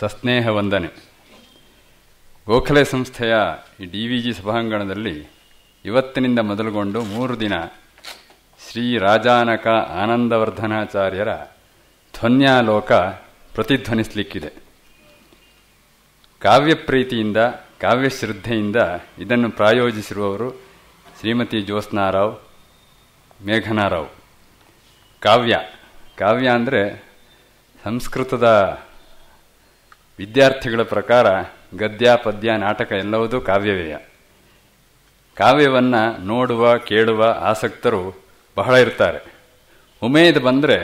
ಸಸ್ನೇಹ ವಂದನೆ ಗೋಖಲೆ ಸಂಸ್ಥೆಯ ಈ ಡಿ ವಿ ಜಿ ಸಭಾಂಗಣದಲ್ಲಿ ಇವತ್ತಿನಿಂದ ಮೊದಲುಗೊಂಡು ಮೂರು ದಿನ ಶ್ರೀ ರಾಜಾನಕ ಆನಂದವರ್ಧನಾಚಾರ್ಯರ ಧ್ವನ್ಯಾಲೋಕ ಪ್ರತಿಧ್ವನಿಸಲಿಕ್ಕಿದೆ ಕಾವ್ಯ ಪ್ರೀತಿಯಿಂದ ಕಾವ್ಯ ಶ್ರದ್ಧೆಯಿಂದ ಇದನ್ನು ಪ್ರಾಯೋಜಿಸಿರುವವರು ಶ್ರೀಮತಿ ಜ್ಯೋತ್ಸ್ನಾರಾವ್ ಮೇಘನಾರಾವ್ ಕಾವ್ಯ ಕಾವ್ಯ ಅಂದರೆ ಸಂಸ್ಕೃತದ ವಿದ್ಯಾರ್ಥಿಗಳ ಪ್ರಕಾರ ಗದ್ಯ ಪದ್ಯ ನಾಟಕ ಎಲ್ಲವುದೂ ಕಾವ್ಯವೇಯ ಕಾವ್ಯವನ್ನು ನೋಡುವ ಕೇಳುವ ಆಸಕ್ತರು ಬಹಳ ಇರ್ತಾರೆ ಉಮೇದ್ ಬಂದರೆ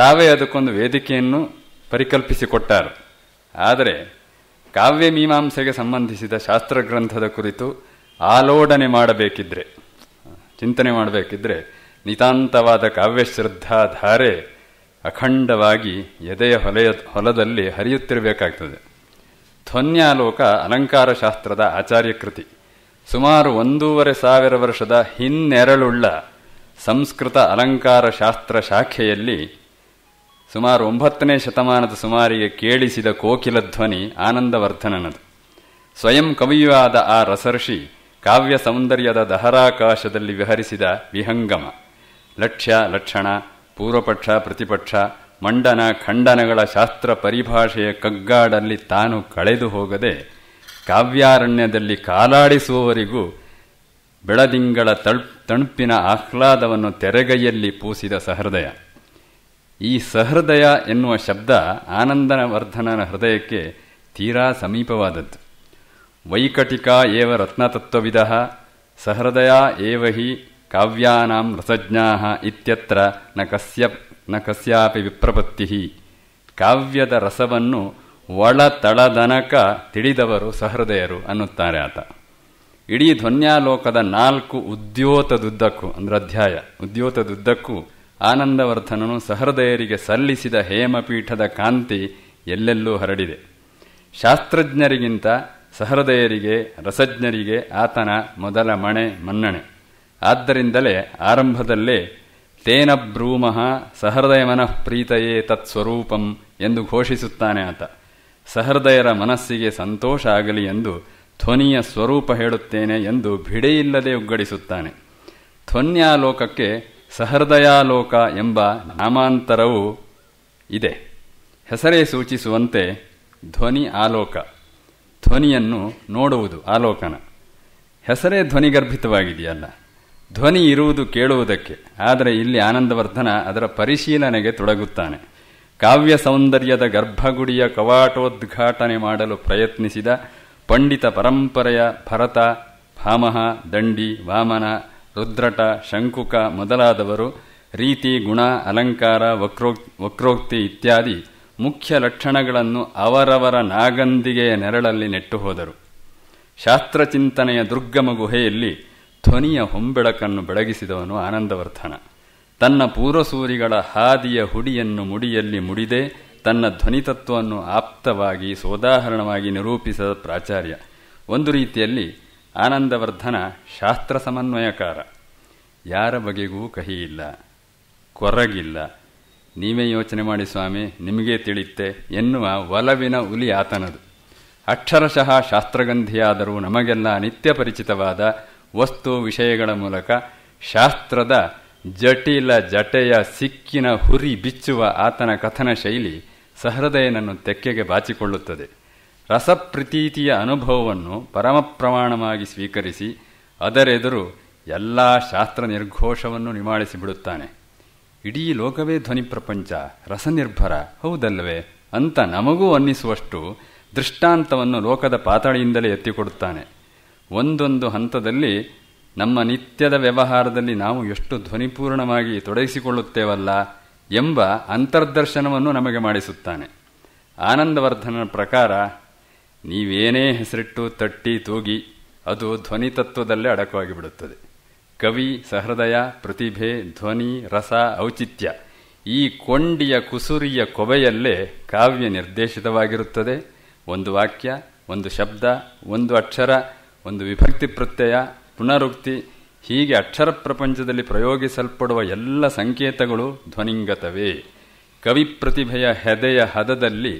ತಾವೇ ಅದಕ್ಕೊಂದು ವೇದಿಕೆಯನ್ನು ಪರಿಕಲ್ಪಿಸಿಕೊಟ್ಟಾರು ಆದರೆ ಕಾವ್ಯ ಮೀಮಾಂಸೆಗೆ ಸಂಬಂಧಿಸಿದ ಶಾಸ್ತ್ರಗ್ರಂಥದ ಕುರಿತು ಆಲೋಡನೆ ಮಾಡಬೇಕಿದ್ರೆ ಚಿಂತನೆ ಮಾಡಬೇಕಿದ್ರೆ ನಿತಾಂತವಾದ ಕಾವ್ಯಶ್ರದ್ಧಾ ಧಾರೆ ಅಖಂಡವಾಗಿ ಎದೆಯ ಹೊಲೆಯ ಹೊಲದಲ್ಲಿ ಹರಿಯುತ್ತಿರಬೇಕಾಗ್ತದೆ ಧ್ವನ್ಯಾಲೋಕ ಶಾಸ್ತ್ರದ ಆಚಾರ್ಯ ಕೃತಿ ಸುಮಾರು ಒಂದೂವರೆ ಸಾವಿರ ವರ್ಷದ ಹಿನ್ನೆರಳುಳ್ಳ ಸಂಸ್ಕೃತ ಅಲಂಕಾರ ಶಾಸ್ತ್ರ ಶಾಖೆಯಲ್ಲಿ ಸುಮಾರು ಒಂಬತ್ತನೇ ಶತಮಾನದ ಸುಮಾರಿಗೆ ಕೇಳಿಸಿದ ಕೋಕಿಲ ಧ್ವನಿ ಆನಂದವರ್ಧನನದು ಸ್ವಯಂ ಕವಿಯುವಾದ ಆ ರಸರ್ಷಿ ಕಾವ್ಯ ಸೌಂದರ್ಯದ ದಹರಾಕಾಶದಲ್ಲಿ ವಿಹರಿಸಿದ ವಿಹಂಗಮ ಲಕ್ಷ್ಯ ಲಕ್ಷಣ ಪೂರ್ವಪಕ್ಷ ಪ್ರತಿಪಕ್ಷ ಮಂಡನ ಖಂಡನಗಳ ಶಾಸ್ತ್ರ ಪರಿಭಾಷೆಯ ಕಗ್ಗಾಡಲ್ಲಿ ತಾನು ಕಳೆದು ಹೋಗದೆ ಕಾವ್ಯಾರಣ್ಯದಲ್ಲಿ ಕಾಲಾಡಿಸುವವರಿಗೂ ಬೆಳದಿಂಗಳ ತಳ್ಪ್ ತಣುಪಿನ ಆಹ್ಲಾದವನ್ನು ತೆರೆಗೈಯಲ್ಲಿ ಪೂಸಿದ ಸಹೃದಯ ಈ ಸಹೃದಯ ಎನ್ನುವ ಶಬ್ದ ಆನಂದನವರ್ಧನನ ಹೃದಯಕ್ಕೆ ತೀರಾ ಸಮೀಪವಾದದ್ದು ವೈಕಟಿಕ ಏವ ರತ್ನತತ್ವವಿಧ ಸಹೃದಯ ಏವ ಹಿ ಕಾವ್ಯಾನಾಂ ರಸಜ್ಞಾ ಇತ್ಯತ್ರ ನ ಕಸ್ಯ ನ ಕಸ್ಯಾಪಿ ವಿಪ್ರಪತ್ತಿ ಕಾವ್ಯದ ರಸವನ್ನು ಒಳತಳದನಕ ತಿಳಿದವರು ಸಹೃದಯರು ಅನ್ನುತ್ತಾರೆ ಆತ ಇಡೀ ಧ್ವನ್ಯಾಲೋಕದ ನಾಲ್ಕು ಉದ್ಯೋತದುದ್ದಕ್ಕೂ ಅಂದರೆ ಅಧ್ಯಾಯ ಉದ್ಯೋತದುದ್ದಕ್ಕೂ ಆನಂದವರ್ಧನನು ಸಹೃದಯರಿಗೆ ಸಲ್ಲಿಸಿದ ಹೇಮಪೀಠದ ಕಾಂತಿ ಎಲ್ಲೆಲ್ಲೂ ಹರಡಿದೆ ಶಾಸ್ತ್ರಜ್ಞರಿಗಿಂತ ಸಹೃದಯರಿಗೆ ರಸಜ್ಞರಿಗೆ ಆತನ ಮೊದಲ ಮಣೆ ಮನ್ನಣೆ ಆದ್ದರಿಂದಲೇ ಆರಂಭದಲ್ಲೇ ತೇನ ಬ್ರೂಮ ಸಹೃದಯ ಮನಃ ಪ್ರೀತಯೇ ತತ್ಸ್ವರೂಪಂ ಎಂದು ಘೋಷಿಸುತ್ತಾನೆ ಆತ ಸಹೃದಯರ ಮನಸ್ಸಿಗೆ ಸಂತೋಷ ಆಗಲಿ ಎಂದು ಧ್ವನಿಯ ಸ್ವರೂಪ ಹೇಳುತ್ತೇನೆ ಎಂದು ಬಿಡೆಯಿಲ್ಲದೆ ಉಗ್ಗಡಿಸುತ್ತಾನೆ ಧ್ವನ್ಯಾಲೋಕಕ್ಕೆ ಸಹೃದಯಾಲೋಕ ಎಂಬ ನಾಮಾಂತರವೂ ಇದೆ ಹೆಸರೇ ಸೂಚಿಸುವಂತೆ ಧ್ವನಿ ಆಲೋಕ ಧ್ವನಿಯನ್ನು ನೋಡುವುದು ಆಲೋಕನ ಹೆಸರೇ ಧ್ವನಿಗರ್ಭಿತವಾಗಿದೆಯಲ್ಲ ಧ್ವನಿ ಇರುವುದು ಕೇಳುವುದಕ್ಕೆ ಆದರೆ ಇಲ್ಲಿ ಆನಂದವರ್ಧನ ಅದರ ಪರಿಶೀಲನೆಗೆ ತೊಡಗುತ್ತಾನೆ ಕಾವ್ಯ ಸೌಂದರ್ಯದ ಗರ್ಭಗುಡಿಯ ಕವಾಟೋದ್ಘಾಟನೆ ಮಾಡಲು ಪ್ರಯತ್ನಿಸಿದ ಪಂಡಿತ ಪರಂಪರೆಯ ಭರತ ಭಾಮಹ ದಂಡಿ ವಾಮನ ರುದ್ರಟ ಶಂಕುಕ ಮೊದಲಾದವರು ರೀತಿ ಗುಣ ಅಲಂಕಾರ ವಕ್ರೋಕ್ ವಕ್ರೋಕ್ತಿ ಇತ್ಯಾದಿ ಮುಖ್ಯ ಲಕ್ಷಣಗಳನ್ನು ಅವರವರ ನಾಗಂದಿಗೆಯ ನೆರಳಲ್ಲಿ ನೆಟ್ಟು ಹೋದರು ಶಾಸ್ತ್ರಚಿಂತನೆಯ ದುರ್ಗಮ ಗುಹೆಯಲ್ಲಿ ಧ್ವನಿಯ ಹೊಂಬೆಳಕನ್ನು ಬೆಳಗಿಸಿದವನು ಆನಂದವರ್ಧನ ತನ್ನ ಪೂರ್ವಸೂರಿಗಳ ಹಾದಿಯ ಹುಡಿಯನ್ನು ಮುಡಿಯಲ್ಲಿ ಮುಡಿದೆ ತನ್ನ ಧ್ವನಿತತ್ವವನ್ನು ಆಪ್ತವಾಗಿ ಸೋದಾಹರಣವಾಗಿ ನಿರೂಪಿಸಿದ ಪ್ರಾಚಾರ್ಯ ಒಂದು ರೀತಿಯಲ್ಲಿ ಆನಂದವರ್ಧನ ಶಾಸ್ತ್ರ ಸಮನ್ವಯಕಾರ ಯಾರ ಬಗೆಗೂ ಕಹಿಯಿಲ್ಲ ಕೊರಗಿಲ್ಲ ನೀವೇ ಯೋಚನೆ ಮಾಡಿ ಸ್ವಾಮಿ ನಿಮಗೆ ತಿಳಿತ್ತೆ ಎನ್ನುವ ಒಲವಿನ ಹುಲಿ ಆತನದು ಅಕ್ಷರಶಃ ಶಾಸ್ತ್ರಗಂಧಿಯಾದರೂ ನಮಗೆಲ್ಲ ನಿತ್ಯ ಪರಿಚಿತವಾದ ವಸ್ತು ವಿಷಯಗಳ ಮೂಲಕ ಶಾಸ್ತ್ರದ ಜಟಿಲ ಜಟೆಯ ಸಿಕ್ಕಿನ ಹುರಿ ಬಿಚ್ಚುವ ಆತನ ಕಥನ ಶೈಲಿ ಸಹೃದಯನನ್ನು ತೆಕ್ಕೆಗೆ ಬಾಚಿಕೊಳ್ಳುತ್ತದೆ ರಸಪ್ರತೀತಿಯ ಅನುಭವವನ್ನು ಪರಮಪ್ರಮಾಣವಾಗಿ ಸ್ವೀಕರಿಸಿ ಅದರೆದುರು ಎಲ್ಲ ಶಾಸ್ತ್ರ ನಿರ್ಘೋಷವನ್ನು ನಿಮಾಳಿಸಿಬಿಡುತ್ತಾನೆ ಇಡೀ ಲೋಕವೇ ಧ್ವನಿ ಪ್ರಪಂಚ ರಸನಿರ್ಭರ ಹೌದಲ್ಲವೇ ಅಂತ ನಮಗೂ ಅನ್ನಿಸುವಷ್ಟು ದೃಷ್ಟಾಂತವನ್ನು ಲೋಕದ ಪಾತಾಳಿಯಿಂದಲೇ ಎತ್ತಿಕೊಡುತ್ತಾನೆ ಒಂದೊಂದು ಹಂತದಲ್ಲಿ ನಮ್ಮ ನಿತ್ಯದ ವ್ಯವಹಾರದಲ್ಲಿ ನಾವು ಎಷ್ಟು ಧ್ವನಿಪೂರ್ಣವಾಗಿ ತೊಡಗಿಸಿಕೊಳ್ಳುತ್ತೇವಲ್ಲ ಎಂಬ ಅಂತರ್ದರ್ಶನವನ್ನು ನಮಗೆ ಮಾಡಿಸುತ್ತಾನೆ ಆನಂದವರ್ಧನ ಪ್ರಕಾರ ನೀವೇನೇ ಹೆಸರಿಟ್ಟು ತಟ್ಟಿ ತೂಗಿ ಅದು ಧ್ವನಿ ತತ್ವದಲ್ಲೇ ಅಡಕವಾಗಿ ಬಿಡುತ್ತದೆ ಕವಿ ಸಹೃದಯ ಪ್ರತಿಭೆ ಧ್ವನಿ ರಸ ಔಚಿತ್ಯ ಈ ಕೊಂಡಿಯ ಕುಸುರಿಯ ಕೊಬೆಯಲ್ಲೇ ಕಾವ್ಯ ನಿರ್ದೇಶಿತವಾಗಿರುತ್ತದೆ ಒಂದು ವಾಕ್ಯ ಒಂದು ಶಬ್ದ ಒಂದು ಅಕ್ಷರ ಒಂದು ವಿಭಕ್ತಿ ಪ್ರತ್ಯಯ ಪುನರುಕ್ತಿ ಹೀಗೆ ಅಕ್ಷರ ಪ್ರಪಂಚದಲ್ಲಿ ಪ್ರಯೋಗಿಸಲ್ಪಡುವ ಎಲ್ಲ ಸಂಕೇತಗಳು ಧ್ವನಿಂಗತವೇ ಕವಿ ಪ್ರತಿಭೆಯ ಹೆದೆಯ ಹದದಲ್ಲಿ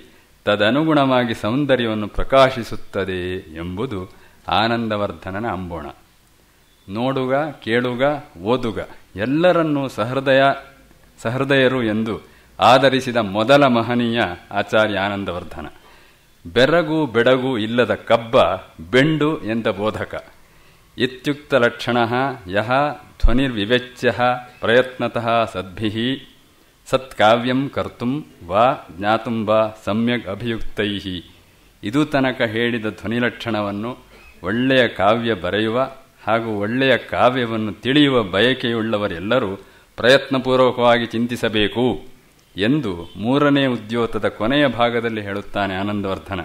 ತದನುಗುಣವಾಗಿ ಸೌಂದರ್ಯವನ್ನು ಪ್ರಕಾಶಿಸುತ್ತದೆ ಎಂಬುದು ಆನಂದವರ್ಧನನ ಅಂಬೋಣ ನೋಡುಗ ಕೇಳುಗ ಓದುಗ ಎಲ್ಲರನ್ನೂ ಸಹೃದಯ ಸಹೃದಯರು ಎಂದು ಆಧರಿಸಿದ ಮೊದಲ ಮಹನೀಯ ಆಚಾರ್ಯ ಆನಂದವರ್ಧನ ಬೆರಗು ಬೆಡಗು ಇಲ್ಲದ ಕಬ್ಬ ಬೆಂಡು ಎಂದ ಬೋಧಕ ಇತ್ಯುಕ್ತ ಲಕ್ಷಣ ಯಹ ಧ್ವನಿರ್ವಿವೆಚ್ಯ ಪ್ರಯತ್ನತಃ ಸದ್ಭಿಹಿ ಸತ್ಕಾವ್ಯಂ ಕರ್ತು ವಾ ಜ್ಞಾತು ವಾ ಸಮ್ಯಗ್ ಅಭಿಯುಕ್ತೈ ಇದು ತನಕ ಹೇಳಿದ ಧ್ವನಿಲಕ್ಷಣವನ್ನು ಒಳ್ಳೆಯ ಕಾವ್ಯ ಬರೆಯುವ ಹಾಗೂ ಒಳ್ಳೆಯ ಕಾವ್ಯವನ್ನು ತಿಳಿಯುವ ಬಯಕೆಯುಳ್ಳವರೆಲ್ಲರೂ ಪ್ರಯತ್ನಪೂರ್ವಕವಾಗಿ ಚಿಂತಿಸಬೇಕು ಎಂದು ಮೂರನೇ ಉದ್ಯೋತದ ಕೊನೆಯ ಭಾಗದಲ್ಲಿ ಹೇಳುತ್ತಾನೆ ಆನಂದವರ್ಧನ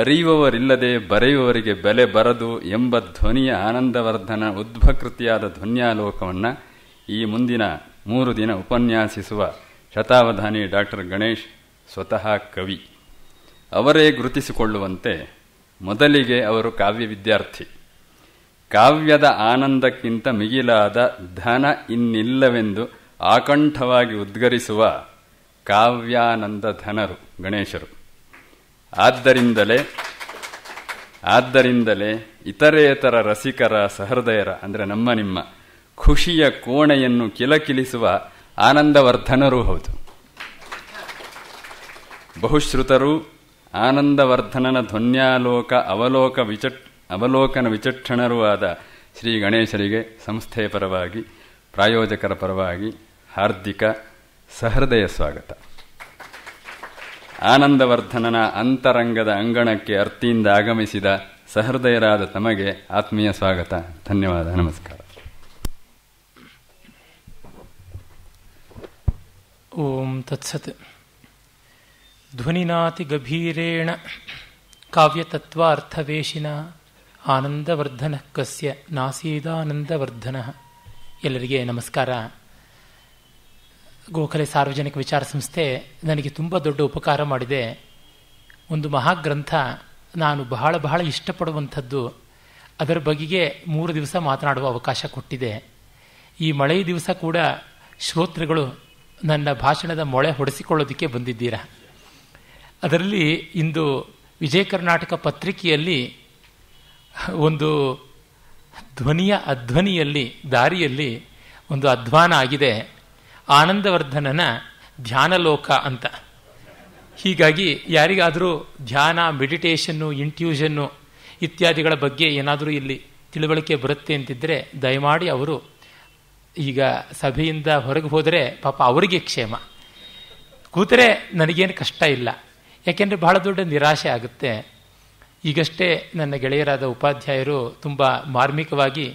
ಅರಿಯುವವರಿಲ್ಲದೆ ಬರೆಯುವವರಿಗೆ ಬೆಲೆ ಬರದು ಎಂಬ ಧ್ವನಿಯ ಆನಂದವರ್ಧನ ಉದ್ಭಕೃತಿಯಾದ ಧ್ವನ್ಯಾಲೋಕವನ್ನು ಈ ಮುಂದಿನ ಮೂರು ದಿನ ಉಪನ್ಯಾಸಿಸುವ ಶತಾವಧಾನಿ ಡಾಕ್ಟರ್ ಗಣೇಶ್ ಸ್ವತಃ ಕವಿ ಅವರೇ ಗುರುತಿಸಿಕೊಳ್ಳುವಂತೆ ಮೊದಲಿಗೆ ಅವರು ಕಾವ್ಯ ವಿದ್ಯಾರ್ಥಿ ಕಾವ್ಯದ ಆನಂದಕ್ಕಿಂತ ಮಿಗಿಲಾದ ಧನ ಇನ್ನಿಲ್ಲವೆಂದು ಆಕಂಠವಾಗಿ ಉದ್ಗರಿಸುವ ಕಾವ್ಯಾನಂದ ಧನರು ಗಣೇಶರು ಆದ್ದರಿಂದಲೇ ಆದ್ದರಿಂದಲೇ ಇತರೇತರ ರಸಿಕರ ಸಹೃದಯರ ಅಂದರೆ ನಮ್ಮ ನಿಮ್ಮ ಖುಷಿಯ ಕೋಣೆಯನ್ನು ಕಿಲಕಿಲಿಸುವ ಆನಂದವರ್ಧನರೂ ಹೌದು ಬಹುಶ್ರುತರು ಆನಂದವರ್ಧನನ ಧ್ವನ್ಯಾಲೋಕ ಅವಲೋಕ ವಿಚಟ್ ಅವಲೋಕನ ವಿಚಕ್ಷಣರೂ ಆದ ಶ್ರೀ ಗಣೇಶರಿಗೆ ಸಂಸ್ಥೆಯ ಪರವಾಗಿ ಪ್ರಾಯೋಜಕರ ಪರವಾಗಿ ಹಾರ್ದಿಕ ಸಹೃದಯ ಸ್ವಾಗತ ಆನಂದವರ್ಧನನ ಅಂತರಂಗದ ಅಂಗಣಕ್ಕೆ ಅರ್ತಿಯಿಂದ ಆಗಮಿಸಿದ ಸಹೃದಯರಾದ ತಮಗೆ ಆತ್ಮೀಯ ಸ್ವಾಗತ ಧನ್ಯವಾದ ನಮಸ್ಕಾರ ಓಂ ತತ್ಸತ್ ಧ್ವನಿನಾತಿ ಗಭೀರೇಣ ಕಾವ್ಯತತ್ವಾರ್ಥವೇಶಿನ ಆನಂದವರ್ಧನ ಕಸ್ಯ ನಾಸೀದಾನಂದವರ್ಧನ ಎಲ್ಲರಿಗೆ ನಮಸ್ಕಾರ ಗೋಖಲೆ ಸಾರ್ವಜನಿಕ ವಿಚಾರ ಸಂಸ್ಥೆ ನನಗೆ ತುಂಬ ದೊಡ್ಡ ಉಪಕಾರ ಮಾಡಿದೆ ಒಂದು ಮಹಾಗ್ರಂಥ ನಾನು ಬಹಳ ಬಹಳ ಇಷ್ಟಪಡುವಂಥದ್ದು ಅದರ ಬಗೆಗೆ ಮೂರು ದಿವಸ ಮಾತನಾಡುವ ಅವಕಾಶ ಕೊಟ್ಟಿದೆ ಈ ಮಳೆ ದಿವಸ ಕೂಡ ಶ್ರೋತೃಗಳು ನನ್ನ ಭಾಷಣದ ಮೊಳೆ ಹೊಡೆಸಿಕೊಳ್ಳೋದಕ್ಕೆ ಬಂದಿದ್ದೀರಾ ಅದರಲ್ಲಿ ಇಂದು ವಿಜಯ ಕರ್ನಾಟಕ ಪತ್ರಿಕೆಯಲ್ಲಿ ಒಂದು ಧ್ವನಿಯ ಅಧ್ವನಿಯಲ್ಲಿ ದಾರಿಯಲ್ಲಿ ಒಂದು ಅಧ್ವಾನ ಆಗಿದೆ ಆನಂದವರ್ಧನನ ಧ್ಯಾನಲೋಕ ಅಂತ ಹೀಗಾಗಿ ಯಾರಿಗಾದರೂ ಧ್ಯಾನ ಮೆಡಿಟೇಷನ್ನು ಇಂಟ್ಯೂಷನ್ನು ಇತ್ಯಾದಿಗಳ ಬಗ್ಗೆ ಏನಾದರೂ ಇಲ್ಲಿ ತಿಳುವಳಿಕೆ ಬರುತ್ತೆ ಅಂತಿದ್ದರೆ ದಯಮಾಡಿ ಅವರು ಈಗ ಸಭೆಯಿಂದ ಹೊರಗೆ ಹೋದರೆ ಪಾಪ ಅವರಿಗೆ ಕ್ಷೇಮ ಕೂತರೆ ನನಗೇನು ಕಷ್ಟ ಇಲ್ಲ ಯಾಕೆಂದರೆ ಬಹಳ ದೊಡ್ಡ ನಿರಾಶೆ ಆಗುತ್ತೆ ಈಗಷ್ಟೇ ನನ್ನ ಗೆಳೆಯರಾದ ಉಪಾಧ್ಯಾಯರು ತುಂಬ ಮಾರ್ಮಿಕವಾಗಿ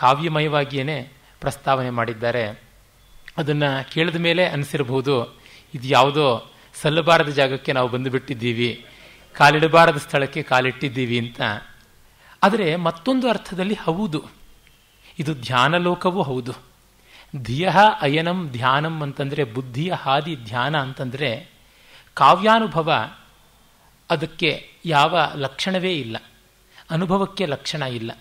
ಕಾವ್ಯಮಯವಾಗಿಯೇ ಪ್ರಸ್ತಾವನೆ ಮಾಡಿದ್ದಾರೆ ಅದನ್ನು ಕೇಳಿದ ಮೇಲೆ ಅನಿಸಿರಬಹುದು ಇದು ಯಾವುದೋ ಸಲ್ಲಬಾರದ ಜಾಗಕ್ಕೆ ನಾವು ಬಂದು ಬಿಟ್ಟಿದ್ದೀವಿ ಕಾಲಿಡಬಾರದ ಸ್ಥಳಕ್ಕೆ ಕಾಲಿಟ್ಟಿದ್ದೀವಿ ಅಂತ ಆದರೆ ಮತ್ತೊಂದು ಅರ್ಥದಲ್ಲಿ ಹೌದು ಇದು ಧ್ಯಾನಲೋಕವೂ ಹೌದು ಧಿಯಹ ಅಯನಂ ಧ್ಯಾನಂ ಅಂತಂದರೆ ಬುದ್ಧಿಯ ಹಾದಿ ಧ್ಯಾನ ಅಂತಂದರೆ ಕಾವ್ಯಾನುಭವ ಅದಕ್ಕೆ ಯಾವ ಲಕ್ಷಣವೇ ಇಲ್ಲ ಅನುಭವಕ್ಕೆ ಲಕ್ಷಣ ಇಲ್ಲ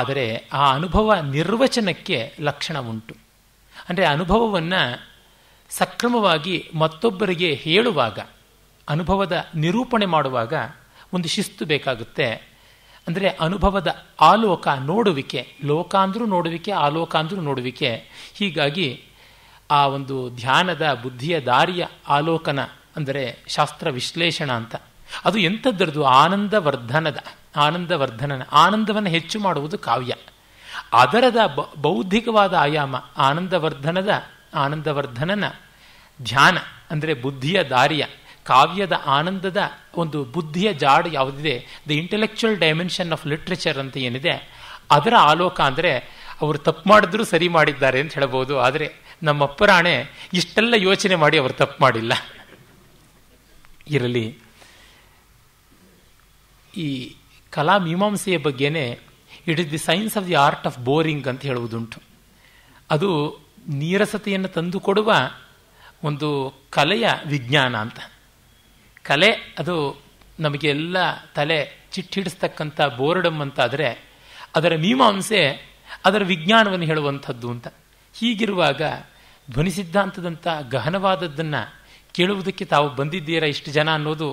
ಆದರೆ ಆ ಅನುಭವ ನಿರ್ವಚನಕ್ಕೆ ಲಕ್ಷಣ ಉಂಟು ಅಂದರೆ ಅನುಭವವನ್ನು ಸಕ್ರಮವಾಗಿ ಮತ್ತೊಬ್ಬರಿಗೆ ಹೇಳುವಾಗ ಅನುಭವದ ನಿರೂಪಣೆ ಮಾಡುವಾಗ ಒಂದು ಶಿಸ್ತು ಬೇಕಾಗುತ್ತೆ ಅಂದರೆ ಅನುಭವದ ಆಲೋಕ ನೋಡುವಿಕೆ ಲೋಕ ಅಂದರೂ ನೋಡುವಿಕೆ ಆಲೋಕ ಅಂದರೂ ನೋಡುವಿಕೆ ಹೀಗಾಗಿ ಆ ಒಂದು ಧ್ಯಾನದ ಬುದ್ಧಿಯ ದಾರಿಯ ಆಲೋಕನ ಅಂದರೆ ಶಾಸ್ತ್ರ ವಿಶ್ಲೇಷಣ ಅಂತ ಅದು ಎಂಥದ್ದರದು ಆನಂದವರ್ಧನದ ಆನಂದವರ್ಧನನ ಆನಂದವನ್ನು ಹೆಚ್ಚು ಮಾಡುವುದು ಕಾವ್ಯ ಅದರದ ಬೌದ್ಧಿಕವಾದ ಆಯಾಮ ಆನಂದವರ್ಧನದ ಆನಂದವರ್ಧನನ ಧ್ಯಾನ ಅಂದರೆ ಬುದ್ಧಿಯ ದಾರಿಯ ಕಾವ್ಯದ ಆನಂದದ ಒಂದು ಬುದ್ಧಿಯ ಜಾಡು ಯಾವುದಿದೆ the intellectual dimension of literature ಅಂತ ಏನಿದೆ ಅದರ ಆಲೋಕ ಅಂದರೆ ಅವರು ತಪ್ಪು ಮಾಡಿದ್ರು ಸರಿ ಮಾಡಿದ್ದಾರೆ ಅಂತ ಹೇಳಬಹುದು ಆದರೆ ನಮ್ಮ ನಮ್ಮಪ್ಪರಾಣೆ ಇಷ್ಟೆಲ್ಲ ಯೋಚನೆ ಮಾಡಿ ಅವರು ತಪ್ಪು ಮಾಡಿಲ್ಲ ಇರಲಿ ಈ ಕಲಾ ಮೀಮಾಂಸೆಯ ಬಗ್ಗೆನೇ it is the science of the art of boring ಅಂತ ಹೇಳುವುದುಂಟು ಅದು ನೀರಸತೆಯನ್ನು ತಂದುಕೊಡುವ ಒಂದು ಕಲೆಯ ವಿಜ್ಞಾನ ಅಂತ ಕಲೆ ಅದು ನಮಗೆ ಎಲ್ಲ ತಲೆ ಚಿಟ್ಟಿಡಿಸ್ತಕ್ಕಂಥ ಬೋರ್ಡಮ್ ಅಂತಾದರೆ ಅದರ ಮೀಮಾಂಸೆ ಅದರ ವಿಜ್ಞಾನವನ್ನು ಹೇಳುವಂಥದ್ದು ಅಂತ ಹೀಗಿರುವಾಗ ಧ್ವನಿ ಸಿದ್ಧಾಂತದಂಥ ಗಹನವಾದದ್ದನ್ನು ಕೇಳುವುದಕ್ಕೆ ತಾವು ಬಂದಿದ್ದೀರಾ ಇಷ್ಟು ಜನ ಅನ್ನೋದು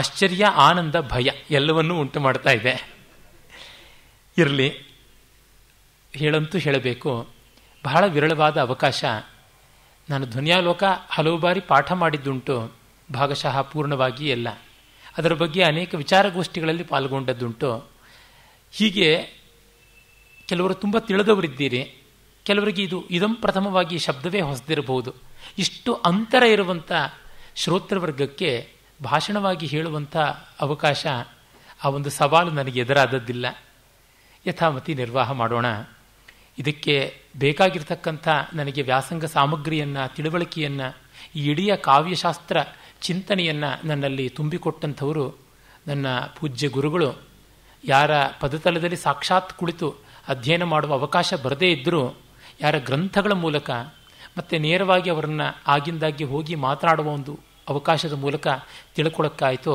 ಆಶ್ಚರ್ಯ ಆನಂದ ಭಯ ಎಲ್ಲವನ್ನೂ ಉಂಟು ಮಾಡ್ತಾ ಇದೆ ಇರಲಿ ಹೇಳಂತೂ ಹೇಳಬೇಕು ಬಹಳ ವಿರಳವಾದ ಅವಕಾಶ ನಾನು ಧ್ವನಿಯಾಲೋಕ ಹಲವು ಬಾರಿ ಪಾಠ ಮಾಡಿದ್ದುಂಟು ಭಾಗಶಃ ಪೂರ್ಣವಾಗಿ ಎಲ್ಲ ಅದರ ಬಗ್ಗೆ ಅನೇಕ ವಿಚಾರಗೋಷ್ಠಿಗಳಲ್ಲಿ ಪಾಲ್ಗೊಂಡದ್ದುಂಟು ಹೀಗೆ ಕೆಲವರು ತುಂಬ ತಿಳಿದವರಿದ್ದೀರಿ ಕೆಲವರಿಗೆ ಇದು ಇದಂ ಪ್ರಥಮವಾಗಿ ಶಬ್ದವೇ ಹೊಸದಿರಬಹುದು ಇಷ್ಟು ಅಂತರ ಇರುವಂಥ ಶ್ರೋತೃವರ್ಗಕ್ಕೆ ಭಾಷಣವಾಗಿ ಹೇಳುವಂಥ ಅವಕಾಶ ಆ ಒಂದು ಸವಾಲು ನನಗೆ ಎದುರಾದದ್ದಿಲ್ಲ ಯಥಾಮತಿ ನಿರ್ವಾಹ ಮಾಡೋಣ ಇದಕ್ಕೆ ಬೇಕಾಗಿರ್ತಕ್ಕಂಥ ನನಗೆ ವ್ಯಾಸಂಗ ಸಾಮಗ್ರಿಯನ್ನು ತಿಳುವಳಿಕೆಯನ್ನು ಈ ಇಡೀ ಕಾವ್ಯಶಾಸ್ತ್ರ ಚಿಂತನೆಯನ್ನು ನನ್ನಲ್ಲಿ ತುಂಬಿಕೊಟ್ಟಂಥವರು ನನ್ನ ಪೂಜ್ಯ ಗುರುಗಳು ಯಾರ ಪದತಲದಲ್ಲಿ ಸಾಕ್ಷಾತ್ ಕುಳಿತು ಅಧ್ಯಯನ ಮಾಡುವ ಅವಕಾಶ ಬರದೇ ಇದ್ದರೂ ಯಾರ ಗ್ರಂಥಗಳ ಮೂಲಕ ಮತ್ತು ನೇರವಾಗಿ ಅವರನ್ನು ಆಗಿಂದಾಗಿ ಹೋಗಿ ಮಾತನಾಡುವ ಒಂದು ಅವಕಾಶದ ಮೂಲಕ ತಿಳ್ಕೊಳಕ್ಕಾಯಿತು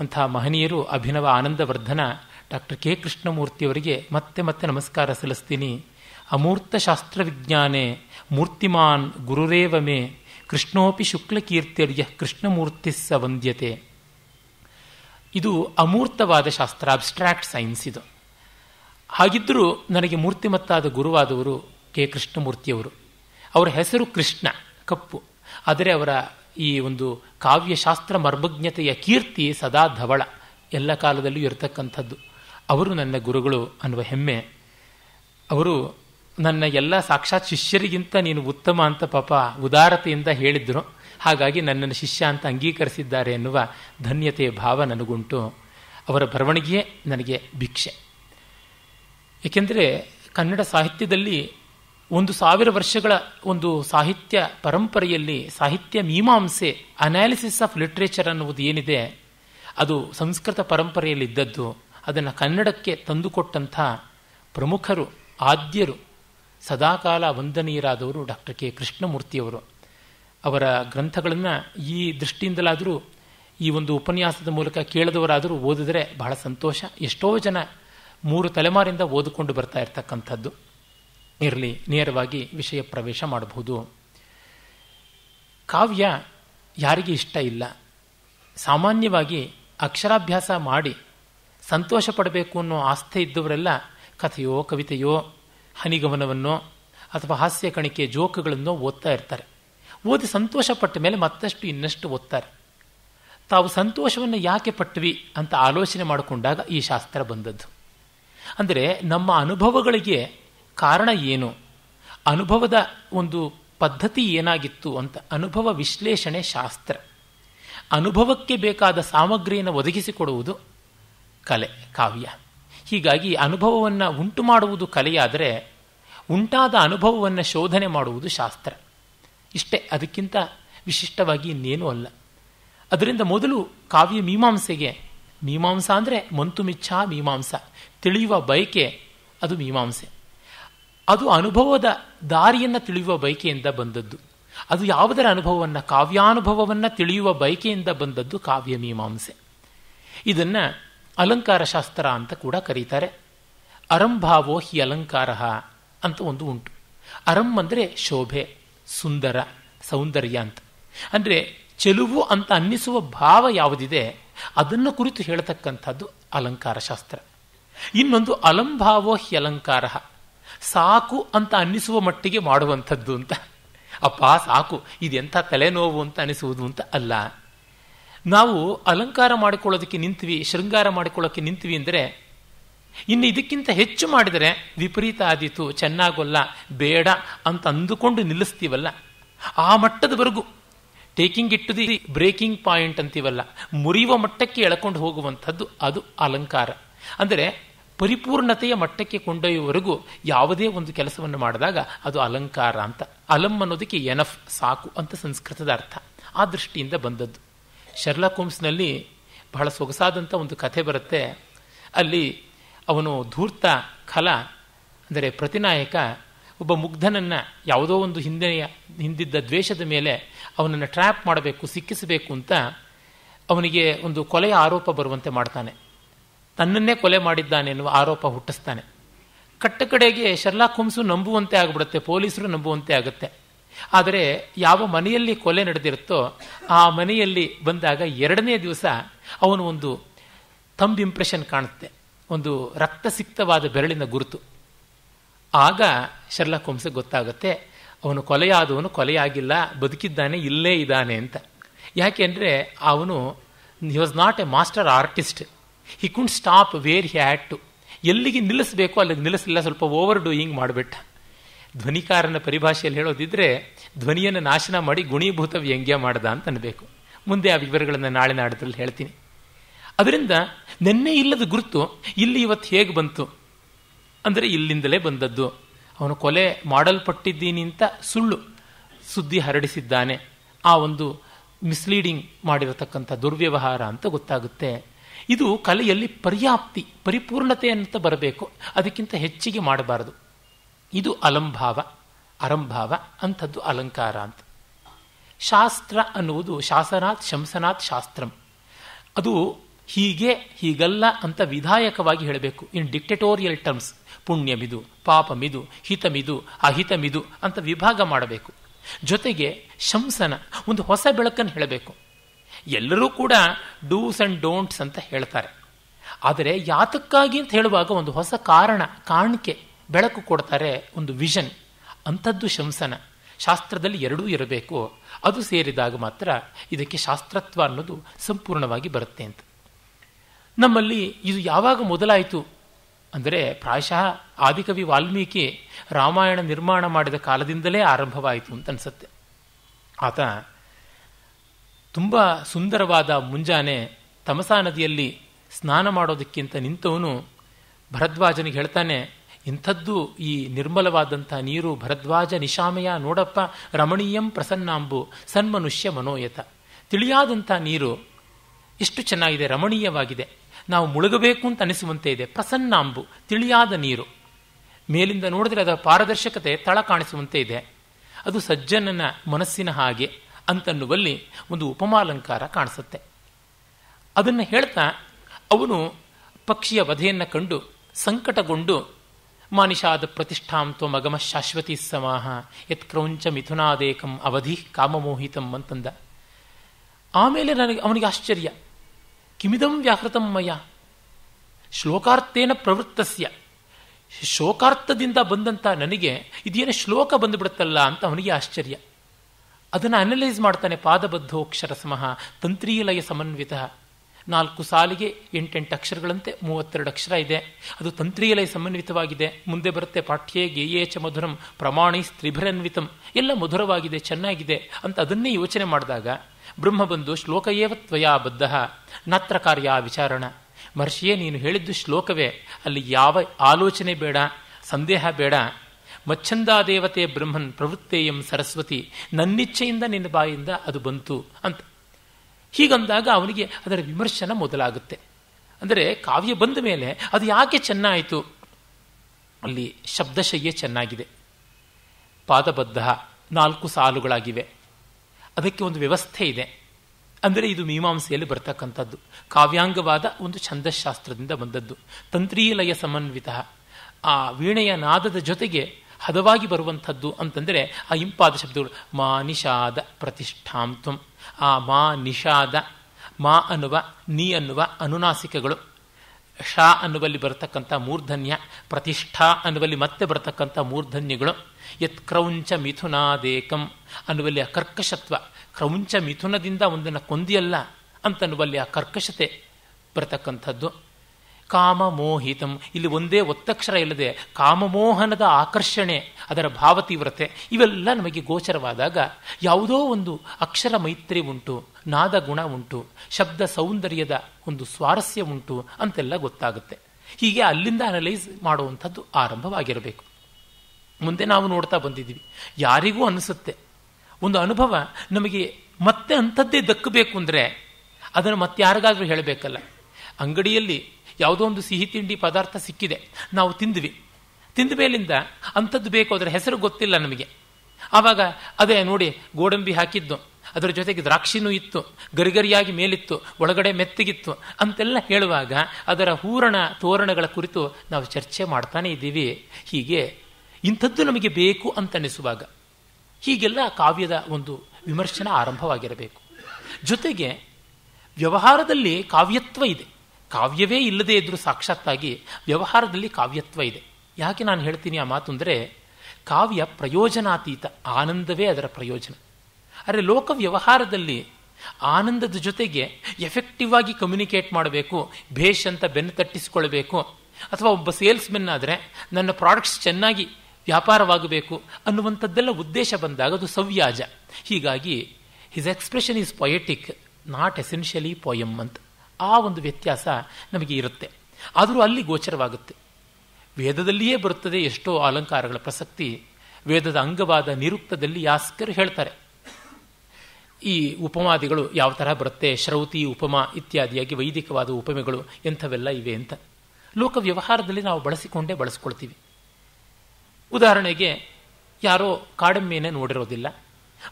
ಅಂಥ ಮಹನೀಯರು ಅಭಿನವ ಆನಂದವರ್ಧನ ಡಾಕ್ಟರ್ ಕೆ ಕೃಷ್ಣಮೂರ್ತಿಯವರಿಗೆ ಮತ್ತೆ ಮತ್ತೆ ನಮಸ್ಕಾರ ಸಲ್ಲಿಸ್ತೀನಿ ಅಮೂರ್ತ ಶಾಸ್ತ್ರ ವಿಜ್ಞಾನೆ ಮೂರ್ತಿಮಾನ್ ಗುರುರೇವ ಮೇ ಕೃಷ್ಣೋಪಿ ಶುಕ್ಲಕೀರ್ತಿಯ ಕೃಷ್ಣಮೂರ್ತಿಸ್ಸ ವಂದ್ಯತೆ ಇದು ಅಮೂರ್ತವಾದ ಶಾಸ್ತ್ರ ಅಬ್ಸ್ಟ್ರಾಕ್ಟ್ ಸೈನ್ಸ್ ಇದು ಹಾಗಿದ್ದರೂ ನನಗೆ ಮೂರ್ತಿಮತ್ತಾದ ಗುರುವಾದವರು ಕೆ ಕೃಷ್ಣಮೂರ್ತಿಯವರು ಅವರ ಹೆಸರು ಕೃಷ್ಣ ಕಪ್ಪು ಆದರೆ ಅವರ ಈ ಒಂದು ಕಾವ್ಯಶಾಸ್ತ್ರ ಮರ್ಮಜ್ಞತೆಯ ಕೀರ್ತಿ ಸದಾ ಧವಳ ಎಲ್ಲ ಕಾಲದಲ್ಲೂ ಇರತಕ್ಕಂಥದ್ದು ಅವರು ನನ್ನ ಗುರುಗಳು ಅನ್ನುವ ಹೆಮ್ಮೆ ಅವರು ನನ್ನ ಎಲ್ಲ ಸಾಕ್ಷಾತ್ ಶಿಷ್ಯರಿಗಿಂತ ನೀನು ಉತ್ತಮ ಅಂತ ಪಾಪ ಉದಾರತೆಯಿಂದ ಹೇಳಿದ್ರು ಹಾಗಾಗಿ ನನ್ನನ್ನು ಶಿಷ್ಯ ಅಂತ ಅಂಗೀಕರಿಸಿದ್ದಾರೆ ಎನ್ನುವ ಧನ್ಯತೆಯ ಭಾವ ನನಗುಂಟು ಅವರ ಬರವಣಿಗೆಯೇ ನನಗೆ ಭಿಕ್ಷೆ ಏಕೆಂದರೆ ಕನ್ನಡ ಸಾಹಿತ್ಯದಲ್ಲಿ ಒಂದು ಸಾವಿರ ವರ್ಷಗಳ ಒಂದು ಸಾಹಿತ್ಯ ಪರಂಪರೆಯಲ್ಲಿ ಸಾಹಿತ್ಯ ಮೀಮಾಂಸೆ ಅನಾಲಿಸಿಸ್ ಆಫ್ ಲಿಟ್ರೇಚರ್ ಅನ್ನುವುದು ಏನಿದೆ ಅದು ಸಂಸ್ಕೃತ ಪರಂಪರೆಯಲ್ಲಿದ್ದದ್ದು ಅದನ್ನು ಕನ್ನಡಕ್ಕೆ ತಂದುಕೊಟ್ಟಂಥ ಪ್ರಮುಖರು ಆದ್ಯರು ಸದಾಕಾಲ ವಂದನೀಯರಾದವರು ಡಾಕ್ಟರ್ ಕೆ ಕೃಷ್ಣಮೂರ್ತಿಯವರು ಅವರ ಗ್ರಂಥಗಳನ್ನು ಈ ದೃಷ್ಟಿಯಿಂದಲಾದರೂ ಈ ಒಂದು ಉಪನ್ಯಾಸದ ಮೂಲಕ ಕೇಳದವರಾದರೂ ಓದಿದರೆ ಬಹಳ ಸಂತೋಷ ಎಷ್ಟೋ ಜನ ಮೂರು ತಲೆಮಾರಿಂದ ಓದಿಕೊಂಡು ಬರ್ತಾ ಇರ್ತಕ್ಕಂಥದ್ದು ಇರಲಿ ನೇರವಾಗಿ ವಿಷಯ ಪ್ರವೇಶ ಮಾಡಬಹುದು ಕಾವ್ಯ ಯಾರಿಗೆ ಇಷ್ಟ ಇಲ್ಲ ಸಾಮಾನ್ಯವಾಗಿ ಅಕ್ಷರಾಭ್ಯಾಸ ಮಾಡಿ ಸಂತೋಷ ಪಡಬೇಕು ಅನ್ನೋ ಆಸ್ಥೆ ಇದ್ದವರೆಲ್ಲ ಕಥೆಯೋ ಕವಿತೆಯೋ ಹನಿಗಮನವನ್ನೋ ಅಥವಾ ಹಾಸ್ಯ ಕಣಿಕೆ ಜೋಕುಗಳನ್ನೋ ಓದ್ತಾ ಇರ್ತಾರೆ ಓದಿ ಸಂತೋಷ ಪಟ್ಟ ಮೇಲೆ ಮತ್ತಷ್ಟು ಇನ್ನಷ್ಟು ಓದ್ತಾರೆ ತಾವು ಸಂತೋಷವನ್ನು ಯಾಕೆ ಪಟ್ವಿ ಅಂತ ಆಲೋಚನೆ ಮಾಡಿಕೊಂಡಾಗ ಈ ಶಾಸ್ತ್ರ ಬಂದದ್ದು ಅಂದರೆ ನಮ್ಮ ಅನುಭವಗಳಿಗೆ ಕಾರಣ ಏನು ಅನುಭವದ ಒಂದು ಪದ್ಧತಿ ಏನಾಗಿತ್ತು ಅಂತ ಅನುಭವ ವಿಶ್ಲೇಷಣೆ ಶಾಸ್ತ್ರ ಅನುಭವಕ್ಕೆ ಬೇಕಾದ ಸಾಮಗ್ರಿಯನ್ನು ಒದಗಿಸಿಕೊಡುವುದು ಕಲೆ ಕಾವ್ಯ ಹೀಗಾಗಿ ಅನುಭವವನ್ನು ಉಂಟು ಮಾಡುವುದು ಕಲೆಯಾದರೆ ಉಂಟಾದ ಅನುಭವವನ್ನು ಶೋಧನೆ ಮಾಡುವುದು ಶಾಸ್ತ್ರ ಇಷ್ಟೇ ಅದಕ್ಕಿಂತ ವಿಶಿಷ್ಟವಾಗಿ ಇನ್ನೇನೂ ಅಲ್ಲ ಅದರಿಂದ ಮೊದಲು ಕಾವ್ಯ ಮೀಮಾಂಸೆಗೆ ಮೀಮಾಂಸ ಅಂದರೆ ಮಂತುಮಿಚ್ಛಾ ಮೀಮಾಂಸ ತಿಳಿಯುವ ಬಯಕೆ ಅದು ಮೀಮಾಂಸೆ ಅದು ಅನುಭವದ ದಾರಿಯನ್ನು ತಿಳಿಯುವ ಬಯಕೆಯಿಂದ ಬಂದದ್ದು ಅದು ಯಾವುದರ ಅನುಭವವನ್ನು ಕಾವ್ಯಾನುಭವವನ್ನು ತಿಳಿಯುವ ಬಯಕೆಯಿಂದ ಬಂದದ್ದು ಕಾವ್ಯ ಮೀಮಾಂಸೆ ಇದನ್ನು ಅಲಂಕಾರ ಶಾಸ್ತ್ರ ಅಂತ ಕೂಡ ಕರೀತಾರೆ ಅರಂಭಾವೋ ಹಿ ಅಲಂಕಾರ ಅಂತ ಒಂದು ಉಂಟು ಅರಂ ಅಂದರೆ ಶೋಭೆ ಸುಂದರ ಸೌಂದರ್ಯ ಅಂತ ಅಂದರೆ ಚೆಲುವು ಅಂತ ಅನ್ನಿಸುವ ಭಾವ ಯಾವುದಿದೆ ಅದನ್ನು ಕುರಿತು ಹೇಳತಕ್ಕಂಥದ್ದು ಅಲಂಕಾರ ಶಾಸ್ತ್ರ ಇನ್ನೊಂದು ಅಲಂಭಾವೋ ಹಿ ಅಲಂಕಾರ ಸಾಕು ಅಂತ ಅನ್ನಿಸುವ ಮಟ್ಟಿಗೆ ಮಾಡುವಂಥದ್ದು ಅಂತ ಅಪ್ಪ ಸಾಕು ಇದೆಂಥ ತಲೆನೋವು ಅಂತ ಅನಿಸುವುದು ಅಂತ ಅಲ್ಲ ನಾವು ಅಲಂಕಾರ ಮಾಡಿಕೊಳ್ಳೋದಕ್ಕೆ ನಿಂತ್ವಿ ಶೃಂಗಾರ ಮಾಡಿಕೊಳ್ಳೋಕ್ಕೆ ನಿಂತ್ವಿ ಅಂದರೆ ಇನ್ನು ಇದಕ್ಕಿಂತ ಹೆಚ್ಚು ಮಾಡಿದರೆ ವಿಪರೀತ ಆದೀತು ಚೆನ್ನಾಗೊಲ್ಲ ಬೇಡ ಅಂತ ಅಂದುಕೊಂಡು ನಿಲ್ಲಿಸ್ತೀವಲ್ಲ ಆ ಮಟ್ಟದವರೆಗೂ taking it to the breaking point ಅಂತೀವಲ್ಲ ಮುರಿಯುವ ಮಟ್ಟಕ್ಕೆ ಎಳಕೊಂಡು ಹೋಗುವಂಥದ್ದು ಅದು ಅಲಂಕಾರ ಅಂದರೆ ಪರಿಪೂರ್ಣತೆಯ ಮಟ್ಟಕ್ಕೆ ಕೊಂಡೊಯ್ಯುವವರೆಗೂ ಯಾವುದೇ ಒಂದು ಕೆಲಸವನ್ನು ಮಾಡಿದಾಗ ಅದು ಅಲಂಕಾರ ಅಂತ ಅಲಂ ಅನ್ನೋದಕ್ಕೆ ಎನಫ್ ಸಾಕು ಅಂತ ಸಂಸ್ಕೃತದ ಅರ್ಥ ಆ ದೃಷ್ಟಿಯಿಂದ ಬಂದದ್ದು ಶರ್ಲಾ ಕೋಮ್ಸ್ನಲ್ಲಿ ಬಹಳ ಸೊಗಸಾದಂಥ ಒಂದು ಕಥೆ ಬರುತ್ತೆ ಅಲ್ಲಿ ಅವನು ಧೂರ್ತ ಖಲ ಅಂದರೆ ಪ್ರತಿನಾಯಕ ಒಬ್ಬ ಮುಗ್ಧನನ್ನು ಯಾವುದೋ ಒಂದು ಹಿಂದೆಯ ಹಿಂದಿದ್ದ ದ್ವೇಷದ ಮೇಲೆ ಅವನನ್ನು ಟ್ರ್ಯಾಪ್ ಮಾಡಬೇಕು ಸಿಕ್ಕಿಸಬೇಕು ಅಂತ ಅವನಿಗೆ ಒಂದು ಕೊಲೆಯ ಆರೋಪ ಬರುವಂತೆ ಮಾಡ್ತಾನೆ ತನ್ನನ್ನೇ ಕೊಲೆ ಮಾಡಿದ್ದಾನೆ ಎನ್ನುವ ಆರೋಪ ಹುಟ್ಟಿಸ್ತಾನೆ ಕಟ್ಟ ಕಡೆಗೆ ಶರ್ಲಾ ಕುಂಸು ನಂಬುವಂತೆ ಆಗಿಬಿಡುತ್ತೆ ಪೊಲೀಸರು ನಂಬುವಂತೆ ಆಗುತ್ತೆ ಆದರೆ ಯಾವ ಮನೆಯಲ್ಲಿ ಕೊಲೆ ನಡೆದಿರುತ್ತೋ ಆ ಮನೆಯಲ್ಲಿ ಬಂದಾಗ ಎರಡನೇ ದಿವಸ ಅವನು ಒಂದು ಥಂಬ್ ಇಂಪ್ರೆಷನ್ ಕಾಣುತ್ತೆ ಒಂದು ರಕ್ತಸಿಕ್ತವಾದ ಬೆರಳಿನ ಗುರುತು ಆಗ ಶರ್ಲಾ ಕೊಂಬ್ಸ್ ಗೊತ್ತಾಗುತ್ತೆ ಅವನು ಕೊಲೆಯಾದವನು ಕೊಲೆಯಾಗಿಲ್ಲ ಬದುಕಿದ್ದಾನೆ ಇಲ್ಲೇ ಇದ್ದಾನೆ ಅಂತ ಯಾಕೆಂದರೆ ಅವನು he was not a master artist he could stop where had to ಎಲ್ಲಿಗೆ ನಿಲ್ಲಿಸಬೇಕು ಅಲ್ಲಿಗೆ ನಿಲ್ಲಿಸಲಿಲ್ಲ ಸ್ವಲ್ಪ ಓವರ್ ಡೂಯಿಂಗ್ ಮಾಡಿಬಿಟ್ಟ ಧ್ವನಿಕಾರನ ಪರಿಭಾಷೆಯಲ್ಲಿ ಹೇಳೋದಿದ್ರೆ ಧ್ವನಿಯನ್ನು ನಾಶನ ಮಾಡಿ ಗುಣೀಭೂತ ವ್ಯಂಗ್ಯ ಮಾಡ್ದ ಅಂತ ಅನ್ಬೇಕು ಮುಂದೆ ಆ ವಿವರಗಳನ್ನು ನಾಳೆ ನಾಡದ್ರಲ್ಲಿ ಹೇಳ್ತೀನಿ ಅದರಿಂದ ನೆನ್ನೆ ಇಲ್ಲದ ಗುರುತು ಇಲ್ಲಿ ಇವತ್ತು ಹೇಗೆ ಬಂತು ಅಂದರೆ ಇಲ್ಲಿಂದಲೇ ಬಂದದ್ದು ಅವನು ಕೊಲೆ ಮಾಡಲ್ಪಟ್ಟಿದ್ದೀನಿ ಅಂತ ಸುಳ್ಳು ಸುದ್ದಿ ಹರಡಿಸಿದ್ದಾನೆ ಆ ಒಂದು ಮಿಸ್ಲೀಡಿಂಗ್ ಮಾಡಿರತಕ್ಕಂಥ ದುರ್ವ್ಯವಹಾರ ಅಂತ ಗೊತ್ತಾಗುತ್ತೆ ಇದು ಕಲೆಯಲ್ಲಿ ಪರ್ಯಾಪ್ತಿ ಪರಿಪೂರ್ಣತೆ ಅಂತ ಬರಬೇಕು ಅದಕ್ಕಿಂತ ಹೆಚ್ಚಿಗೆ ಮಾಡಬಾರದು ಇದು ಅಲಂಭಾವ ಅರಂಭಾವ ಅಂಥದ್ದು ಅಲಂಕಾರ ಅಂತ ಶಾಸ್ತ್ರ ಅನ್ನುವುದು ಶಾಸನಾತ್ ಶಂಸನಾತ್ ಶಾಸ್ತ್ರಂ ಅದು ಹೀಗೆ ಹೀಗಲ್ಲ ಅಂತ ವಿಧಾಯಕವಾಗಿ ಹೇಳಬೇಕು ಇನ್ ಡಿಕ್ಟೆಟೋರಿಯಲ್ ಟರ್ಮ್ಸ್ ಪುಣ್ಯಮಿದು ಪಾಪಮಿದು ಹಿತಮಿದು ಅಹಿತಮಿದು ಅಂತ ವಿಭಾಗ ಮಾಡಬೇಕು ಜೊತೆಗೆ ಶಂಸನ ಒಂದು ಹೊಸ ಬೆಳಕನ್ನು ಹೇಳಬೇಕು ಎಲ್ಲರೂ ಕೂಡ ಡೂಸ್ ಆ್ಯಂಡ್ ಡೋಂಟ್ಸ್ ಅಂತ ಹೇಳ್ತಾರೆ ಆದರೆ ಯಾತಕ್ಕಾಗಿ ಅಂತ ಹೇಳುವಾಗ ಒಂದು ಹೊಸ ಕಾರಣ ಕಾಣಿಕೆ ಬೆಳಕು ಕೊಡ್ತಾರೆ ಒಂದು ವಿಷನ್ ಅಂಥದ್ದು ಶಂಸನ ಶಾಸ್ತ್ರದಲ್ಲಿ ಎರಡೂ ಇರಬೇಕು ಅದು ಸೇರಿದಾಗ ಮಾತ್ರ ಇದಕ್ಕೆ ಶಾಸ್ತ್ರತ್ವ ಅನ್ನೋದು ಸಂಪೂರ್ಣವಾಗಿ ಬರುತ್ತೆ ಅಂತ ನಮ್ಮಲ್ಲಿ ಇದು ಯಾವಾಗ ಮೊದಲಾಯಿತು ಅಂದರೆ ಪ್ರಾಯಶಃ ಆದಿಕವಿ ವಾಲ್ಮೀಕಿ ರಾಮಾಯಣ ನಿರ್ಮಾಣ ಮಾಡಿದ ಕಾಲದಿಂದಲೇ ಆರಂಭವಾಯಿತು ಅಂತ ಅನಿಸುತ್ತೆ ಆತ ತುಂಬ ಸುಂದರವಾದ ಮುಂಜಾನೆ ತಮಸಾ ನದಿಯಲ್ಲಿ ಸ್ನಾನ ಮಾಡೋದಕ್ಕಿಂತ ನಿಂತವನು ಭರದ್ವಾಜನಿಗೆ ಹೇಳ್ತಾನೆ ಇಂಥದ್ದು ಈ ನಿರ್ಮಲವಾದಂಥ ನೀರು ಭರದ್ವಾಜ ನಿಶಾಮಯ ನೋಡಪ್ಪ ರಮಣೀಯಂ ಪ್ರಸನ್ನಾಂಬು ಸನ್ಮನುಷ್ಯ ಮನೋಯತ ತಿಳಿಯಾದಂಥ ನೀರು ಎಷ್ಟು ಚೆನ್ನಾಗಿದೆ ರಮಣೀಯವಾಗಿದೆ ನಾವು ಮುಳುಗಬೇಕು ಅಂತ ಅನಿಸುವಂತೆ ಇದೆ ಪ್ರಸನ್ನಾಂಬು ತಿಳಿಯಾದ ನೀರು ಮೇಲಿಂದ ನೋಡಿದ್ರೆ ಅದರ ಪಾರದರ್ಶಕತೆ ತಳ ಕಾಣಿಸುವಂತೆ ಇದೆ ಅದು ಸಜ್ಜನನ ಮನಸ್ಸಿನ ಹಾಗೆ ಅಂತನ್ನುವಲ್ಲಿ ಒಂದು ಉಪಮಾಲಂಕಾರ ಕಾಣಿಸುತ್ತೆ ಅದನ್ನು ಹೇಳ್ತಾ ಅವನು ಪಕ್ಷಿಯ ವಧೆಯನ್ನು ಕಂಡು ಸಂಕಟಗೊಂಡು ಮಾನಿಷಾದ ಪ್ರತಿಷ್ಠಾಂತ್ವ ಮಗಮ ಶಾಶ್ವತಿ ಸಮಾಹ ಯತ್ ಕ್ರೌಂಚ ಮಿಥುನಾದೇಕಂ ಅವಧಿ ಕಾಮಮೋಹಿತಂ ಅಂತಂದ ಆಮೇಲೆ ನನಗೆ ಅವನಿಗೆ ಆಶ್ಚರ್ಯ ಕಿಮಿದಂ ವ್ಯಾಹೃತಂ ಮಯ ಶ್ಲೋಕಾರ್ಥೇನ ಪ್ರವೃತ್ತಸ್ಯ ಶೋಕಾರ್ಥದಿಂದ ಬಂದಂತ ನನಗೆ ಇದೇನು ಶ್ಲೋಕ ಬಂದುಬಿಡುತ್ತಲ್ಲ ಅಂತ ಅವನಿಗೆ ಆಶ್ಚರ್ಯ ಅದನ್ನು ಅನಲೈಸ್ ಮಾಡ್ತಾನೆ ಸಮಹ ತಂತ್ರೀಲಯ ಸಮನ್ವಿತ ನಾಲ್ಕು ಸಾಲಿಗೆ ಎಂಟೆಂಟು ಅಕ್ಷರಗಳಂತೆ ಮೂವತ್ತೆರಡು ಅಕ್ಷರ ಇದೆ ಅದು ತಂತ್ರಿಯಲೈ ಸಮನ್ವಿತವಾಗಿದೆ ಮುಂದೆ ಬರುತ್ತೆ ಪಾಠ್ಯೇ ಗೇಯೇ ಚ ಮಧುರಂ ಪ್ರಮಾಣಿ ಸ್ತ್ರಿಭರನ್ವಿತಂ ಎಲ್ಲ ಮಧುರವಾಗಿದೆ ಚೆನ್ನಾಗಿದೆ ಅಂತ ಅದನ್ನೇ ಯೋಚನೆ ಮಾಡಿದಾಗ ಬ್ರಹ್ಮ ಬಂದು ಶ್ಲೋಕ ಏವ ತ್ವಯಾ ಬದ್ಧ ನಾತ್ರ ಕಾರ್ಯ ವಿಚಾರಣ ಮಹರ್ಷಿಯೇ ನೀನು ಹೇಳಿದ್ದು ಶ್ಲೋಕವೇ ಅಲ್ಲಿ ಯಾವ ಆಲೋಚನೆ ಬೇಡ ಸಂದೇಹ ಬೇಡ ಮಚ್ಛಂದಾದೇವತೆ ಬ್ರಹ್ಮನ್ ಪ್ರವೃತ್ತೇಯಂ ಸರಸ್ವತಿ ನನ್ನಿಚ್ಛೆಯಿಂದ ನಿನ್ನ ಬಾಯಿಂದ ಅದು ಬಂತು ಅಂತ ಹೀಗಂದಾಗ ಅವನಿಗೆ ಅದರ ವಿಮರ್ಶನ ಮೊದಲಾಗುತ್ತೆ ಅಂದರೆ ಕಾವ್ಯ ಬಂದ ಮೇಲೆ ಅದು ಯಾಕೆ ಚೆನ್ನಾಯಿತು ಅಲ್ಲಿ ಶಬ್ದಶಯ್ಯ ಚೆನ್ನಾಗಿದೆ ಪಾದಬದ್ಧ ನಾಲ್ಕು ಸಾಲುಗಳಾಗಿವೆ ಅದಕ್ಕೆ ಒಂದು ವ್ಯವಸ್ಥೆ ಇದೆ ಅಂದರೆ ಇದು ಮೀಮಾಂಸೆಯಲ್ಲಿ ಬರ್ತಕ್ಕಂಥದ್ದು ಕಾವ್ಯಾಂಗವಾದ ಒಂದು ಛಂದಶಾಸ್ತ್ರದಿಂದ ಬಂದದ್ದು ತಂತ್ರೀಲಯ ಸಮನ್ವಿತ ಆ ವೀಣೆಯ ನಾದದ ಜೊತೆಗೆ ಹದವಾಗಿ ಬರುವಂಥದ್ದು ಅಂತಂದರೆ ಆ ಇಂಪಾದ ಶಬ್ದಗಳು ಮಾನಿಷಾದ ಪ್ರತಿಷ್ಠಾಂತ್ವಂ ಆ ಮಾ ನಿಷಾದ ಮಾ ಅನ್ನುವ ನೀ ಅನ್ನುವ ಅನುನಾಸಿಕಗಳು ಶಾ ಅನ್ನುವಲ್ಲಿ ಬರತಕ್ಕಂಥ ಮೂರ್ಧನ್ಯ ಪ್ರತಿಷ್ಠಾ ಅನ್ನುವಲ್ಲಿ ಮತ್ತೆ ಬರತಕ್ಕಂಥ ಮೂರ್ಧನ್ಯಗಳು ಯತ್ ಕ್ರೌಂಚ ಮಿಥುನಾದೇಕಂ ಅನ್ನುವಲ್ಲಿ ಆ ಕರ್ಕಶತ್ವ ಕ್ರೌಂಚ ಮಿಥುನದಿಂದ ಒಂದನ್ನು ಕೊಂದಿಯಲ್ಲ ಅಂತನ್ನುವಲ್ಲಿ ಆ ಕರ್ಕಶತೆ ಬರತಕ್ಕಂಥದ್ದು ಕಾಮಮೋಹಿತಂ ಇಲ್ಲಿ ಒಂದೇ ಒತ್ತಕ್ಷರ ಇಲ್ಲದೆ ಕಾಮಮೋಹನದ ಆಕರ್ಷಣೆ ಅದರ ಭಾವತೀವ್ರತೆ ಇವೆಲ್ಲ ನಮಗೆ ಗೋಚರವಾದಾಗ ಯಾವುದೋ ಒಂದು ಅಕ್ಷರ ಮೈತ್ರಿ ಉಂಟು ನಾದ ಗುಣ ಉಂಟು ಶಬ್ದ ಸೌಂದರ್ಯದ ಒಂದು ಸ್ವಾರಸ್ಯ ಉಂಟು ಅಂತೆಲ್ಲ ಗೊತ್ತಾಗುತ್ತೆ ಹೀಗೆ ಅಲ್ಲಿಂದ ಅನಲೈಸ್ ಮಾಡುವಂಥದ್ದು ಆರಂಭವಾಗಿರಬೇಕು ಮುಂದೆ ನಾವು ನೋಡ್ತಾ ಬಂದಿದ್ದೀವಿ ಯಾರಿಗೂ ಅನಿಸುತ್ತೆ ಒಂದು ಅನುಭವ ನಮಗೆ ಮತ್ತೆ ಅಂಥದ್ದೇ ದಕ್ಕಬೇಕು ಅಂದರೆ ಅದನ್ನು ಯಾರಿಗಾದರೂ ಹೇಳಬೇಕಲ್ಲ ಅಂಗಡಿಯಲ್ಲಿ ಯಾವುದೋ ಒಂದು ಸಿಹಿ ತಿಂಡಿ ಪದಾರ್ಥ ಸಿಕ್ಕಿದೆ ನಾವು ತಿಂದ್ವಿ ತಿಂದ ಮೇಲಿಂದ ಅಂಥದ್ದು ಬೇಕು ಅದರ ಹೆಸರು ಗೊತ್ತಿಲ್ಲ ನಮಗೆ ಆವಾಗ ಅದೇ ನೋಡಿ ಗೋಡಂಬಿ ಹಾಕಿದ್ದು ಅದರ ಜೊತೆಗೆ ದ್ರಾಕ್ಷಿನೂ ಇತ್ತು ಗರಿಗರಿಯಾಗಿ ಮೇಲಿತ್ತು ಒಳಗಡೆ ಮೆತ್ತಗಿತ್ತು ಅಂತೆಲ್ಲ ಹೇಳುವಾಗ ಅದರ ಹೂರಣ ತೋರಣಗಳ ಕುರಿತು ನಾವು ಚರ್ಚೆ ಮಾಡ್ತಾನೆ ಇದ್ದೀವಿ ಹೀಗೆ ಇಂಥದ್ದು ನಮಗೆ ಬೇಕು ಅಂತನಿಸುವಾಗ ಹೀಗೆಲ್ಲ ಕಾವ್ಯದ ಒಂದು ವಿಮರ್ಶನ ಆರಂಭವಾಗಿರಬೇಕು ಜೊತೆಗೆ ವ್ಯವಹಾರದಲ್ಲಿ ಕಾವ್ಯತ್ವ ಇದೆ ಕಾವ್ಯವೇ ಇಲ್ಲದೇ ಇದ್ದರೂ ಸಾಕ್ಷಾತ್ತಾಗಿ ವ್ಯವಹಾರದಲ್ಲಿ ಕಾವ್ಯತ್ವ ಇದೆ ಯಾಕೆ ನಾನು ಹೇಳ್ತೀನಿ ಆ ಮಾತು ಅಂದರೆ ಕಾವ್ಯ ಪ್ರಯೋಜನಾತೀತ ಆನಂದವೇ ಅದರ ಪ್ರಯೋಜನ ಆದರೆ ಲೋಕ ವ್ಯವಹಾರದಲ್ಲಿ ಆನಂದದ ಜೊತೆಗೆ ಎಫೆಕ್ಟಿವ್ ಆಗಿ ಕಮ್ಯುನಿಕೇಟ್ ಮಾಡಬೇಕು ಭೇಷ್ ಅಂತ ಬೆನ್ನು ತಟ್ಟಿಸಿಕೊಳ್ಬೇಕು ಅಥವಾ ಒಬ್ಬ ಸೇಲ್ಸ್ಮೆನ್ ಆದರೆ ನನ್ನ ಪ್ರಾಡಕ್ಟ್ಸ್ ಚೆನ್ನಾಗಿ ವ್ಯಾಪಾರವಾಗಬೇಕು ಅನ್ನುವಂಥದ್ದೆಲ್ಲ ಉದ್ದೇಶ ಬಂದಾಗ ಅದು ಸವ್ಯಾಜ ಹೀಗಾಗಿ his expression is poetic not essentially poem ಅಂತ ಆ ಒಂದು ವ್ಯತ್ಯಾಸ ನಮಗೆ ಇರುತ್ತೆ ಆದರೂ ಅಲ್ಲಿ ಗೋಚರವಾಗುತ್ತೆ ವೇದದಲ್ಲಿಯೇ ಬರುತ್ತದೆ ಎಷ್ಟೋ ಅಲಂಕಾರಗಳ ಪ್ರಸಕ್ತಿ ವೇದದ ಅಂಗವಾದ ನಿರುಕ್ತದಲ್ಲಿ ಯಾಸ್ಕರು ಹೇಳ್ತಾರೆ ಈ ಉಪಮಾದಿಗಳು ಯಾವ ತರಹ ಬರುತ್ತೆ ಶ್ರೌತಿ ಉಪಮಾ ಇತ್ಯಾದಿಯಾಗಿ ವೈದಿಕವಾದ ಉಪಮೆಗಳು ಎಂಥವೆಲ್ಲ ಇವೆ ಅಂತ ಲೋಕ ವ್ಯವಹಾರದಲ್ಲಿ ನಾವು ಬಳಸಿಕೊಂಡೇ ಬಳಸ್ಕೊಳ್ತೀವಿ ಉದಾಹರಣೆಗೆ ಯಾರೋ ಕಾಡಮ್ಮೆಯೇ ನೋಡಿರೋದಿಲ್ಲ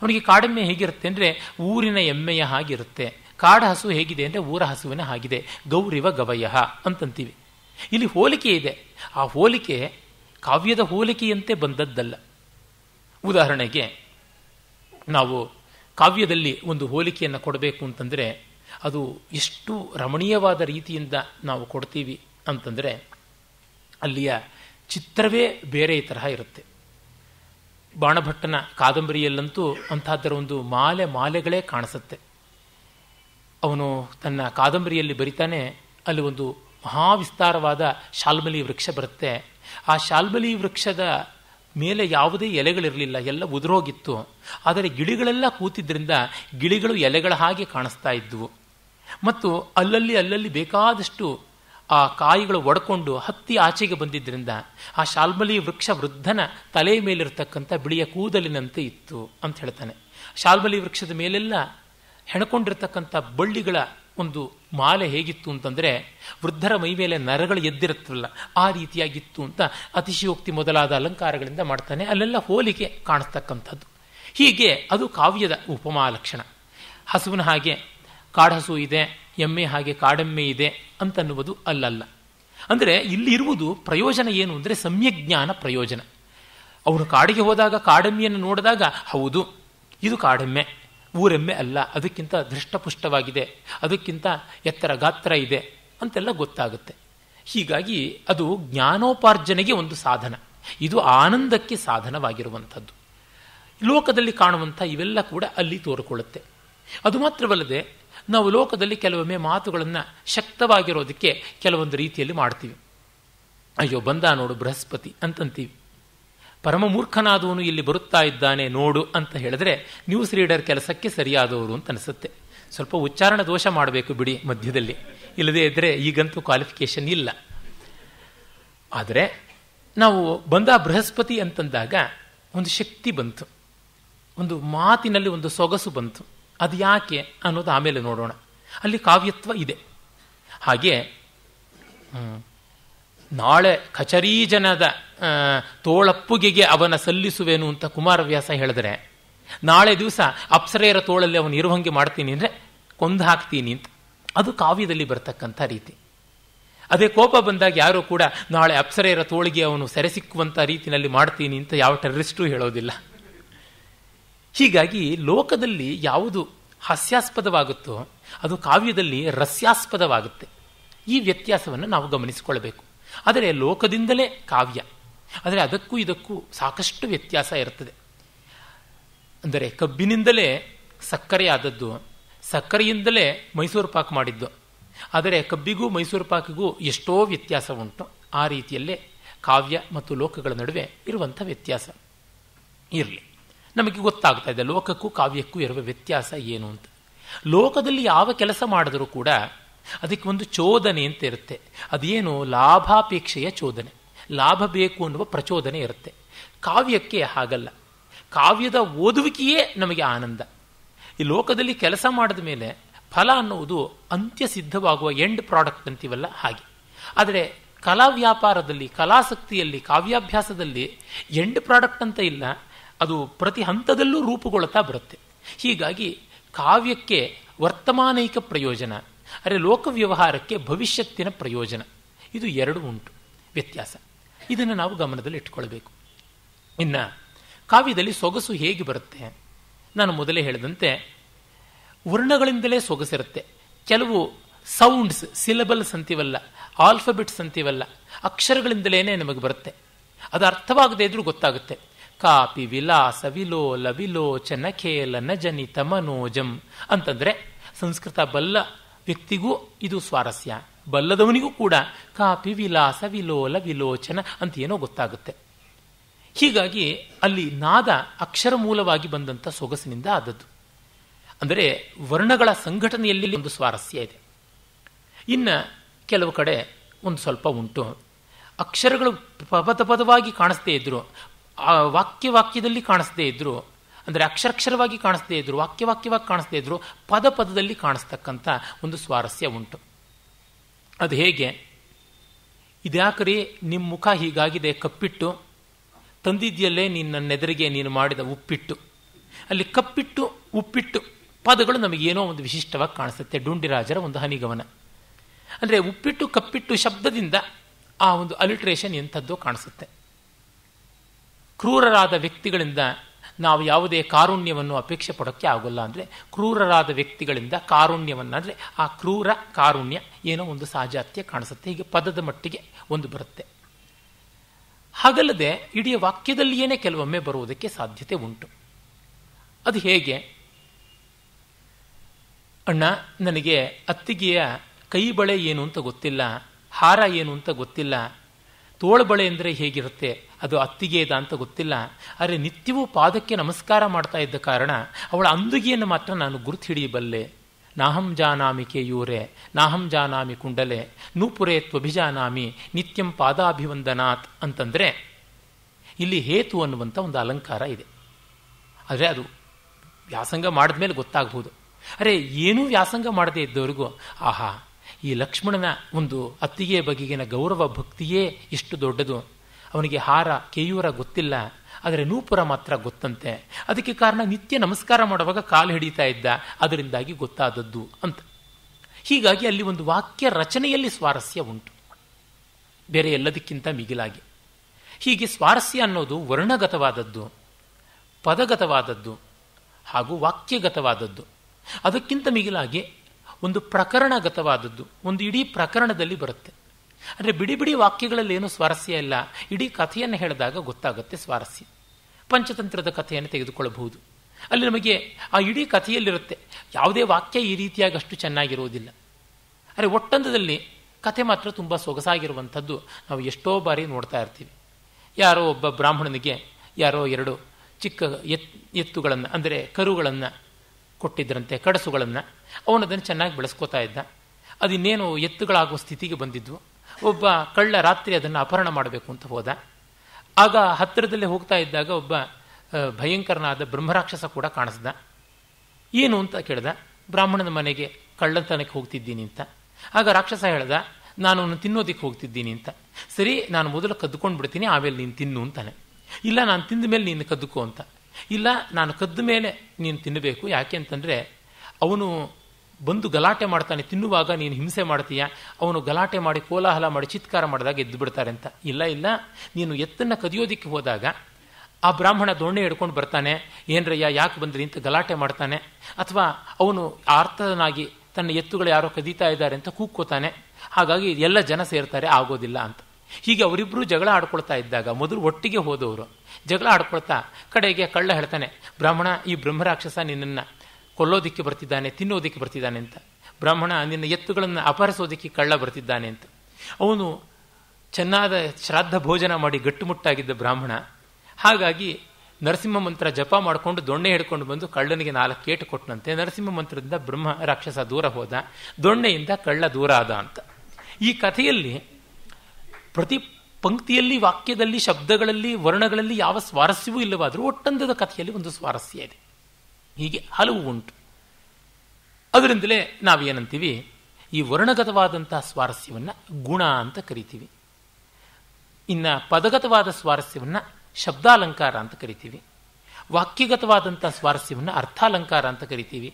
ಅವನಿಗೆ ಕಾಡಮ್ಮೆ ಹೇಗಿರುತ್ತೆ ಅಂದರೆ ಊರಿನ ಎಮ್ಮೆಯ ಹಾಗಿರುತ್ತೆ ಕಾಡ ಹಸು ಹೇಗಿದೆ ಅಂದರೆ ಊರ ಹಸುವಿನ ಹಾಗಿದೆ ಗೌರಿವ ಗವಯಃ ಅಂತಂತೀವಿ ಇಲ್ಲಿ ಹೋಲಿಕೆ ಇದೆ ಆ ಹೋಲಿಕೆ ಕಾವ್ಯದ ಹೋಲಿಕೆಯಂತೆ ಬಂದದ್ದಲ್ಲ ಉದಾಹರಣೆಗೆ ನಾವು ಕಾವ್ಯದಲ್ಲಿ ಒಂದು ಹೋಲಿಕೆಯನ್ನು ಕೊಡಬೇಕು ಅಂತಂದರೆ ಅದು ಎಷ್ಟು ರಮಣೀಯವಾದ ರೀತಿಯಿಂದ ನಾವು ಕೊಡ್ತೀವಿ ಅಂತಂದರೆ ಅಲ್ಲಿಯ ಚಿತ್ರವೇ ಬೇರೆ ತರಹ ಇರುತ್ತೆ ಬಾಣಭಟ್ಟನ ಕಾದಂಬರಿಯಲ್ಲಂತೂ ಅಂಥದ್ದರ ಒಂದು ಮಾಲೆ ಮಾಲೆಗಳೇ ಕಾಣಿಸುತ್ತೆ ಅವನು ತನ್ನ ಕಾದಂಬರಿಯಲ್ಲಿ ಬರಿತಾನೆ ಅಲ್ಲಿ ಒಂದು ಮಹಾವಿಸ್ತಾರವಾದ ಶಾಲ್ಮಲಿ ವೃಕ್ಷ ಬರುತ್ತೆ ಆ ಶಾಲ್ಮಲಿ ವೃಕ್ಷದ ಮೇಲೆ ಯಾವುದೇ ಎಲೆಗಳಿರಲಿಲ್ಲ ಎಲ್ಲ ಉದುರೋಗಿತ್ತು ಆದರೆ ಗಿಳಿಗಳೆಲ್ಲ ಕೂತಿದ್ದರಿಂದ ಗಿಳಿಗಳು ಎಲೆಗಳ ಹಾಗೆ ಕಾಣಿಸ್ತಾ ಇದ್ವು ಮತ್ತು ಅಲ್ಲಲ್ಲಿ ಅಲ್ಲಲ್ಲಿ ಬೇಕಾದಷ್ಟು ಆ ಕಾಯಿಗಳು ಒಡ್ಕೊಂಡು ಹತ್ತಿ ಆಚೆಗೆ ಬಂದಿದ್ದರಿಂದ ಆ ಶಾಲ್ಮಲಿ ವೃಕ್ಷ ವೃದ್ಧನ ತಲೆಯ ಮೇಲಿರ್ತಕ್ಕಂಥ ಬಿಳಿಯ ಕೂದಲಿನಂತೆ ಇತ್ತು ಅಂತ ಹೇಳ್ತಾನೆ ಶಾಲ್ಮಲಿ ವೃಕ್ಷದ ಮೇಲೆಲ್ಲ ಹೆಣಕೊಂಡಿರ್ತಕ್ಕಂಥ ಬಳ್ಳಿಗಳ ಒಂದು ಮಾಲೆ ಹೇಗಿತ್ತು ಅಂತಂದರೆ ವೃದ್ಧರ ಮೈ ಮೇಲೆ ನರಗಳು ಎದ್ದಿರುತ್ತಲ್ಲ ಆ ರೀತಿಯಾಗಿತ್ತು ಅಂತ ಅತಿಶಯೋಕ್ತಿ ಮೊದಲಾದ ಅಲಂಕಾರಗಳಿಂದ ಮಾಡ್ತಾನೆ ಅಲ್ಲೆಲ್ಲ ಹೋಲಿಕೆ ಕಾಣಿಸ್ತಕ್ಕಂಥದ್ದು ಹೀಗೆ ಅದು ಕಾವ್ಯದ ಉಪಮಾ ಲಕ್ಷಣ ಹಸುವಿನ ಹಾಗೆ ಕಾಡಹಸು ಇದೆ ಎಮ್ಮೆ ಹಾಗೆ ಕಾಡೆಮ್ಮೆ ಇದೆ ಅಂತನ್ನುವುದು ಅಲ್ಲಲ್ಲ ಅಂದರೆ ಇಲ್ಲಿರುವುದು ಪ್ರಯೋಜನ ಏನು ಅಂದರೆ ಸಮ್ಯಜ್ಞಾನ ಪ್ರಯೋಜನ ಅವನು ಕಾಡಿಗೆ ಹೋದಾಗ ಕಾಡೆಮ್ಮೆಯನ್ನು ನೋಡಿದಾಗ ಹೌದು ಇದು ಕಾಡೆಮ್ಮೆ ಊರೆಮ್ಮೆ ಅಲ್ಲ ಅದಕ್ಕಿಂತ ದೃಷ್ಟಪುಷ್ಟವಾಗಿದೆ ಅದಕ್ಕಿಂತ ಎತ್ತರ ಗಾತ್ರ ಇದೆ ಅಂತೆಲ್ಲ ಗೊತ್ತಾಗುತ್ತೆ ಹೀಗಾಗಿ ಅದು ಜ್ಞಾನೋಪಾರ್ಜನೆಗೆ ಒಂದು ಸಾಧನ ಇದು ಆನಂದಕ್ಕೆ ಸಾಧನವಾಗಿರುವಂಥದ್ದು ಲೋಕದಲ್ಲಿ ಕಾಣುವಂಥ ಇವೆಲ್ಲ ಕೂಡ ಅಲ್ಲಿ ತೋರಿಕೊಳ್ಳುತ್ತೆ ಅದು ಮಾತ್ರವಲ್ಲದೆ ನಾವು ಲೋಕದಲ್ಲಿ ಕೆಲವೊಮ್ಮೆ ಮಾತುಗಳನ್ನು ಶಕ್ತವಾಗಿರೋದಕ್ಕೆ ಕೆಲವೊಂದು ರೀತಿಯಲ್ಲಿ ಮಾಡ್ತೀವಿ ಅಯ್ಯೋ ಬಂದ ನೋಡು ಬೃಹಸ್ಪತಿ ಅಂತಂತೀವಿ ಪರಮ ಮೂರ್ಖನಾದವನು ಇಲ್ಲಿ ಬರುತ್ತಾ ಇದ್ದಾನೆ ನೋಡು ಅಂತ ಹೇಳಿದ್ರೆ ನ್ಯೂಸ್ ರೀಡರ್ ಕೆಲಸಕ್ಕೆ ಸರಿಯಾದವರು ಅಂತ ಅನಿಸುತ್ತೆ ಸ್ವಲ್ಪ ಉಚ್ಚಾರಣ ದೋಷ ಮಾಡಬೇಕು ಬಿಡಿ ಮಧ್ಯದಲ್ಲಿ ಇಲ್ಲದೇ ಇದ್ರೆ ಈಗಂತೂ ಕ್ವಾಲಿಫಿಕೇಶನ್ ಇಲ್ಲ ಆದರೆ ನಾವು ಬಂದ ಬೃಹಸ್ಪತಿ ಅಂತಂದಾಗ ಒಂದು ಶಕ್ತಿ ಬಂತು ಒಂದು ಮಾತಿನಲ್ಲಿ ಒಂದು ಸೊಗಸು ಬಂತು ಅದು ಯಾಕೆ ಅನ್ನೋದು ಆಮೇಲೆ ನೋಡೋಣ ಅಲ್ಲಿ ಕಾವ್ಯತ್ವ ಇದೆ ಹಾಗೆ ನಾಳೆ ಕಚರೀಜನದ ತೋಳಪ್ಪುಗೆಗೆ ಅವನ ಸಲ್ಲಿಸುವೆನು ಅಂತ ಕುಮಾರವ್ಯಾಸ ಹೇಳಿದ್ರೆ ನಾಳೆ ದಿವಸ ಅಪ್ಸರೆಯರ ತೋಳಲ್ಲಿ ಅವನು ಇರುವಂಗೆ ಮಾಡ್ತೀನಿ ಅಂದರೆ ಕೊಂದು ಹಾಕ್ತೀನಿ ಅಂತ ಅದು ಕಾವ್ಯದಲ್ಲಿ ಬರ್ತಕ್ಕಂಥ ರೀತಿ ಅದೇ ಕೋಪ ಬಂದಾಗ ಯಾರೂ ಕೂಡ ನಾಳೆ ಅಪ್ಸರೆಯರ ತೋಳಿಗೆ ಅವನು ಸೆರೆ ಸಿಕ್ಕುವಂಥ ರೀತಿಯಲ್ಲಿ ಮಾಡ್ತೀನಿ ಅಂತ ಯಾವ ಟೆರ್ರಿಸ್ಟೂ ಹೇಳೋದಿಲ್ಲ ಹೀಗಾಗಿ ಲೋಕದಲ್ಲಿ ಯಾವುದು ಹಾಸ್ಯಾಸ್ಪದವಾಗುತ್ತೋ ಅದು ಕಾವ್ಯದಲ್ಲಿ ರಸ್ಯಾಸ್ಪದವಾಗುತ್ತೆ ಈ ವ್ಯತ್ಯಾಸವನ್ನು ನಾವು ಗಮನಿಸಿಕೊಳ್ಬೇಕು ಆದರೆ ಲೋಕದಿಂದಲೇ ಕಾವ್ಯ ಆದರೆ ಅದಕ್ಕೂ ಇದಕ್ಕೂ ಸಾಕಷ್ಟು ವ್ಯತ್ಯಾಸ ಇರ್ತದೆ ಅಂದರೆ ಕಬ್ಬಿನಿಂದಲೇ ಸಕ್ಕರೆ ಆದದ್ದು ಸಕ್ಕರೆಯಿಂದಲೇ ಮೈಸೂರು ಪಾಕ್ ಮಾಡಿದ್ದು ಆದರೆ ಕಬ್ಬಿಗೂ ಮೈಸೂರು ಪಾಕಿಗೂ ಎಷ್ಟೋ ವ್ಯತ್ಯಾಸ ಉಂಟು ಆ ರೀತಿಯಲ್ಲೇ ಕಾವ್ಯ ಮತ್ತು ಲೋಕಗಳ ನಡುವೆ ಇರುವಂಥ ವ್ಯತ್ಯಾಸ ಇರಲಿ ನಮಗೆ ಗೊತ್ತಾಗ್ತಾ ಇದೆ ಲೋಕಕ್ಕೂ ಕಾವ್ಯಕ್ಕೂ ಇರುವ ವ್ಯತ್ಯಾಸ ಏನು ಅಂತ ಲೋಕದಲ್ಲಿ ಯಾವ ಕೆಲಸ ಮಾಡಿದರೂ ಕೂಡ ಅದಕ್ಕೆ ಒಂದು ಚೋದನೆ ಅಂತ ಇರುತ್ತೆ ಅದೇನು ಲಾಭಾಪೇಕ್ಷೆಯ ಚೋದನೆ ಲಾಭ ಬೇಕು ಅನ್ನುವ ಪ್ರಚೋದನೆ ಇರುತ್ತೆ ಕಾವ್ಯಕ್ಕೆ ಹಾಗಲ್ಲ ಕಾವ್ಯದ ಓದುವಿಕೆಯೇ ನಮಗೆ ಆನಂದ ಈ ಲೋಕದಲ್ಲಿ ಕೆಲಸ ಮಾಡಿದ ಮೇಲೆ ಫಲ ಅನ್ನುವುದು ಅಂತ್ಯ ಸಿದ್ಧವಾಗುವ ಎಂಡ್ ಪ್ರಾಡಕ್ಟ್ ಅಂತೀವಲ್ಲ ಹಾಗೆ ಆದರೆ ಕಲಾ ವ್ಯಾಪಾರದಲ್ಲಿ ಕಲಾಸಕ್ತಿಯಲ್ಲಿ ಕಾವ್ಯಾಭ್ಯಾಸದಲ್ಲಿ ಎಂಡ್ ಪ್ರಾಡಕ್ಟ್ ಅಂತ ಇಲ್ಲ ಅದು ಪ್ರತಿ ಹಂತದಲ್ಲೂ ರೂಪುಗೊಳ್ತಾ ಬರುತ್ತೆ ಹೀಗಾಗಿ ಕಾವ್ಯಕ್ಕೆ ವರ್ತಮಾನೈಕ ಪ್ರಯೋಜನ ಅರೆ ವ್ಯವಹಾರಕ್ಕೆ ಭವಿಷ್ಯತ್ತಿನ ಪ್ರಯೋಜನ ಇದು ಎರಡು ಉಂಟು ವ್ಯತ್ಯಾಸ ಇದನ್ನು ನಾವು ಗಮನದಲ್ಲಿ ಇಟ್ಕೊಳ್ಬೇಕು ಇನ್ನು ಕಾವ್ಯದಲ್ಲಿ ಸೊಗಸು ಹೇಗೆ ಬರುತ್ತೆ ನಾನು ಮೊದಲೇ ಹೇಳಿದಂತೆ ವರ್ಣಗಳಿಂದಲೇ ಸೊಗಸಿರುತ್ತೆ ಕೆಲವು ಸೌಂಡ್ಸ್ ಸಿಲಬಲ್ಸ್ ಅಂತೀವಲ್ಲ ಆಲ್ಫಬೆಟ್ಸ್ ಅಂತೀವಲ್ಲ ಅಕ್ಷರಗಳಿಂದಲೇ ನಮಗೆ ಬರುತ್ತೆ ಅದು ಅರ್ಥವಾಗದೇ ಇದ್ರೂ ಗೊತ್ತಾಗುತ್ತೆ ಕಾಪಿ ವಿಲಾಸ ವಿಲೋಲ ವಿಲೋಚ ನಖೇಲ ನಜನಿ ಮನೋಜಂ ಅಂತಂದರೆ ಸಂಸ್ಕೃತ ಬಲ್ಲ ವ್ಯಕ್ತಿಗೂ ಇದು ಸ್ವಾರಸ್ಯ ಬಲ್ಲದವನಿಗೂ ಕೂಡ ಕಾಪಿ ವಿಲಾಸ ವಿಲೋಲ ವಿಲೋಚನ ಅಂತ ಏನೋ ಗೊತ್ತಾಗುತ್ತೆ ಹೀಗಾಗಿ ಅಲ್ಲಿ ನಾದ ಅಕ್ಷರ ಮೂಲವಾಗಿ ಬಂದಂಥ ಸೊಗಸಿನಿಂದ ಆದದ್ದು ಅಂದರೆ ವರ್ಣಗಳ ಸಂಘಟನೆಯಲ್ಲಿ ಒಂದು ಸ್ವಾರಸ್ಯ ಇದೆ ಇನ್ನು ಕೆಲವು ಕಡೆ ಒಂದು ಸ್ವಲ್ಪ ಉಂಟು ಅಕ್ಷರಗಳು ಪದ ಪದವಾಗಿ ಕಾಣಿಸದೇ ವಾಕ್ಯವಾಕ್ಯದಲ್ಲಿ ವಾಕ್ಯ ವಾಕ್ಯದಲ್ಲಿ ಕಾಣಿಸದೇ ಇದ್ರು ಅಂದರೆ ಅಕ್ಷರಕ್ಷರವಾಗಿ ಕಾಣಿಸದೇ ಇದ್ರು ವಾಕ್ಯವಾಕ್ಯವಾಗಿ ಕಾಣಿಸ್ತೇ ಇದ್ರು ಪದ ಪದದಲ್ಲಿ ಕಾಣಿಸ್ತಕ್ಕಂಥ ಒಂದು ಸ್ವಾರಸ್ಯ ಉಂಟು ಅದು ಹೇಗೆ ಇದ್ಯಾಕರಿ ನಿಮ್ಮ ಮುಖ ಹೀಗಾಗಿದೆ ಕಪ್ಪಿಟ್ಟು ತಂದಿದ್ಯಲ್ಲೇ ನೀನು ನೆದರಿಗೆ ನೀನು ಮಾಡಿದ ಉಪ್ಪಿಟ್ಟು ಅಲ್ಲಿ ಕಪ್ಪಿಟ್ಟು ಉಪ್ಪಿಟ್ಟು ಪದಗಳು ನಮಗೇನೋ ಒಂದು ವಿಶಿಷ್ಟವಾಗಿ ಕಾಣಿಸುತ್ತೆ ಡುಂಡಿರಾಜರ ಒಂದು ಹನಿಗಮನ ಅಂದರೆ ಉಪ್ಪಿಟ್ಟು ಕಪ್ಪಿಟ್ಟು ಶಬ್ದದಿಂದ ಆ ಒಂದು ಅಲಿಟ್ರೇಷನ್ ಎಂಥದ್ದೋ ಕಾಣಿಸುತ್ತೆ ಕ್ರೂರರಾದ ವ್ಯಕ್ತಿಗಳಿಂದ ನಾವು ಯಾವುದೇ ಕಾರುಣ್ಯವನ್ನು ಅಪೇಕ್ಷೆ ಪಡೋಕ್ಕೆ ಆಗೋಲ್ಲ ಅಂದರೆ ಕ್ರೂರರಾದ ವ್ಯಕ್ತಿಗಳಿಂದ ಕಾರುಣ್ಯವನ್ನು ಅಂದರೆ ಆ ಕ್ರೂರ ಕಾರುಣ್ಯ ಏನೋ ಒಂದು ಸಾಜಾತ್ಯ ಕಾಣಿಸುತ್ತೆ ಹೀಗೆ ಪದದ ಮಟ್ಟಿಗೆ ಒಂದು ಬರುತ್ತೆ ಹಾಗಲ್ಲದೆ ಇಡೀ ವಾಕ್ಯದಲ್ಲಿಯೇ ಕೆಲವೊಮ್ಮೆ ಬರುವುದಕ್ಕೆ ಸಾಧ್ಯತೆ ಉಂಟು ಅದು ಹೇಗೆ ಅಣ್ಣ ನನಗೆ ಅತ್ತಿಗೆಯ ಕೈಬಳೆ ಏನು ಅಂತ ಗೊತ್ತಿಲ್ಲ ಹಾರ ಏನು ಅಂತ ಗೊತ್ತಿಲ್ಲ ತೋಳ್ಬಳೆ ಅಂದರೆ ಹೇಗಿರುತ್ತೆ ಅದು ಅತ್ತಿಗೆಯದ ಅಂತ ಗೊತ್ತಿಲ್ಲ ಆದರೆ ನಿತ್ಯವೂ ಪಾದಕ್ಕೆ ನಮಸ್ಕಾರ ಮಾಡ್ತಾ ಇದ್ದ ಕಾರಣ ಅವಳ ಅಂದುಗಿಯನ್ನು ಮಾತ್ರ ನಾನು ಗುರುತು ಹಿಡಿಯಬಲ್ಲೆ ನಾಹಂ ಜಾನಾಮಿ ಕೇಯೂರೆ ನಾಹಂ ಜಾನಾಮಿ ಕುಂಡಲೆ ನೂಪುರೇ ತ್ವಭಿಜಾನಾಮಿ ನಿತ್ಯಂ ಪಾದಾಭಿವಂದನಾಥ್ ಅಂತಂದರೆ ಇಲ್ಲಿ ಹೇತು ಅನ್ನುವಂಥ ಒಂದು ಅಲಂಕಾರ ಇದೆ ಆದರೆ ಅದು ವ್ಯಾಸಂಗ ಮಾಡಿದ್ಮೇಲೆ ಗೊತ್ತಾಗ್ಬೋದು ಅರೆ ಏನೂ ವ್ಯಾಸಂಗ ಮಾಡದೇ ಇದ್ದವರಿಗೂ ಆಹಾ ಈ ಲಕ್ಷ್ಮಣನ ಒಂದು ಅತ್ತಿಗೆ ಬಗೆಗಿನ ಗೌರವ ಭಕ್ತಿಯೇ ಇಷ್ಟು ದೊಡ್ಡದು ಅವನಿಗೆ ಹಾರ ಕೇಯೂರ ಗೊತ್ತಿಲ್ಲ ಆದರೆ ನೂಪುರ ಮಾತ್ರ ಗೊತ್ತಂತೆ ಅದಕ್ಕೆ ಕಾರಣ ನಿತ್ಯ ನಮಸ್ಕಾರ ಮಾಡುವಾಗ ಕಾಲು ಹಿಡಿತಾ ಇದ್ದ ಅದರಿಂದಾಗಿ ಗೊತ್ತಾದದ್ದು ಅಂತ ಹೀಗಾಗಿ ಅಲ್ಲಿ ಒಂದು ವಾಕ್ಯ ರಚನೆಯಲ್ಲಿ ಸ್ವಾರಸ್ಯ ಉಂಟು ಬೇರೆ ಎಲ್ಲದಕ್ಕಿಂತ ಮಿಗಿಲಾಗಿ ಹೀಗೆ ಸ್ವಾರಸ್ಯ ಅನ್ನೋದು ವರ್ಣಗತವಾದದ್ದು ಪದಗತವಾದದ್ದು ಹಾಗೂ ವಾಕ್ಯಗತವಾದದ್ದು ಅದಕ್ಕಿಂತ ಮಿಗಿಲಾಗಿ ಒಂದು ಪ್ರಕರಣಗತವಾದದ್ದು ಒಂದು ಇಡೀ ಪ್ರಕರಣದಲ್ಲಿ ಬರುತ್ತೆ ಅಂದರೆ ಬಿಡಿ ಬಿಡಿ ವಾಕ್ಯಗಳಲ್ಲಿ ಏನು ಸ್ವಾರಸ್ಯ ಇಲ್ಲ ಇಡೀ ಕಥೆಯನ್ನು ಹೇಳಿದಾಗ ಗೊತ್ತಾಗುತ್ತೆ ಸ್ವಾರಸ್ಯ ಪಂಚತಂತ್ರದ ಕಥೆಯನ್ನು ತೆಗೆದುಕೊಳ್ಳಬಹುದು ಅಲ್ಲಿ ನಮಗೆ ಆ ಇಡೀ ಕಥೆಯಲ್ಲಿರುತ್ತೆ ಯಾವುದೇ ವಾಕ್ಯ ಈ ರೀತಿಯಾಗಿ ಅಷ್ಟು ಚೆನ್ನಾಗಿರುವುದಿಲ್ಲ ಅರೆ ಒಟ್ಟಂದದಲ್ಲಿ ಕಥೆ ಮಾತ್ರ ತುಂಬ ಸೊಗಸಾಗಿರುವಂಥದ್ದು ನಾವು ಎಷ್ಟೋ ಬಾರಿ ನೋಡ್ತಾ ಇರ್ತೀವಿ ಯಾರೋ ಒಬ್ಬ ಬ್ರಾಹ್ಮಣನಿಗೆ ಯಾರೋ ಎರಡು ಚಿಕ್ಕ ಎತ್ ಎತ್ತುಗಳನ್ನು ಅಂದರೆ ಕರುಗಳನ್ನು ಕೊಟ್ಟಿದ್ದರಂತೆ ಕಡಸುಗಳನ್ನು ಅವನು ಅದನ್ನು ಚೆನ್ನಾಗಿ ಬೆಳೆಸ್ಕೋತಾ ಇದ್ದ ಅದಿನ್ನೇನು ಎತ್ತುಗಳಾಗುವ ಸ್ಥಿತಿಗೆ ಬಂದಿದ್ವು ಒಬ್ಬ ಕಳ್ಳ ರಾತ್ರಿ ಅದನ್ನು ಅಪಹರಣ ಮಾಡಬೇಕು ಅಂತ ಹೋದ ಆಗ ಹತ್ತಿರದಲ್ಲೇ ಹೋಗ್ತಾ ಇದ್ದಾಗ ಒಬ್ಬ ಭಯಂಕರನಾದ ಬ್ರಹ್ಮರಾಕ್ಷಸ ಕೂಡ ಕಾಣಿಸ್ದ ಏನು ಅಂತ ಕೇಳ್ದ ಬ್ರಾಹ್ಮಣನ ಮನೆಗೆ ಕಳ್ಳಂತನಕ್ಕೆ ಹೋಗ್ತಿದ್ದೀನಿ ಅಂತ ಆಗ ರಾಕ್ಷಸ ಹೇಳ್ದ ನಾನು ತಿನ್ನೋದಕ್ಕೆ ಹೋಗ್ತಿದ್ದೀನಿ ಅಂತ ಸರಿ ನಾನು ಮೊದಲು ಕದ್ದುಕೊಂಡು ಬಿಡ್ತೀನಿ ಆಮೇಲೆ ನೀನು ತಿನ್ನು ಅಂತಾನೆ ಇಲ್ಲ ನಾನು ತಿಂದ ಮೇಲೆ ನೀನು ಕದ್ದುಕೋ ಅಂತ ಇಲ್ಲ ನಾನು ಕದ್ದ ಮೇಲೆ ನೀನು ತಿನ್ನಬೇಕು ಯಾಕೆ ಅಂತಂದರೆ ಅವನು ಬಂದು ಗಲಾಟೆ ಮಾಡ್ತಾನೆ ತಿನ್ನುವಾಗ ನೀನು ಹಿಂಸೆ ಮಾಡ್ತೀಯ ಅವನು ಗಲಾಟೆ ಮಾಡಿ ಕೋಲಾಹಲ ಮಾಡಿ ಚಿತ್ಕಾರ ಮಾಡಿದಾಗ ಎದ್ದು ಬಿಡ್ತಾರೆ ಅಂತ ಇಲ್ಲ ಇಲ್ಲ ನೀನು ಎತ್ತನ್ನು ಕದಿಯೋದಕ್ಕೆ ಹೋದಾಗ ಆ ಬ್ರಾಹ್ಮಣ ದೋಣೆ ಹಿಡ್ಕೊಂಡು ಬರ್ತಾನೆ ಏನ್ರಯ್ಯ ಯಾಕೆ ಬಂದ್ರಿ ಅಂತ ಗಲಾಟೆ ಮಾಡ್ತಾನೆ ಅಥವಾ ಅವನು ಆರ್ತನಾಗಿ ತನ್ನ ಎತ್ತುಗಳು ಯಾರೋ ಕದೀತಾ ಇದ್ದಾರೆ ಅಂತ ಕೂಕ್ಕೋತಾನೆ ಹಾಗಾಗಿ ಎಲ್ಲ ಜನ ಸೇರ್ತಾರೆ ಆಗೋದಿಲ್ಲ ಅಂತ ಹೀಗೆ ಅವರಿಬ್ಬರು ಜಗಳ ಆಡ್ಕೊಳ್ತಾ ಇದ್ದಾಗ ಮೊದಲು ಒಟ್ಟಿಗೆ ಹೋದವರು ಜಗಳ ಆಡ್ಕೊಳ್ತಾ ಕಡೆಗೆ ಕಳ್ಳ ಹೇಳ್ತಾನೆ ಬ್ರಾಹ್ಮಣ ಈ ಬ್ರಹ್ಮರಾಕ್ಷಸ ನಿನ್ನನ್ನು ಕೊಲ್ಲೋದಿಕ್ಕೆ ಬರ್ತಿದ್ದಾನೆ ತಿನ್ನೋದಿಕ್ಕೆ ಬರ್ತಿದ್ದಾನೆ ಅಂತ ಬ್ರಾಹ್ಮಣ ನಿನ್ನ ಎತ್ತುಗಳನ್ನು ಅಪಹರಿಸೋದಿಕ್ಕೆ ಕಳ್ಳ ಬರ್ತಿದ್ದಾನೆ ಅಂತ ಅವನು ಚೆನ್ನಾದ ಶ್ರಾದ್ದ ಭೋಜನ ಮಾಡಿ ಗಟ್ಟುಮುಟ್ಟಾಗಿದ್ದ ಬ್ರಾಹ್ಮಣ ಹಾಗಾಗಿ ನರಸಿಂಹ ಮಂತ್ರ ಜಪ ಮಾಡಿಕೊಂಡು ದೊಣ್ಣೆ ಹಿಡ್ಕೊಂಡು ಬಂದು ಕಳ್ಳನಿಗೆ ನಾಲ್ಕು ಏಟು ಕೊಟ್ಟನಂತೆ ನರಸಿಂಹ ಮಂತ್ರದಿಂದ ಬ್ರಹ್ಮ ರಾಕ್ಷಸ ದೂರ ಹೋದ ದೊಣ್ಣೆಯಿಂದ ಕಳ್ಳ ದೂರ ಆದ ಅಂತ ಈ ಕಥೆಯಲ್ಲಿ ಪ್ರತಿ ಪಂಕ್ತಿಯಲ್ಲಿ ವಾಕ್ಯದಲ್ಲಿ ಶಬ್ದಗಳಲ್ಲಿ ವರ್ಣಗಳಲ್ಲಿ ಯಾವ ಸ್ವಾರಸ್ಯವೂ ಇಲ್ಲವಾದರೂ ಒಟ್ಟಂದದ ಕಥೆಯಲ್ಲಿ ಒಂದು ಸ್ವಾರಸ್ಯ ಇದೆ ಹೀಗೆ ಹಲವು ಉಂಟು ಅದರಿಂದಲೇ ನಾವೇನಂತೀವಿ ಈ ವರ್ಣಗತವಾದಂತಹ ಸ್ವಾರಸ್ಯವನ್ನು ಗುಣ ಅಂತ ಕರಿತೀವಿ ಇನ್ನು ಪದಗತವಾದ ಸ್ವಾರಸ್ಯವನ್ನು ಶಬ್ದಾಲಂಕಾರ ಅಂತ ಕರಿತೀವಿ ವಾಕ್ಯಗತವಾದಂಥ ಸ್ವಾರಸ್ಯವನ್ನು ಅರ್ಥಾಲಂಕಾರ ಅಂತ ಕರಿತೀವಿ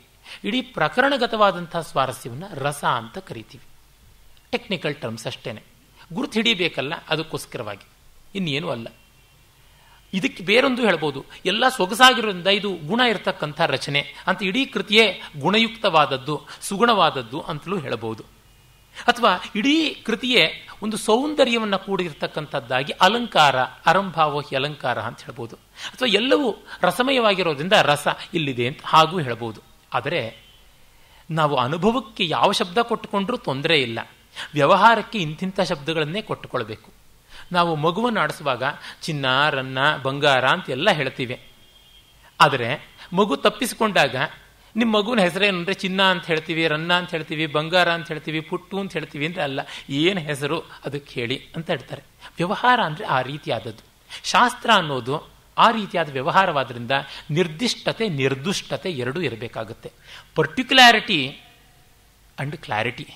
ಇಡೀ ಪ್ರಕರಣಗತವಾದಂಥ ಸ್ವಾರಸ್ಯವನ್ನು ರಸ ಅಂತ ಕರಿತೀವಿ ಟೆಕ್ನಿಕಲ್ ಟರ್ಮ್ಸ್ ಅಷ್ಟೇ ಗುರುತು ಹಿಡಿಯಬೇಕಲ್ಲ ಅದಕ್ಕೋಸ್ಕರವಾಗಿ ಇನ್ನೇನೂ ಅಲ್ಲ ಇದಕ್ಕೆ ಬೇರೊಂದು ಹೇಳ್ಬೋದು ಎಲ್ಲ ಸೊಗಸಾಗಿರೋದ್ರಿಂದ ಇದು ಗುಣ ಇರತಕ್ಕಂಥ ರಚನೆ ಅಂತ ಇಡೀ ಕೃತಿಯೇ ಗುಣಯುಕ್ತವಾದದ್ದು ಸುಗುಣವಾದದ್ದು ಅಂತಲೂ ಹೇಳಬಹುದು ಅಥವಾ ಇಡೀ ಕೃತಿಯೇ ಒಂದು ಸೌಂದರ್ಯವನ್ನು ಕೂಡಿರ್ತಕ್ಕಂಥದ್ದಾಗಿ ಅಲಂಕಾರ ಅರಂಭಾವೋಹಿ ಅಲಂಕಾರ ಅಂತ ಹೇಳ್ಬೋದು ಅಥವಾ ಎಲ್ಲವೂ ರಸಮಯವಾಗಿರೋದ್ರಿಂದ ರಸ ಇಲ್ಲಿದೆ ಅಂತ ಹಾಗೂ ಹೇಳ್ಬೋದು ಆದರೆ ನಾವು ಅನುಭವಕ್ಕೆ ಯಾವ ಶಬ್ದ ಕೊಟ್ಟುಕೊಂಡ್ರೂ ತೊಂದರೆ ಇಲ್ಲ ವ್ಯವಹಾರಕ್ಕೆ ಇಂತಿಂಥ ಶಬ್ದಗಳನ್ನೇ ಕೊಟ್ಟುಕೊಳ್ಬೇಕು ನಾವು ಮಗುವನ್ನು ಆಡಿಸುವಾಗ ಚಿನ್ನ ರನ್ನ ಬಂಗಾರ ಎಲ್ಲ ಹೇಳ್ತೀವಿ ಆದರೆ ಮಗು ತಪ್ಪಿಸಿಕೊಂಡಾಗ ನಿಮ್ಮ ಮಗುವಿನ ಹೆಸರೇನು ಅಂದರೆ ಚಿನ್ನ ಅಂತ ಹೇಳ್ತೀವಿ ರನ್ನ ಅಂತ ಹೇಳ್ತೀವಿ ಬಂಗಾರ ಅಂತ ಹೇಳ್ತೀವಿ ಪುಟ್ಟು ಅಂತ ಹೇಳ್ತೀವಿ ಅಂದರೆ ಅಲ್ಲ ಏನು ಹೆಸರು ಅದಕ್ಕೆ ಹೇಳಿ ಅಂತ ಹೇಳ್ತಾರೆ ವ್ಯವಹಾರ ಅಂದರೆ ಆ ರೀತಿಯಾದದ್ದು ಶಾಸ್ತ್ರ ಅನ್ನೋದು ಆ ರೀತಿಯಾದ ವ್ಯವಹಾರವಾದ್ದರಿಂದ ನಿರ್ದಿಷ್ಟತೆ ನಿರ್ದುಷ್ಟತೆ ಎರಡೂ ಇರಬೇಕಾಗುತ್ತೆ ಪರ್ಟಿಕ್ಯುಲಾರಿಟಿ ಅಂಡ್ ಕ್ಲಾರಿಟಿ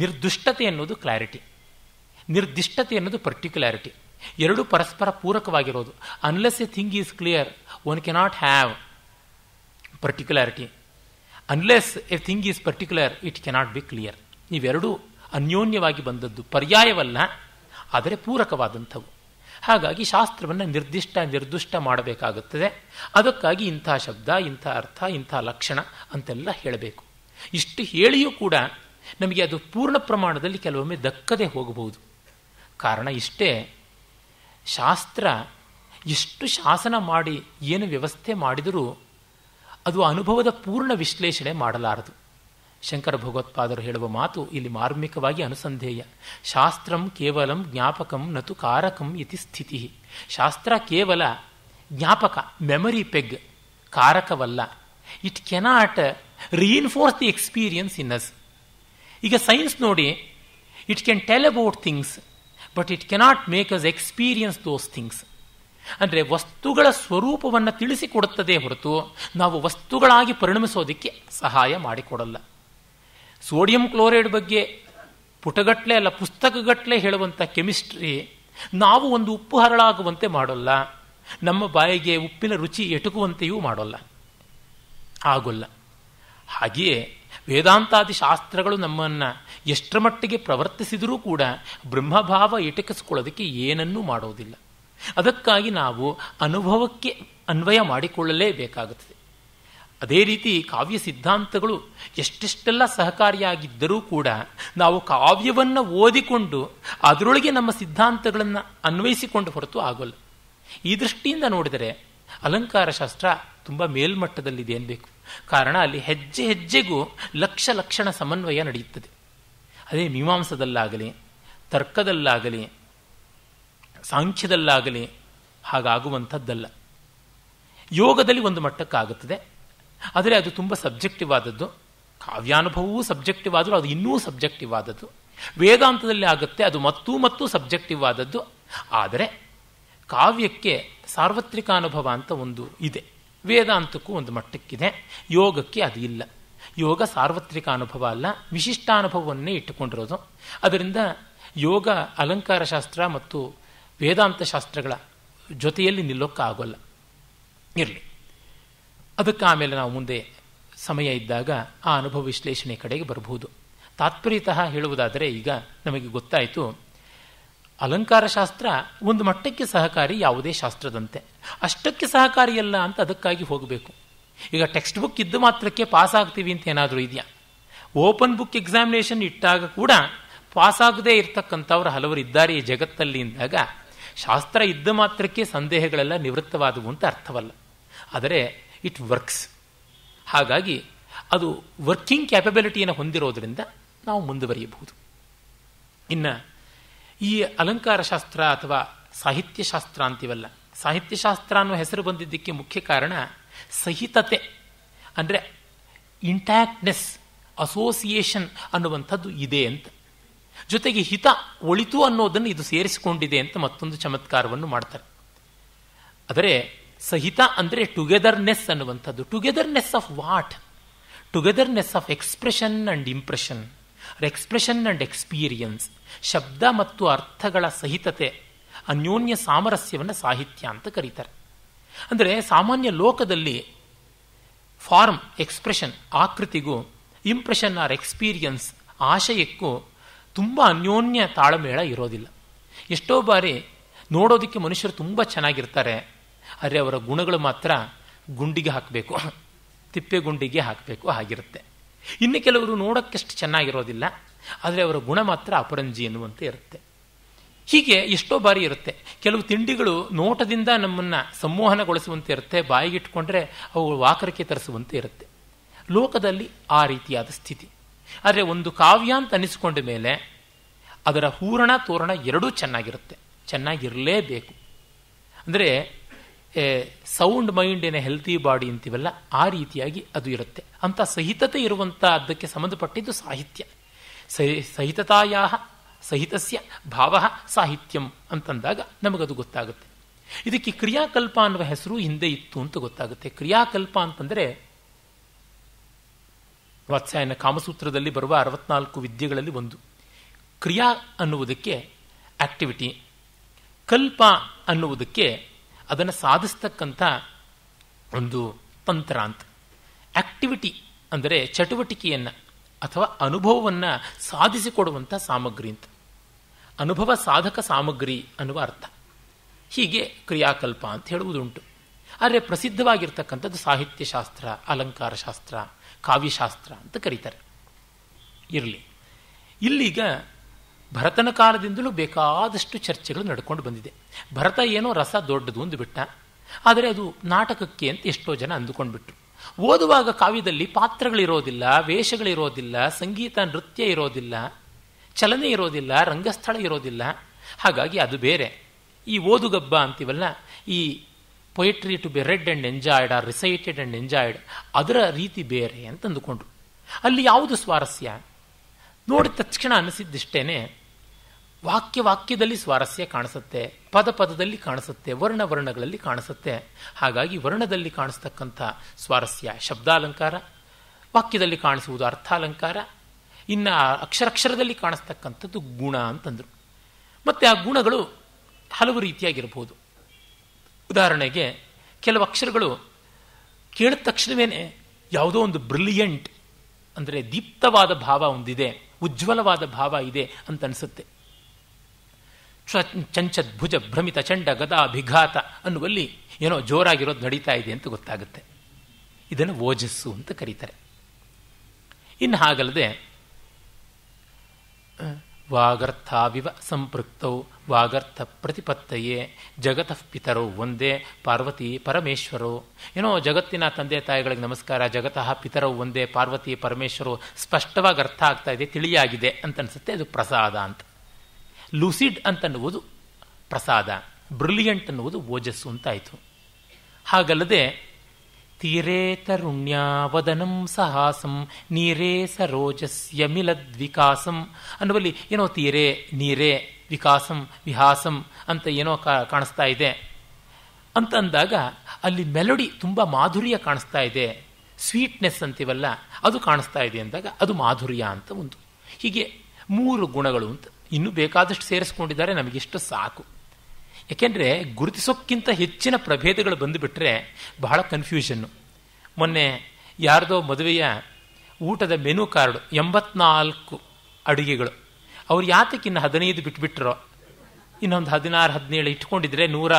ನಿರ್ದುಷ್ಟತೆ ಅನ್ನೋದು ಕ್ಲಾರಿಟಿ ನಿರ್ದಿಷ್ಟತೆ ಅನ್ನೋದು ಪರ್ಟಿಕ್ಯುಲಾರಿಟಿ ಎರಡೂ ಪರಸ್ಪರ ಪೂರಕವಾಗಿರೋದು unless a thing is clear one cannot have particularity unless a thing is particular it cannot be clear ಇವೆರಡೂ ಅನ್ಯೋನ್ಯವಾಗಿ ಬಂದದ್ದು ಪರ್ಯಾಯವಲ್ಲ ಆದರೆ ಪೂರಕವಾದಂಥವು ಹಾಗಾಗಿ ಶಾಸ್ತ್ರವನ್ನು ನಿರ್ದಿಷ್ಟ ನಿರ್ದುಷ್ಟ ಮಾಡಬೇಕಾಗುತ್ತದೆ ಅದಕ್ಕಾಗಿ ಇಂಥ ಶಬ್ದ ಇಂಥ ಅರ್ಥ ಇಂಥ ಲಕ್ಷಣ ಅಂತೆಲ್ಲ ಹೇಳಬೇಕು ಇಷ್ಟು ಹೇಳಿಯೂ ಕೂಡ ನಮಗೆ ಅದು ಪೂರ್ಣ ಪ್ರಮಾಣದಲ್ಲಿ ಕೆಲವೊಮ್ಮೆ ದಕ್ಕದೆ ಹೋಗಬಹುದು ಕಾರಣ ಇಷ್ಟೇ ಶಾಸ್ತ್ರ ಎಷ್ಟು ಶಾಸನ ಮಾಡಿ ಏನು ವ್ಯವಸ್ಥೆ ಮಾಡಿದರೂ ಅದು ಅನುಭವದ ಪೂರ್ಣ ವಿಶ್ಲೇಷಣೆ ಮಾಡಲಾರದು ಶಂಕರ ಭಗವತ್ಪಾದರು ಹೇಳುವ ಮಾತು ಇಲ್ಲಿ ಮಾರ್ಮಿಕವಾಗಿ ಅನುಸಂಧೇಯ ಶಾಸ್ತ್ರಂ ಕೇವಲಂ ಜ್ಞಾಪಕಂ ನತು ಕಾರಕಂ ಇತಿ ಸ್ಥಿತಿ ಶಾಸ್ತ್ರ ಕೇವಲ ಜ್ಞಾಪಕ ಮೆಮರಿ ಪೆಗ್ ಕಾರಕವಲ್ಲ it cannot reinforce the experience in us ಈಗ ಸೈನ್ಸ್ ನೋಡಿ it can tell about things but it cannot make us experience those things ಅಂದರೆ ವಸ್ತುಗಳ ಸ್ವರೂಪವನ್ನು ತಿಳಿಸಿಕೊಡುತ್ತದೆ ಹೊರತು ನಾವು ವಸ್ತುಗಳಾಗಿ ಪರಿಣಮಿಸೋದಕ್ಕೆ ಸಹಾಯ ಮಾಡಿಕೊಡಲ್ಲ ಸೋಡಿಯಂ ಕ್ಲೋರೈಡ್ ಬಗ್ಗೆ ಪುಟಗಟ್ಲೆ ಅಲ್ಲ ಪುಸ್ತಕಗಟ್ಟಲೆ ಹೇಳುವಂಥ ಕೆಮಿಸ್ಟ್ರಿ ನಾವು ಒಂದು ಉಪ್ಪು ಹರಳಾಗುವಂತೆ ಮಾಡೋಲ್ಲ ನಮ್ಮ ಬಾಯಿಗೆ ಉಪ್ಪಿನ ರುಚಿ ಎಟುಕುವಂತೆಯೂ ಮಾಡೋಲ್ಲ ಆಗೋಲ್ಲ ಹಾಗೆಯೇ ವೇದಾಂತಾದಿ ಶಾಸ್ತ್ರಗಳು ನಮ್ಮನ್ನು ಎಷ್ಟರ ಮಟ್ಟಿಗೆ ಪ್ರವರ್ತಿಸಿದರೂ ಕೂಡ ಬ್ರಹ್ಮಭಾವ ಇಟಕಿಸ್ಕೊಳ್ಳೋದಕ್ಕೆ ಏನನ್ನೂ ಮಾಡೋದಿಲ್ಲ ಅದಕ್ಕಾಗಿ ನಾವು ಅನುಭವಕ್ಕೆ ಅನ್ವಯ ಮಾಡಿಕೊಳ್ಳಲೇಬೇಕಾಗುತ್ತದೆ ಅದೇ ರೀತಿ ಕಾವ್ಯ ಸಿದ್ಧಾಂತಗಳು ಎಷ್ಟೆಷ್ಟೆಲ್ಲ ಸಹಕಾರಿಯಾಗಿದ್ದರೂ ಕೂಡ ನಾವು ಕಾವ್ಯವನ್ನು ಓದಿಕೊಂಡು ಅದರೊಳಗೆ ನಮ್ಮ ಸಿದ್ಧಾಂತಗಳನ್ನು ಅನ್ವಯಿಸಿಕೊಂಡು ಹೊರತು ಆಗೋಲ್ಲ ಈ ದೃಷ್ಟಿಯಿಂದ ನೋಡಿದರೆ ಅಲಂಕಾರ ಶಾಸ್ತ್ರ ತುಂಬ ಮೇಲ್ಮಟ್ಟದಲ್ಲಿದೆ ಅನ್ಬೇಕು ಕಾರಣ ಅಲ್ಲಿ ಹೆಜ್ಜೆ ಹೆಜ್ಜೆಗೂ ಲಕ್ಷ ಲಕ್ಷಣ ಸಮನ್ವಯ ನಡೆಯುತ್ತದೆ ಅದೇ ಮೀಮಾಂಸದಲ್ಲಾಗಲಿ ತರ್ಕದಲ್ಲಾಗಲಿ ಸಾಂಖ್ಯದಲ್ಲಾಗಲಿ ಹಾಗಾಗುವಂಥದ್ದಲ್ಲ ಯೋಗದಲ್ಲಿ ಒಂದು ಮಟ್ಟಕ್ಕಾಗುತ್ತದೆ ಆದರೆ ಅದು ತುಂಬ ಸಬ್ಜೆಕ್ಟಿವ್ ಆದದ್ದು ಕಾವ್ಯಾನುಭವವೂ ಸಬ್ಜೆಕ್ಟಿವ್ ಆದರೂ ಅದು ಇನ್ನೂ ಸಬ್ಜೆಕ್ಟಿವ್ ಆದದ್ದು ವೇದಾಂತದಲ್ಲಿ ಆಗುತ್ತೆ ಅದು ಮತ್ತೂ ಮತ್ತೂ ಸಬ್ಜೆಕ್ಟಿವ್ ಆದದ್ದು ಆದರೆ ಕಾವ್ಯಕ್ಕೆ ಸಾರ್ವತ್ರಿಕ ಅನುಭವ ಅಂತ ಒಂದು ಇದೆ ವೇದಾಂತಕ್ಕೂ ಒಂದು ಮಟ್ಟಕ್ಕಿದೆ ಯೋಗಕ್ಕೆ ಅದು ಇಲ್ಲ ಯೋಗ ಸಾರ್ವತ್ರಿಕ ಅನುಭವ ಅಲ್ಲ ವಿಶಿಷ್ಟ ಅನುಭವವನ್ನೇ ಇಟ್ಟುಕೊಂಡಿರೋದು ಅದರಿಂದ ಯೋಗ ಅಲಂಕಾರ ಶಾಸ್ತ್ರ ಮತ್ತು ವೇದಾಂತ ಶಾಸ್ತ್ರಗಳ ಜೊತೆಯಲ್ಲಿ ನಿಲ್ಲೋಕ್ಕಾಗೋಲ್ಲ ಇರಲಿ ಅದಕ್ಕೆ ಆಮೇಲೆ ನಾವು ಮುಂದೆ ಸಮಯ ಇದ್ದಾಗ ಆ ಅನುಭವ ವಿಶ್ಲೇಷಣೆ ಕಡೆಗೆ ಬರಬಹುದು ತಾತ್ಪರ್ಯತಃ ಹೇಳುವುದಾದರೆ ಈಗ ನಮಗೆ ಗೊತ್ತಾಯಿತು ಅಲಂಕಾರ ಶಾಸ್ತ್ರ ಒಂದು ಮಟ್ಟಕ್ಕೆ ಸಹಕಾರಿ ಯಾವುದೇ ಶಾಸ್ತ್ರದಂತೆ ಅಷ್ಟಕ್ಕೆ ಸಹಕಾರಿಯಲ್ಲ ಅಂತ ಅದಕ್ಕಾಗಿ ಹೋಗಬೇಕು ಈಗ ಟೆಕ್ಸ್ಟ್ ಬುಕ್ ಇದ್ದ ಮಾತ್ರಕ್ಕೆ ಪಾಸ್ ಆಗ್ತೀವಿ ಅಂತ ಏನಾದರೂ ಇದೆಯಾ ಓಪನ್ ಬುಕ್ ಎಕ್ಸಾಮಿನೇಷನ್ ಇಟ್ಟಾಗ ಕೂಡ ಆಗದೇ ಇರತಕ್ಕಂಥವ್ರು ಹಲವರು ಇದ್ದಾರೆ ಈ ಜಗತ್ತಲ್ಲಿ ಇದ್ದಾಗ ಶಾಸ್ತ್ರ ಇದ್ದ ಮಾತ್ರಕ್ಕೆ ಸಂದೇಹಗಳೆಲ್ಲ ನಿವೃತ್ತವಾದವು ಅಂತ ಅರ್ಥವಲ್ಲ ಆದರೆ ಇಟ್ ವರ್ಕ್ಸ್ ಹಾಗಾಗಿ ಅದು ವರ್ಕಿಂಗ್ ಕ್ಯಾಪಬಿಲಿಟಿಯನ್ನು ಹೊಂದಿರೋದ್ರಿಂದ ನಾವು ಮುಂದುವರಿಯಬಹುದು ಇನ್ನು ಈ ಅಲಂಕಾರ ಶಾಸ್ತ್ರ ಅಥವಾ ಸಾಹಿತ್ಯಶಾಸ್ತ್ರ ಅಂತಿವಲ್ಲ ಸಾಹಿತ್ಯಶಾಸ್ತ್ರ ಅನ್ನೋ ಹೆಸರು ಬಂದಿದ್ದಕ್ಕೆ ಮುಖ್ಯ ಕಾರಣ ಸಹಿತತೆ ಅಂದರೆ ಇಂಟ್ಯಾಕ್ಟ್ನೆಸ್ ಅಸೋಸಿಯೇಷನ್ ಅನ್ನುವಂಥದ್ದು ಇದೆ ಅಂತ ಜೊತೆಗೆ ಹಿತ ಒಳಿತು ಅನ್ನೋದನ್ನು ಇದು ಸೇರಿಸಿಕೊಂಡಿದೆ ಅಂತ ಮತ್ತೊಂದು ಚಮತ್ಕಾರವನ್ನು ಮಾಡ್ತಾರೆ ಆದರೆ ಸಹಿತ ಅಂದರೆ ಟುಗೆದರ್ನೆಸ್ ಅನ್ನುವಂಥದ್ದು togetherness of what togetherness of expression and impression expression and experience ಶಬ್ದ ಮತ್ತು ಅರ್ಥಗಳ ಸಹಿತತೆ ಅನ್ಯೋನ್ಯ ಸಾಮರಸ್ಯವನ್ನು ಸಾಹಿತ್ಯ ಅಂತ ಕರೀತಾರೆ ಅಂದರೆ ಸಾಮಾನ್ಯ ಲೋಕದಲ್ಲಿ ಫಾರ್ಮ್ ಎಕ್ಸ್ಪ್ರೆಷನ್ ಆಕೃತಿಗೂ ಇಂಪ್ರೆಷನ್ ಆರ್ ಎಕ್ಸ್ಪೀರಿಯನ್ಸ್ ಆಶಯಕ್ಕೂ ತುಂಬ ಅನ್ಯೋನ್ಯ ತಾಳಮೇಳ ಇರೋದಿಲ್ಲ ಎಷ್ಟೋ ಬಾರಿ ನೋಡೋದಕ್ಕೆ ಮನುಷ್ಯರು ತುಂಬ ಚೆನ್ನಾಗಿರ್ತಾರೆ ಆದರೆ ಅವರ ಗುಣಗಳು ಮಾತ್ರ ಗುಂಡಿಗೆ ಹಾಕಬೇಕು ತಿಪ್ಪೆ ಗುಂಡಿಗೆ ಹಾಕಬೇಕು ಹಾಗಿರುತ್ತೆ ಇನ್ನು ಕೆಲವರು ನೋಡೋಕ್ಕೆಷ್ಟು ಚೆನ್ನಾಗಿರೋದಿಲ್ಲ ಆದರೆ ಅವರ ಗುಣ ಮಾತ್ರ ಅಪರಂಜಿ ಎನ್ನುವಂತೆ ಇರುತ್ತೆ ಹೀಗೆ ಎಷ್ಟೋ ಬಾರಿ ಇರುತ್ತೆ ಕೆಲವು ತಿಂಡಿಗಳು ನೋಟದಿಂದ ನಮ್ಮನ್ನು ಸಂವಹನಗೊಳಿಸುವಂತೆ ಇರುತ್ತೆ ಬಾಯಿಗಿಟ್ಕೊಂಡ್ರೆ ಅವು ವಾಕರಕ್ಕೆ ತರಿಸುವಂತೆ ಇರುತ್ತೆ ಲೋಕದಲ್ಲಿ ಆ ರೀತಿಯಾದ ಸ್ಥಿತಿ ಆದರೆ ಒಂದು ಕಾವ್ಯ ಅಂತ ಅನಿಸಿಕೊಂಡ ಮೇಲೆ ಅದರ ಹೂರಣ ತೋರಣ ಎರಡೂ ಚೆನ್ನಾಗಿರುತ್ತೆ ಚೆನ್ನಾಗಿರಲೇಬೇಕು ಅಂದರೆ ಸೌಂಡ್ ಮೈಂಡ್ ಏನೇ ಹೆಲ್ತಿ ಬಾಡಿ ಅಂತೀವಲ್ಲ ಆ ರೀತಿಯಾಗಿ ಅದು ಇರುತ್ತೆ ಅಂಥ ಸಹಿತತೆ ಇರುವಂಥ ಅದಕ್ಕೆ ಸಂಬಂಧಪಟ್ಟಿದ್ದು ಸಾಹಿತ್ಯ ಸಹಿತತಾಯ ಸಹಿತಸ್ಯ ಭಾವ ಸಾಹಿತ್ಯಂ ಅಂತಂದಾಗ ನಮಗದು ಗೊತ್ತಾಗುತ್ತೆ ಇದಕ್ಕೆ ಕ್ರಿಯಾಕಲ್ಪ ಅನ್ನುವ ಹೆಸರು ಹಿಂದೆ ಇತ್ತು ಅಂತ ಗೊತ್ತಾಗುತ್ತೆ ಕ್ರಿಯಾಕಲ್ಪ ಅಂತಂದರೆ ವಾತ್ಸಾಯನ ಕಾಮಸೂತ್ರದಲ್ಲಿ ಬರುವ ಅರವತ್ನಾಲ್ಕು ವಿದ್ಯೆಗಳಲ್ಲಿ ಒಂದು ಕ್ರಿಯಾ ಅನ್ನುವುದಕ್ಕೆ ಆಕ್ಟಿವಿಟಿ ಕಲ್ಪ ಅನ್ನುವುದಕ್ಕೆ ಅದನ್ನು ಸಾಧಿಸ್ತಕ್ಕಂಥ ಒಂದು ತಂತ್ರ ಅಂತ ಆಕ್ಟಿವಿಟಿ ಅಂದರೆ ಚಟುವಟಿಕೆಯನ್ನು ಅಥವಾ ಅನುಭವವನ್ನು ಸಾಧಿಸಿಕೊಡುವಂಥ ಸಾಮಗ್ರಿ ಅಂತ ಅನುಭವ ಸಾಧಕ ಸಾಮಗ್ರಿ ಅನ್ನುವ ಅರ್ಥ ಹೀಗೆ ಕ್ರಿಯಾಕಲ್ಪ ಅಂತ ಹೇಳುವುದುಂಟು ಆದರೆ ಪ್ರಸಿದ್ಧವಾಗಿರ್ತಕ್ಕಂಥದ್ದು ಸಾಹಿತ್ಯಶಾಸ್ತ್ರ ಅಲಂಕಾರ ಶಾಸ್ತ್ರ ಕಾವ್ಯಶಾಸ್ತ್ರ ಅಂತ ಕರೀತಾರೆ ಇರಲಿ ಇಲ್ಲಿಗ ಭರತನ ಕಾಲದಿಂದಲೂ ಬೇಕಾದಷ್ಟು ಚರ್ಚೆಗಳು ನಡ್ಕೊಂಡು ಬಂದಿದೆ ಭರತ ಏನೋ ರಸ ದೊಡ್ಡದು ಒಂದು ಬಿಟ್ಟ ಆದರೆ ಅದು ನಾಟಕಕ್ಕೆ ಅಂತ ಎಷ್ಟೋ ಜನ ಅಂದುಕೊಂಡ್ಬಿಟ್ರು ಓದುವಾಗ ಕಾವ್ಯದಲ್ಲಿ ಪಾತ್ರಗಳಿರೋದಿಲ್ಲ ವೇಷಗಳಿರೋದಿಲ್ಲ ಸಂಗೀತ ನೃತ್ಯ ಇರೋದಿಲ್ಲ ಚಲನೆ ಇರೋದಿಲ್ಲ ರಂಗಸ್ಥಳ ಇರೋದಿಲ್ಲ ಹಾಗಾಗಿ ಅದು ಬೇರೆ ಈ ಓದುಗಬ್ಬ ಅಂತೀವಲ್ಲ ಈ poetry to be read and enjoyed or recited and enjoyed ಅದರ ರೀತಿ ಬೇರೆ ಅಂತ ಅಂದುಕೊಂಡ್ರು ಅಲ್ಲಿ ಯಾವುದು ಸ್ವಾರಸ್ಯ ನೋಡಿದ ತಕ್ಷಣ ಅನಿಸಿದ್ದಿಷ್ಟೇನೆ ವಾಕ್ಯ ವಾಕ್ಯದಲ್ಲಿ ಸ್ವಾರಸ್ಯ ಕಾಣಿಸುತ್ತೆ ಪದ ಪದದಲ್ಲಿ ಕಾಣಿಸುತ್ತೆ ವರ್ಣ ವರ್ಣಗಳಲ್ಲಿ ಕಾಣಿಸುತ್ತೆ ಹಾಗಾಗಿ ವರ್ಣದಲ್ಲಿ ಕಾಣಿಸ್ತಕ್ಕಂಥ ಸ್ವಾರಸ್ಯ ಶಬ್ದಾಲಂಕಾರ ವಾಕ್ಯದಲ್ಲಿ ಕಾಣಿಸುವುದು ಅರ್ಥಾಲಂಕಾರ ಇನ್ನು ಅಕ್ಷರಕ್ಷರದಲ್ಲಿ ಕಾಣಿಸ್ತಕ್ಕಂಥದ್ದು ಗುಣ ಅಂತಂದರು ಮತ್ತು ಆ ಗುಣಗಳು ಹಲವು ರೀತಿಯಾಗಿರ್ಬೋದು ಉದಾಹರಣೆಗೆ ಕೆಲವು ಅಕ್ಷರಗಳು ಕೇಳಿದ ತಕ್ಷಣವೇ ಯಾವುದೋ ಒಂದು ಬ್ರಿಲಿಯಂಟ್ ಅಂದರೆ ದೀಪ್ತವಾದ ಭಾವ ಒಂದಿದೆ ಉಜ್ವಲವಾದ ಭಾವ ಇದೆ ಅಂತ ಅನಿಸುತ್ತೆ ಭುಜ ಭ್ರಮಿತ ಚಂಡ ಗದಾಭಿಘಾತ ಅನ್ನುವಲ್ಲಿ ಏನೋ ಜೋರಾಗಿರೋದು ನಡೀತಾ ಇದೆ ಅಂತ ಗೊತ್ತಾಗುತ್ತೆ ಇದನ್ನು ಓಜಸ್ಸು ಅಂತ ಕರೀತಾರೆ ಇನ್ನು ಹಾಗಲ್ಲದೆ ವಾಗರ್ಥಾವಿವ ಸಂಪೃಕ್ತೌ ವಾಗರ್ಥ ಪ್ರತಿಪತ್ತಯೇ ಜಗತಃ ಪಿತರೌ ಒಂದೇ ಪಾರ್ವತಿ ಪರಮೇಶ್ವರೋ ಏನೋ ಜಗತ್ತಿನ ತಂದೆ ತಾಯಿಗಳಿಗೆ ನಮಸ್ಕಾರ ಜಗತಃ ಪಿತರೌ ಒಂದೇ ಪಾರ್ವತಿ ಪರಮೇಶ್ವರೋ ಸ್ಪಷ್ಟವಾಗಿ ಅರ್ಥ ಆಗ್ತಾ ಇದೆ ತಿಳಿಯಾಗಿದೆ ಅಂತ ಅನ್ಸುತ್ತೆ ಅದು ಪ್ರಸಾದ ಅಂತ ಲೂಸಿಡ್ ಅಂತನ್ನುವುದು ಪ್ರಸಾದ ಬ್ರಿಲಿಯಂಟ್ ಅನ್ನುವುದು ಓಜಸ್ಸು ಅಂತಾಯಿತು ಹಾಗಲ್ಲದೆ ತೀರೇ ತರುಣ್ಯಾವದನಂ ಸಹಾಸಂ ನೀರೇ ಸರೋಜಸ್ಯ ವಿಕಾಸಂ ಅನ್ನುವಲ್ಲಿ ಏನೋ ತೀರೇ ನೀರೇ ವಿಕಾಸಂ ವಿಹಾಸಂ ಅಂತ ಏನೋ ಕಾಣಿಸ್ತಾ ಇದೆ ಅಂತ ಅಂದಾಗ ಅಲ್ಲಿ ಮೆಲೋಡಿ ತುಂಬ ಮಾಧುರ್ಯ ಕಾಣಿಸ್ತಾ ಇದೆ ಸ್ವೀಟ್ನೆಸ್ ಅಂತೀವಲ್ಲ ಅದು ಕಾಣಿಸ್ತಾ ಇದೆ ಅಂದಾಗ ಅದು ಮಾಧುರ್ಯ ಅಂತ ಒಂದು ಹೀಗೆ ಮೂರು ಗುಣಗಳು ಅಂತ ಇನ್ನೂ ಬೇಕಾದಷ್ಟು ಸೇರಿಸ್ಕೊಂಡಿದ್ದಾರೆ ನಮಗಿಷ್ಟು ಸಾಕು ಏಕೆಂದರೆ ಗುರುತಿಸೋಕ್ಕಿಂತ ಹೆಚ್ಚಿನ ಪ್ರಭೇದಗಳು ಬಂದುಬಿಟ್ರೆ ಬಹಳ ಕನ್ಫ್ಯೂಷನ್ನು ಮೊನ್ನೆ ಯಾರದೋ ಮದುವೆಯ ಊಟದ ಮೆನು ಕಾರ್ಡು ಎಂಬತ್ನಾಲ್ಕು ಅಡುಗೆಗಳು ಅವ್ರು ಯಾತಕ್ಕಿನ್ನ ಹದಿನೈದು ಬಿಟ್ಬಿಟ್ರೋ ಇನ್ನೊಂದು ಹದಿನಾರು ಹದಿನೇಳು ಇಟ್ಕೊಂಡಿದ್ರೆ ನೂರ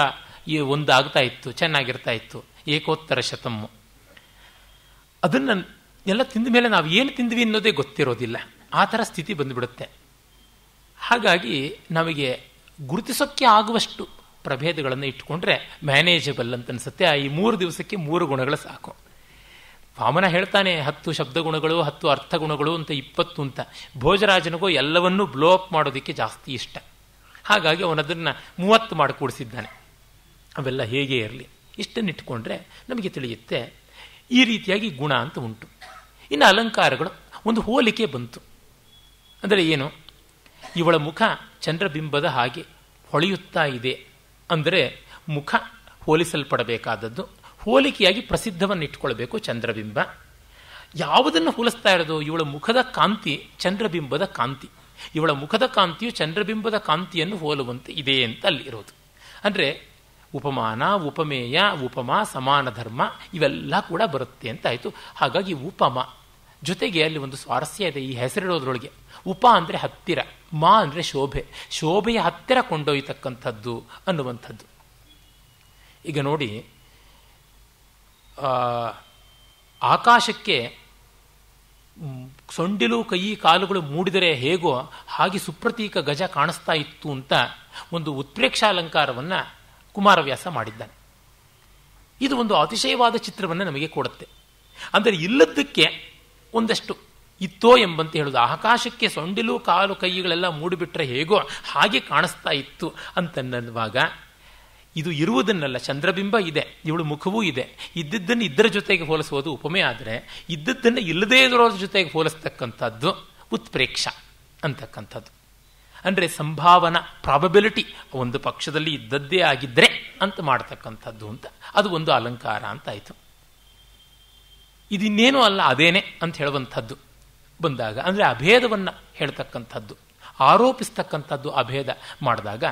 ಒಂದು ಆಗ್ತಾ ಇತ್ತು ಚೆನ್ನಾಗಿರ್ತಾ ಇತ್ತು ಏಕೋತ್ತರ ಶತಮ್ ಅದನ್ನು ಎಲ್ಲ ತಿಂದ ಮೇಲೆ ನಾವು ಏನು ತಿಂದ್ವಿ ಅನ್ನೋದೇ ಗೊತ್ತಿರೋದಿಲ್ಲ ಆ ಥರ ಸ್ಥಿತಿ ಬಂದುಬಿಡುತ್ತೆ ಹಾಗಾಗಿ ನಮಗೆ ಗುರುತಿಸೋಕ್ಕೆ ಆಗುವಷ್ಟು ಪ್ರಭೇದಗಳನ್ನು ಇಟ್ಕೊಂಡ್ರೆ ಮ್ಯಾನೇಜಬಲ್ ಅಂತ ಅನಿಸುತ್ತೆ ಆ ಈ ಮೂರು ದಿವಸಕ್ಕೆ ಮೂರು ಗುಣಗಳು ಸಾಕು ವಾಮನ ಹೇಳ್ತಾನೆ ಹತ್ತು ಶಬ್ದಗುಣಗಳು ಹತ್ತು ಅರ್ಥಗುಣಗಳು ಅಂತ ಇಪ್ಪತ್ತು ಅಂತ ಭೋಜರಾಜನಿಗೂ ಎಲ್ಲವನ್ನೂ ಬ್ಲೋ ಅಪ್ ಮಾಡೋದಕ್ಕೆ ಜಾಸ್ತಿ ಇಷ್ಟ ಹಾಗಾಗಿ ಅವನದನ್ನು ಮೂವತ್ತು ಕೂಡಿಸಿದ್ದಾನೆ ಅವೆಲ್ಲ ಹೇಗೆ ಇರಲಿ ಇಷ್ಟನ್ನಿಟ್ಕೊಂಡ್ರೆ ನಮಗೆ ತಿಳಿಯುತ್ತೆ ಈ ರೀತಿಯಾಗಿ ಗುಣ ಅಂತ ಉಂಟು ಇನ್ನು ಅಲಂಕಾರಗಳು ಒಂದು ಹೋಲಿಕೆ ಬಂತು ಅಂದರೆ ಏನು ಇವಳ ಮುಖ ಚಂದ್ರಬಿಂಬದ ಹಾಗೆ ಹೊಳೆಯುತ್ತಾ ಇದೆ ಅಂದರೆ ಮುಖ ಹೋಲಿಸಲ್ಪಡಬೇಕಾದದ್ದು ಹೋಲಿಕೆಯಾಗಿ ಪ್ರಸಿದ್ಧವನ್ನು ಚಂದ್ರಬಿಂಬ ಯಾವುದನ್ನು ಹೋಲಿಸ್ತಾ ಇರೋದು ಇವಳ ಮುಖದ ಕಾಂತಿ ಚಂದ್ರಬಿಂಬದ ಕಾಂತಿ ಇವಳ ಮುಖದ ಕಾಂತಿಯು ಚಂದ್ರಬಿಂಬದ ಕಾಂತಿಯನ್ನು ಹೋಲುವಂತೆ ಇದೆ ಅಂತ ಅಲ್ಲಿರೋದು ಅಂದರೆ ಉಪಮಾನ ಉಪಮೇಯ ಉಪಮಾ ಸಮಾನ ಧರ್ಮ ಇವೆಲ್ಲ ಕೂಡ ಬರುತ್ತೆ ಅಂತ ಆಯಿತು ಹಾಗಾಗಿ ಉಪಮ ಜೊತೆಗೆ ಅಲ್ಲಿ ಒಂದು ಸ್ವಾರಸ್ಯ ಇದೆ ಈ ಹೆಸರಿಡೋದ್ರೊಳಗೆ ಉಪ ಅಂದರೆ ಹತ್ತಿರ ಮಾ ಅಂದರೆ ಶೋಭೆ ಶೋಭೆಯ ಹತ್ತಿರ ಕೊಂಡೊಯ್ಯತಕ್ಕಂಥದ್ದು ಅನ್ನುವಂಥದ್ದು ಈಗ ನೋಡಿ ಆಕಾಶಕ್ಕೆ ಸೊಂಡಿಲು ಕೈ ಕಾಲುಗಳು ಮೂಡಿದರೆ ಹೇಗೋ ಹಾಗೆ ಸುಪ್ರತೀಕ ಗಜ ಕಾಣಿಸ್ತಾ ಇತ್ತು ಅಂತ ಒಂದು ಉತ್ಪ್ರೇಕ್ಷಾಲಂಕಾರವನ್ನು ಕುಮಾರವ್ಯಾಸ ಮಾಡಿದ್ದಾನೆ ಇದು ಒಂದು ಅತಿಶಯವಾದ ಚಿತ್ರವನ್ನು ನಮಗೆ ಕೊಡುತ್ತೆ ಅಂದರೆ ಇಲ್ಲದ್ದಕ್ಕೆ ಒಂದಷ್ಟು ಇತ್ತೋ ಎಂಬಂತೆ ಹೇಳೋದು ಆಕಾಶಕ್ಕೆ ಸೊಂಡಿಲು ಕಾಲು ಕೈಗಳೆಲ್ಲ ಮೂಡಿಬಿಟ್ರೆ ಹೇಗೋ ಹಾಗೆ ಕಾಣಿಸ್ತಾ ಇತ್ತು ಅಂತನ್ನುವಾಗ ಇದು ಇರುವುದನ್ನಲ್ಲ ಚಂದ್ರಬಿಂಬ ಇದೆ ಇವಳು ಮುಖವೂ ಇದೆ ಇದ್ದದ್ದನ್ನು ಇದ್ದರ ಜೊತೆಗೆ ಹೋಲಿಸುವುದು ಉಪಮೆ ಆದರೆ ಇದ್ದದ್ದನ್ನು ಇಲ್ಲದೇ ಇರೋದ್ರ ಜೊತೆಗೆ ಹೋಲಿಸ್ತಕ್ಕಂಥದ್ದು ಉತ್ಪ್ರೇಕ್ಷ ಅಂತಕ್ಕಂಥದ್ದು ಅಂದರೆ ಸಂಭಾವನಾ ಪ್ರಾಬಬಿಲಿಟಿ ಒಂದು ಪಕ್ಷದಲ್ಲಿ ಇದ್ದದ್ದೇ ಆಗಿದ್ದರೆ ಅಂತ ಮಾಡ್ತಕ್ಕಂಥದ್ದು ಅಂತ ಅದು ಒಂದು ಅಲಂಕಾರ ಅಂತಾಯಿತು ಇದಿನ್ನೇನೂ ಅಲ್ಲ ಅದೇನೆ ಅಂತ ಹೇಳುವಂಥದ್ದು ಬಂದಾಗ ಅಂದರೆ ಅಭೇದವನ್ನು ಹೇಳ್ತಕ್ಕಂಥದ್ದು ಆರೋಪಿಸ್ತಕ್ಕಂಥದ್ದು ಅಭೇದ ಮಾಡಿದಾಗ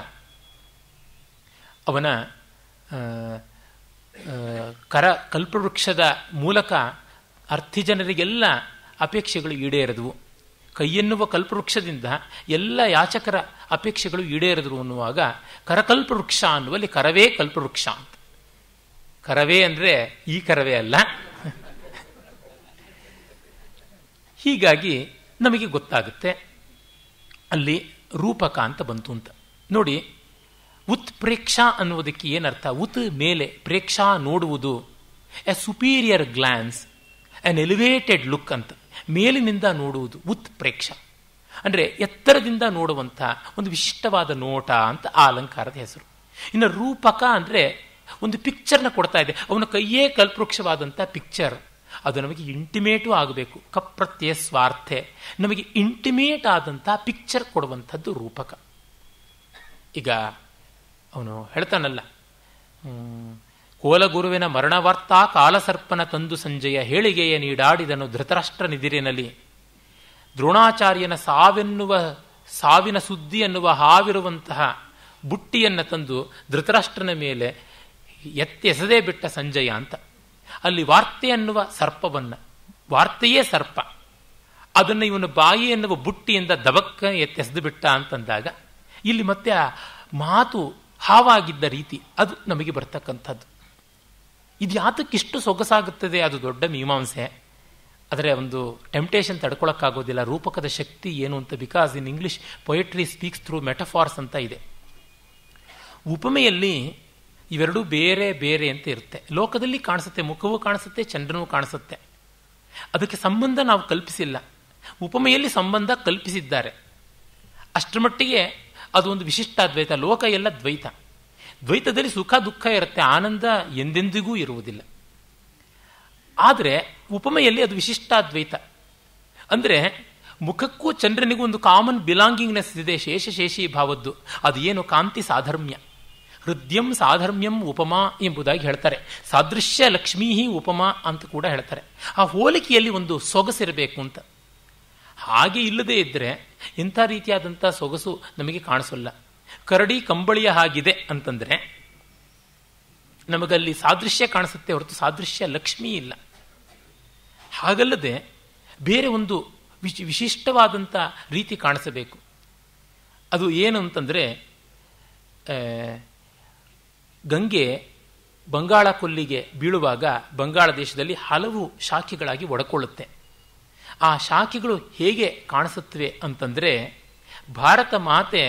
ಅವನ ಕರ ಕಲ್ಪವೃಕ್ಷದ ಮೂಲಕ ಅರ್ಥಿಜನರಿಗೆಲ್ಲ ಅಪೇಕ್ಷೆಗಳು ಈಡೇರಿದವು ಕೈಯೆನ್ನುವ ಕಲ್ಪವೃಕ್ಷದಿಂದ ಎಲ್ಲ ಯಾಚಕರ ಅಪೇಕ್ಷೆಗಳು ಈಡೇರಿದ್ರು ಅನ್ನುವಾಗ ಕರಕಲ್ಪವೃಕ್ಷ ಅನ್ನುವಲ್ಲಿ ಕರವೇ ಕಲ್ಪವೃಕ್ಷ ಅಂತ ಕರವೇ ಅಂದರೆ ಈ ಕರವೇ ಅಲ್ಲ ಹೀಗಾಗಿ ನಮಗೆ ಗೊತ್ತಾಗುತ್ತೆ ಅಲ್ಲಿ ರೂಪಕ ಅಂತ ಬಂತು ಅಂತ ನೋಡಿ ಉತ್ಪ್ರೇಕ್ಷಾ ಅನ್ನುವುದಕ್ಕೆ ಏನರ್ಥ ಉತ್ ಮೇಲೆ ಪ್ರೇಕ್ಷಾ ನೋಡುವುದು a superior glance an elevated look ಅಂತ ಮೇಲಿನಿಂದ ನೋಡುವುದು ಉತ್ಪ್ರೇಕ್ಷಾ ಅಂದರೆ ಎತ್ತರದಿಂದ ನೋಡುವಂಥ ಒಂದು ವಿಶಿಷ್ಟವಾದ ನೋಟ ಅಂತ ಆ ಅಲಂಕಾರದ ಹೆಸರು ಇನ್ನು ರೂಪಕ ಅಂದರೆ ಒಂದು ಪಿಕ್ಚರ್ನ ಕೊಡ್ತಾ ಇದೆ ಅವನ ಕೈಯೇ ಕಲ್ಪವೃಕ್ಷವಾದಂಥ ಪಿಕ್ಚರ್ ಅದು ನಮಗೆ ಇಂಟಿಮೇಟು ಆಗಬೇಕು ಕಪ್ರತ್ಯ ಸ್ವಾರ್ಥೆ ನಮಗೆ ಇಂಟಿಮೇಟ್ ಆದಂಥ ಪಿಕ್ಚರ್ ಕೊಡುವಂಥದ್ದು ರೂಪಕ ಈಗ ಅವನು ಹೇಳ್ತಾನಲ್ಲ ಕೋಲಗುರುವಿನ ಮರಣವಾರ್ತಾ ಕಾಲಸರ್ಪನ ತಂದು ಸಂಜೆಯ ಹೇಳಿಗೆಯ ನೀಡಾಡಿದನು ಧೃತರಾಷ್ಟ್ರ ನಿದಿರಿನಲ್ಲಿ ದ್ರೋಣಾಚಾರ್ಯನ ಸಾವೆನ್ನುವ ಸಾವಿನ ಸುದ್ದಿ ಎನ್ನುವ ಹಾವಿರುವಂತಹ ಬುಟ್ಟಿಯನ್ನು ತಂದು ಧೃತರಾಷ್ಟ್ರನ ಮೇಲೆ ಎತ್ತೆಸದೇ ಬಿಟ್ಟ ಸಂಜಯ ಅಂತ ಅಲ್ಲಿ ವಾರ್ತೆ ಅನ್ನುವ ಸರ್ಪವನ್ನು ವಾರ್ತೆಯೇ ಸರ್ಪ ಅದನ್ನು ಇವನು ಬಾಯಿ ಎನ್ನುವ ಬುಟ್ಟಿಯಿಂದ ದಬಕ್ಕ ಎತ್ತೆಸ್ದು ಬಿಟ್ಟ ಅಂತಂದಾಗ ಇಲ್ಲಿ ಮತ್ತೆ ಆ ಮಾತು ಹಾವಾಗಿದ್ದ ರೀತಿ ಅದು ನಮಗೆ ಬರ್ತಕ್ಕಂಥದ್ದು ಇದು ಯಾತಕ್ಕಿಷ್ಟು ಸೊಗಸಾಗುತ್ತದೆ ಅದು ದೊಡ್ಡ ಮೀಮಾಂಸೆ ಆದರೆ ಒಂದು ಟೆಂಪ್ಟೇಷನ್ ತಡ್ಕೊಳಕ್ಕಾಗೋದಿಲ್ಲ ರೂಪಕದ ಶಕ್ತಿ ಏನು ಅಂತ because in English poetry speaks through metaphors ಅಂತ ಇದೆ ಉಪಮೆಯಲ್ಲಿ ಇವೆರಡೂ ಬೇರೆ ಬೇರೆ ಅಂತ ಇರುತ್ತೆ ಲೋಕದಲ್ಲಿ ಕಾಣಿಸುತ್ತೆ ಮುಖವೂ ಕಾಣಿಸುತ್ತೆ ಚಂದ್ರನೂ ಕಾಣಿಸುತ್ತೆ ಅದಕ್ಕೆ ಸಂಬಂಧ ನಾವು ಕಲ್ಪಿಸಿಲ್ಲ ಉಪಮೆಯಲ್ಲಿ ಸಂಬಂಧ ಕಲ್ಪಿಸಿದ್ದಾರೆ ಅಷ್ಟರ ಮಟ್ಟಿಗೆ ಅದು ಒಂದು ವಿಶಿಷ್ಟ ದ್ವೈತ ಲೋಕ ಎಲ್ಲ ದ್ವೈತ ದ್ವೈತದಲ್ಲಿ ಸುಖ ದುಃಖ ಇರುತ್ತೆ ಆನಂದ ಎಂದೆಂದಿಗೂ ಇರುವುದಿಲ್ಲ ಆದರೆ ಉಪಮೆಯಲ್ಲಿ ಅದು ವಿಶಿಷ್ಟ ದ್ವೈತ ಅಂದರೆ ಮುಖಕ್ಕೂ ಚಂದ್ರನಿಗೂ ಒಂದು ಕಾಮನ್ ಬಿಲಾಂಗಿಂಗ್ನೆಸ್ ಇದೆ ಶೇಷ ಶೇಷಿ ಭಾವದ್ದು ಅದು ಏನು ಕಾಂತಿ ಸಾಧರ್ಮ್ಯ ಹೃದ್ಯಂ ಸಾಧರ್ಮ್ಯಂ ಉಪಮಾ ಎಂಬುದಾಗಿ ಹೇಳ್ತಾರೆ ಸಾದೃಶ್ಯ ಲಕ್ಷ್ಮೀ ಉಪಮಾ ಅಂತ ಕೂಡ ಹೇಳ್ತಾರೆ ಆ ಹೋಲಿಕೆಯಲ್ಲಿ ಒಂದು ಸೊಗಸಿರಬೇಕು ಅಂತ ಹಾಗೆ ಇಲ್ಲದೇ ಇದ್ದರೆ ಇಂಥ ರೀತಿಯಾದಂಥ ಸೊಗಸು ನಮಗೆ ಕಾಣಿಸಲ್ಲ ಕರಡಿ ಕಂಬಳಿಯ ಹಾಗಿದೆ ಅಂತಂದರೆ ನಮಗಲ್ಲಿ ಸಾದೃಶ್ಯ ಕಾಣಿಸುತ್ತೆ ಹೊರತು ಸಾದೃಶ್ಯ ಲಕ್ಷ್ಮಿ ಇಲ್ಲ ಹಾಗಲ್ಲದೆ ಬೇರೆ ಒಂದು ವಿಶ್ ವಿಶಿಷ್ಟವಾದಂಥ ರೀತಿ ಕಾಣಿಸಬೇಕು ಅದು ಏನು ಅಂತಂದರೆ ಗಂಗೆ ಬಂಗಾಳ ಕೊಲ್ಲಿಗೆ ಬೀಳುವಾಗ ಬಂಗಾಳ ದೇಶದಲ್ಲಿ ಹಲವು ಶಾಖೆಗಳಾಗಿ ಒಡಕೊಳ್ಳುತ್ತೆ ಆ ಶಾಖೆಗಳು ಹೇಗೆ ಕಾಣಿಸುತ್ತವೆ ಅಂತಂದರೆ ಭಾರತ ಮಾತೆ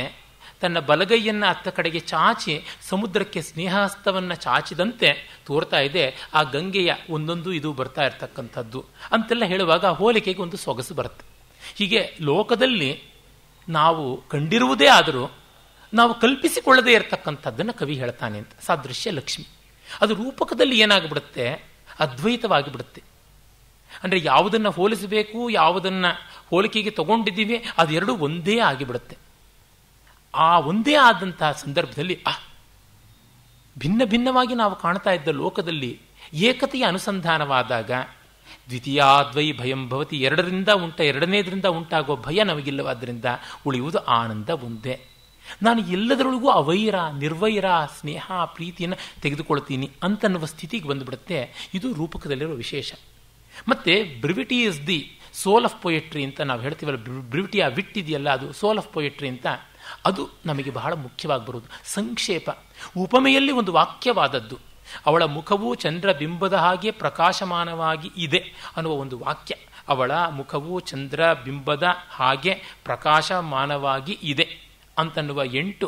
ತನ್ನ ಬಲಗೈಯನ್ನು ಅತ್ತ ಕಡೆಗೆ ಚಾಚಿ ಸಮುದ್ರಕ್ಕೆ ಸ್ನೇಹಹಸ್ತವನ್ನು ಚಾಚಿದಂತೆ ತೋರ್ತಾ ಇದೆ ಆ ಗಂಗೆಯ ಒಂದೊಂದು ಇದು ಬರ್ತಾ ಇರತಕ್ಕಂಥದ್ದು ಅಂತೆಲ್ಲ ಹೇಳುವಾಗ ಹೋಲಿಕೆಗೆ ಒಂದು ಸೊಗಸು ಬರುತ್ತೆ ಹೀಗೆ ಲೋಕದಲ್ಲಿ ನಾವು ಕಂಡಿರುವುದೇ ಆದರೂ ನಾವು ಕಲ್ಪಿಸಿಕೊಳ್ಳದೇ ಇರತಕ್ಕಂಥದ್ದನ್ನು ಕವಿ ಹೇಳ್ತಾನೆ ಅಂತ ಸಾದೃಶ್ಯ ಲಕ್ಷ್ಮಿ ಅದು ರೂಪಕದಲ್ಲಿ ಏನಾಗಿಬಿಡುತ್ತೆ ಅದ್ವೈತವಾಗಿಬಿಡುತ್ತೆ ಅಂದರೆ ಯಾವುದನ್ನು ಹೋಲಿಸಬೇಕು ಯಾವುದನ್ನು ಹೋಲಿಕೆಗೆ ತಗೊಂಡಿದ್ದೀವಿ ಅದೆರಡೂ ಒಂದೇ ಆಗಿಬಿಡುತ್ತೆ ಆ ಒಂದೇ ಆದಂತಹ ಸಂದರ್ಭದಲ್ಲಿ ಆ ಭಿನ್ನ ಭಿನ್ನವಾಗಿ ನಾವು ಕಾಣ್ತಾ ಇದ್ದ ಲೋಕದಲ್ಲಿ ಏಕತೆಯ ಅನುಸಂಧಾನವಾದಾಗ ದ್ವಿತೀಯಾದ್ವೈ ಭಯಂ ಭವತಿ ಎರಡರಿಂದ ಉಂಟ ಎರಡನೇದರಿಂದ ಉಂಟಾಗುವ ಭಯ ನಮಗಿಲ್ಲವಾದ್ದರಿಂದ ಉಳಿಯುವುದು ಆನಂದ ಒಂದೇ ನಾನು ಎಲ್ಲದರೊಳಗೂ ಅವೈರ ನಿರ್ವೈರ ಸ್ನೇಹ ಪ್ರೀತಿಯನ್ನು ತೆಗೆದುಕೊಳ್ತೀನಿ ಅಂತನ್ನುವ ಸ್ಥಿತಿಗೆ ಬಂದುಬಿಡುತ್ತೆ ಇದು ರೂಪಕದಲ್ಲಿರುವ ವಿಶೇಷ ಮತ್ತು brevity is the soul of poetry ಅಂತ ನಾವು ಹೇಳ್ತೀವಲ್ಲ ಬ್ರಿವಿಟಿ ಆ ವಿಟ್ಟಿದೆಯಲ್ಲ ಅದು ಸೋಲ್ ಆಫ್ ಪೊಯೆಟ್ರಿ ಅಂತ ಅದು ನಮಗೆ ಬಹಳ ಮುಖ್ಯವಾಗಿ ಬರುವುದು ಸಂಕ್ಷೇಪ ಉಪಮೆಯಲ್ಲಿ ಒಂದು ವಾಕ್ಯವಾದದ್ದು ಅವಳ ಮುಖವು ಚಂದ್ರ ಬಿಂಬದ ಹಾಗೆ ಪ್ರಕಾಶಮಾನವಾಗಿ ಇದೆ ಅನ್ನುವ ಒಂದು ವಾಕ್ಯ ಅವಳ ಮುಖವು ಚಂದ್ರ ಬಿಂಬದ ಹಾಗೆ ಪ್ರಕಾಶಮಾನವಾಗಿ ಇದೆ ಅಂತನ್ನುವ ಎಂಟು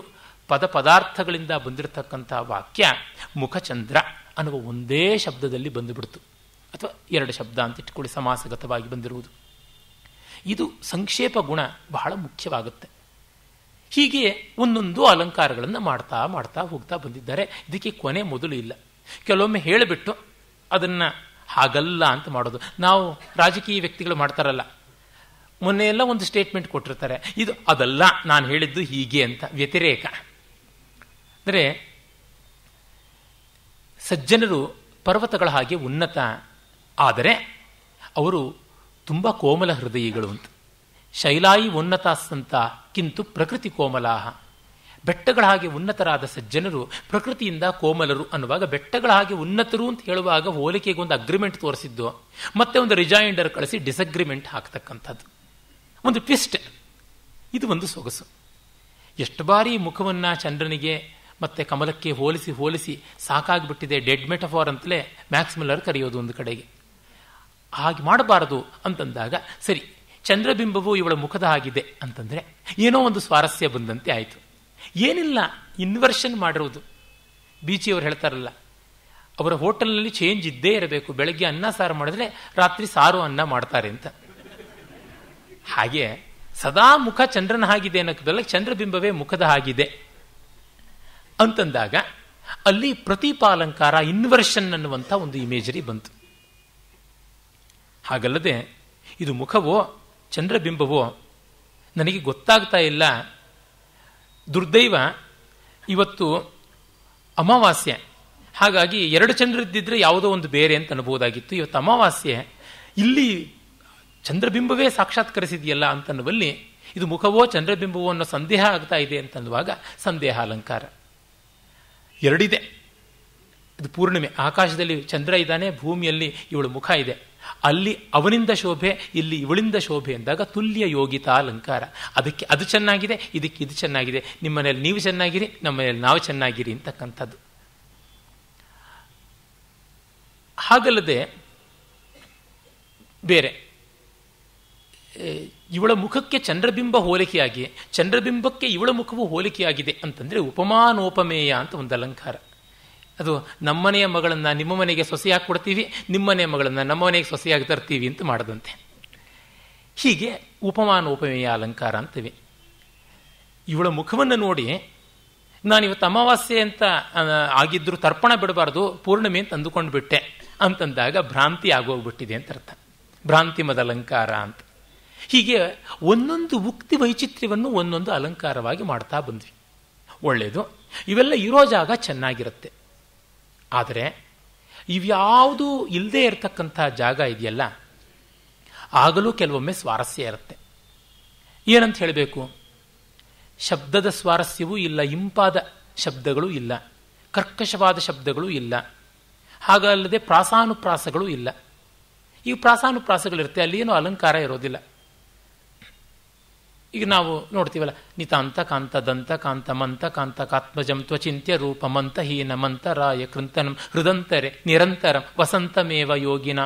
ಪದ ಪದಾರ್ಥಗಳಿಂದ ಬಂದಿರತಕ್ಕಂಥ ವಾಕ್ಯ ಮುಖಚಂದ್ರ ಅನ್ನುವ ಒಂದೇ ಶಬ್ದದಲ್ಲಿ ಬಂದುಬಿಡ್ತು ಅಥವಾ ಎರಡು ಶಬ್ದ ಅಂತ ಇಟ್ಕೊಳ್ಳಿ ಸಮಾಸಗತವಾಗಿ ಬಂದಿರುವುದು ಇದು ಸಂಕ್ಷೇಪ ಗುಣ ಬಹಳ ಮುಖ್ಯವಾಗುತ್ತೆ ಹೀಗೆ ಒಂದೊಂದು ಅಲಂಕಾರಗಳನ್ನು ಮಾಡ್ತಾ ಮಾಡ್ತಾ ಹೋಗ್ತಾ ಬಂದಿದ್ದಾರೆ ಇದಕ್ಕೆ ಕೊನೆ ಮೊದಲು ಇಲ್ಲ ಕೆಲವೊಮ್ಮೆ ಹೇಳಿಬಿಟ್ಟು ಅದನ್ನು ಹಾಗಲ್ಲ ಅಂತ ಮಾಡೋದು ನಾವು ರಾಜಕೀಯ ವ್ಯಕ್ತಿಗಳು ಮಾಡ್ತಾರಲ್ಲ ಮೊನ್ನೆ ಎಲ್ಲ ಒಂದು ಸ್ಟೇಟ್ಮೆಂಟ್ ಕೊಟ್ಟಿರ್ತಾರೆ ಇದು ಅದಲ್ಲ ನಾನು ಹೇಳಿದ್ದು ಹೀಗೆ ಅಂತ ವ್ಯತಿರೇಕ ಅಂದರೆ ಸಜ್ಜನರು ಪರ್ವತಗಳ ಹಾಗೆ ಉನ್ನತ ಆದರೆ ಅವರು ತುಂಬ ಕೋಮಲ ಹೃದಯಿಗಳು ಅಂತ ಶೈಲಾಯಿ ಸಂತ ಕಿಂತು ಪ್ರಕೃತಿ ಕೋಮಲಾಹ ಬೆಟ್ಟಗಳ ಹಾಗೆ ಉನ್ನತರಾದ ಸಜ್ಜನರು ಪ್ರಕೃತಿಯಿಂದ ಕೋಮಲರು ಅನ್ನುವಾಗ ಬೆಟ್ಟಗಳ ಹಾಗೆ ಉನ್ನತರು ಅಂತ ಹೇಳುವಾಗ ಹೋಲಿಕೆಗೆ ಒಂದು ಅಗ್ರಿಮೆಂಟ್ ತೋರಿಸಿದ್ದು ಮತ್ತೆ ಒಂದು ರಿಜಾಯಿಂಡರ್ ಕಳಿಸಿ ಡಿಸಗ್ರಿಮೆಂಟ್ ಹಾಕ್ತಕ್ಕಂಥದ್ದು ಒಂದು ಟ್ವಿಸ್ಟ್ ಇದು ಒಂದು ಸೊಗಸು ಎಷ್ಟು ಬಾರಿ ಮುಖವನ್ನು ಚಂದ್ರನಿಗೆ ಮತ್ತು ಕಮಲಕ್ಕೆ ಹೋಲಿಸಿ ಹೋಲಿಸಿ ಸಾಕಾಗಿಬಿಟ್ಟಿದೆ ಡೆಡ್ ಮೆಟಫಾರ್ ಅಂತಲೇ ಮ್ಯಾಕ್ಸ್ ಮಿಲ್ಲರ್ ಕರೆಯೋದು ಒಂದು ಕಡೆಗೆ ಹಾಗೆ ಮಾಡಬಾರದು ಅಂತಂದಾಗ ಸರಿ ಚಂದ್ರಬಿಂಬವು ಇವಳ ಮುಖದ ಆಗಿದೆ ಅಂತಂದರೆ ಏನೋ ಒಂದು ಸ್ವಾರಸ್ಯ ಬಂದಂತೆ ಆಯಿತು ಏನಿಲ್ಲ ಇನ್ವರ್ಷನ್ ಮಾಡಿರೋದು ಬೀಚಿಯವರು ಹೇಳ್ತಾರಲ್ಲ ಅವರ ಹೋಟೆಲ್ನಲ್ಲಿ ಚೇಂಜ್ ಇದ್ದೇ ಇರಬೇಕು ಬೆಳಗ್ಗೆ ಅನ್ನ ಸಾರು ಮಾಡಿದ್ರೆ ರಾತ್ರಿ ಸಾರು ಅನ್ನ ಮಾಡ್ತಾರೆ ಅಂತ ಹಾಗೆ ಸದಾ ಮುಖ ಚಂದ್ರನ ಆಗಿದೆ ಅನ್ನೋದಲ್ಲ ಚಂದ್ರಬಿಂಬವೇ ಮುಖದ ಆಗಿದೆ ಅಂತಂದಾಗ ಅಲ್ಲಿ ಪ್ರತಿಪಾಲಂಕಾರ ಇನ್ವರ್ಷನ್ ಅನ್ನುವಂಥ ಒಂದು ಇಮೇಜರಿ ಬಂತು ಹಾಗಲ್ಲದೆ ಇದು ಮುಖವೋ ಚಂದ್ರಬಿಂಬವೋ ನನಗೆ ಗೊತ್ತಾಗ್ತಾ ಇಲ್ಲ ದುರ್ದೈವ ಇವತ್ತು ಅಮಾವಾಸ್ಯೆ ಹಾಗಾಗಿ ಎರಡು ಚಂದ್ರ ಇದ್ದಿದ್ರೆ ಯಾವುದೋ ಒಂದು ಬೇರೆ ಅಂತ ಅನ್ಬೋದಾಗಿತ್ತು ಇವತ್ತು ಅಮಾವಾಸ್ಯೆ ಇಲ್ಲಿ ಚಂದ್ರಬಿಂಬವೇ ಸಾಕ್ಷಾತ್ಕರಿಸಿದೆಯಲ್ಲ ಅಂತನ್ನುವಲ್ಲಿ ಇದು ಮುಖವೋ ಚಂದ್ರಬಿಂಬವೋ ಅನ್ನೋ ಸಂದೇಹ ಆಗ್ತಾ ಇದೆ ಅಂತನ್ನುವಾಗ ಸಂದೇಹ ಅಲಂಕಾರ ಎರಡಿದೆ ಇದು ಪೂರ್ಣಿಮೆ ಆಕಾಶದಲ್ಲಿ ಚಂದ್ರ ಇದ್ದಾನೆ ಭೂಮಿಯಲ್ಲಿ ಇವಳು ಮುಖ ಇದೆ ಅಲ್ಲಿ ಅವನಿಂದ ಶೋಭೆ ಇಲ್ಲಿ ಇವಳಿಂದ ಶೋಭೆ ಎಂದಾಗ ತುಲ್ಯ ಯೋಗಿತ ಅಲಂಕಾರ ಅದಕ್ಕೆ ಅದು ಚೆನ್ನಾಗಿದೆ ಇದಕ್ಕೆ ಇದು ಚೆನ್ನಾಗಿದೆ ನಿಮ್ಮ ನೀವು ಚೆನ್ನಾಗಿರಿ ನಮ್ಮ ನಾವು ಚೆನ್ನಾಗಿರಿ ಅಂತಕ್ಕಂಥದ್ದು ಹಾಗಲ್ಲದೆ ಬೇರೆ ಇವಳ ಮುಖಕ್ಕೆ ಚಂದ್ರಬಿಂಬ ಹೋಲಿಕೆಯಾಗಿ ಚಂದ್ರಬಿಂಬಕ್ಕೆ ಇವಳ ಮುಖವು ಹೋಲಿಕೆಯಾಗಿದೆ ಅಂತಂದರೆ ಉಪಮಾನೋಪಮೇಯ ಅಂತ ಒಂದು ಅಲಂಕಾರ ಅದು ನಮ್ಮನೆಯ ಮಗಳನ್ನು ನಿಮ್ಮ ಮನೆಗೆ ಸೊಸೆಯಾಗಿ ಕೊಡ್ತೀವಿ ನಿಮ್ಮನೆಯ ಮಗಳನ್ನು ನಮ್ಮ ಮನೆಗೆ ಸೊಸೆಯಾಗಿ ತರ್ತೀವಿ ಅಂತ ಮಾಡದಂತೆ ಹೀಗೆ ಉಪಮಾನೋಪಮೇಯ ಅಲಂಕಾರ ಅಂತವೆ ಇವಳ ಮುಖವನ್ನು ನೋಡಿ ನಾನಿವತ್ತು ಅಮಾವಾಸ್ಯೆ ಅಂತ ಆಗಿದ್ದರೂ ತರ್ಪಣ ಬಿಡಬಾರ್ದು ಪೂರ್ಣಿಮೆ ಅಂತ ಅಂದುಕೊಂಡು ಬಿಟ್ಟೆ ಅಂತಂದಾಗ ಭ್ರಾಂತಿ ಆಗೋಗ್ಬಿಟ್ಟಿದೆ ಅಂತ ಅರ್ಥ ಭ್ರಾಂತಿಮದ ಅಲಂಕಾರ ಅಂತ ಹೀಗೆ ಒಂದೊಂದು ಉಕ್ತಿ ವೈಚಿತ್ರ್ಯವನ್ನು ಒಂದೊಂದು ಅಲಂಕಾರವಾಗಿ ಮಾಡ್ತಾ ಬಂದ್ವಿ ಒಳ್ಳೆಯದು ಇವೆಲ್ಲ ಇರೋ ಜಾಗ ಚೆನ್ನಾಗಿರುತ್ತೆ ಆದರೆ ಇವ್ಯಾವುದೂ ಇಲ್ಲದೆ ಇರತಕ್ಕಂಥ ಜಾಗ ಇದೆಯಲ್ಲ ಆಗಲೂ ಕೆಲವೊಮ್ಮೆ ಸ್ವಾರಸ್ಯ ಇರುತ್ತೆ ಏನಂತ ಹೇಳಬೇಕು ಶಬ್ದದ ಸ್ವಾರಸ್ಯವೂ ಇಲ್ಲ ಇಂಪಾದ ಶಬ್ದಗಳು ಇಲ್ಲ ಕರ್ಕಶವಾದ ಶಬ್ದಗಳು ಇಲ್ಲ ಹಾಗಲ್ಲದೆ ಪ್ರಾಸಾನುಪ್ರಾಸಗಳು ಇಲ್ಲ ಈ ಪ್ರಾಸಾನುಪ್ರಾಸಗಳಿರುತ್ತೆ ಅಲ್ಲಿ ಏನೂ ಅಲಂಕಾರ ಇರೋದಿಲ್ಲ ಈಗ ನಾವು ನೋಡ್ತೀವಲ್ಲ ನಿತಾಂತ ಕಾಂತ ದಂತ ಕಾಂತ ಮಂತ ಕಾಂತ ಕಾತ್ಮಜಂ ತ್ವಚಿಂತ್ಯ ರೂಪ ಮಂತ ಹೀನ ಮಂತ ರಾಯ ಕೃಂತನಂ ಹೃದಂತರೆ ನಿರಂತರಂ ವಸಂತಮೇವ ಯೋಗಿನ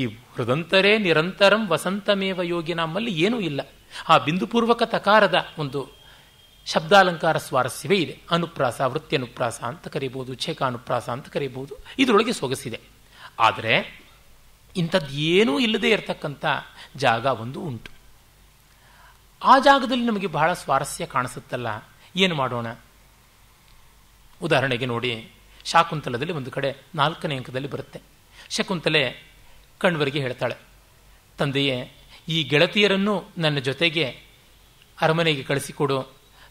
ಈ ಹೃದಂತರೇ ನಿರಂತರಂ ವಸಂತಮೇವ ಯೋಗಿ ನಮ್ಮಲ್ಲಿ ಏನೂ ಇಲ್ಲ ಆ ಬಿಂದುಪೂರ್ವಕ ತಕಾರದ ಒಂದು ಶಬ್ದಾಲಂಕಾರ ಸ್ವಾರಸ್ಯವೇ ಇದೆ ಅನುಪ್ರಾಸ ವೃತ್ತಿಯನುಪ್ರಾಸ ಅಂತ ಕರಿಬೋದು ಛೇಕಾನುಪ್ರಾಸ ಅಂತ ಕರೀಬಹುದು ಇದರೊಳಗೆ ಸೊಗಸಿದೆ ಆದರೆ ಇಂಥದ್ದೇನೂ ಏನೂ ಇಲ್ಲದೆ ಇರತಕ್ಕಂಥ ಜಾಗ ಒಂದು ಉಂಟು ಆ ಜಾಗದಲ್ಲಿ ನಮಗೆ ಬಹಳ ಸ್ವಾರಸ್ಯ ಕಾಣಿಸುತ್ತಲ್ಲ ಏನು ಮಾಡೋಣ ಉದಾಹರಣೆಗೆ ನೋಡಿ ಶಾಕುಂತಲದಲ್ಲಿ ಒಂದು ಕಡೆ ನಾಲ್ಕನೇ ಅಂಕದಲ್ಲಿ ಬರುತ್ತೆ ಶಕುಂತಲೆ ಕಣ್ವರಿಗೆ ಹೇಳ್ತಾಳೆ ತಂದೆಯೇ ಈ ಗೆಳತಿಯರನ್ನು ನನ್ನ ಜೊತೆಗೆ ಅರಮನೆಗೆ ಕಳಿಸಿಕೊಡು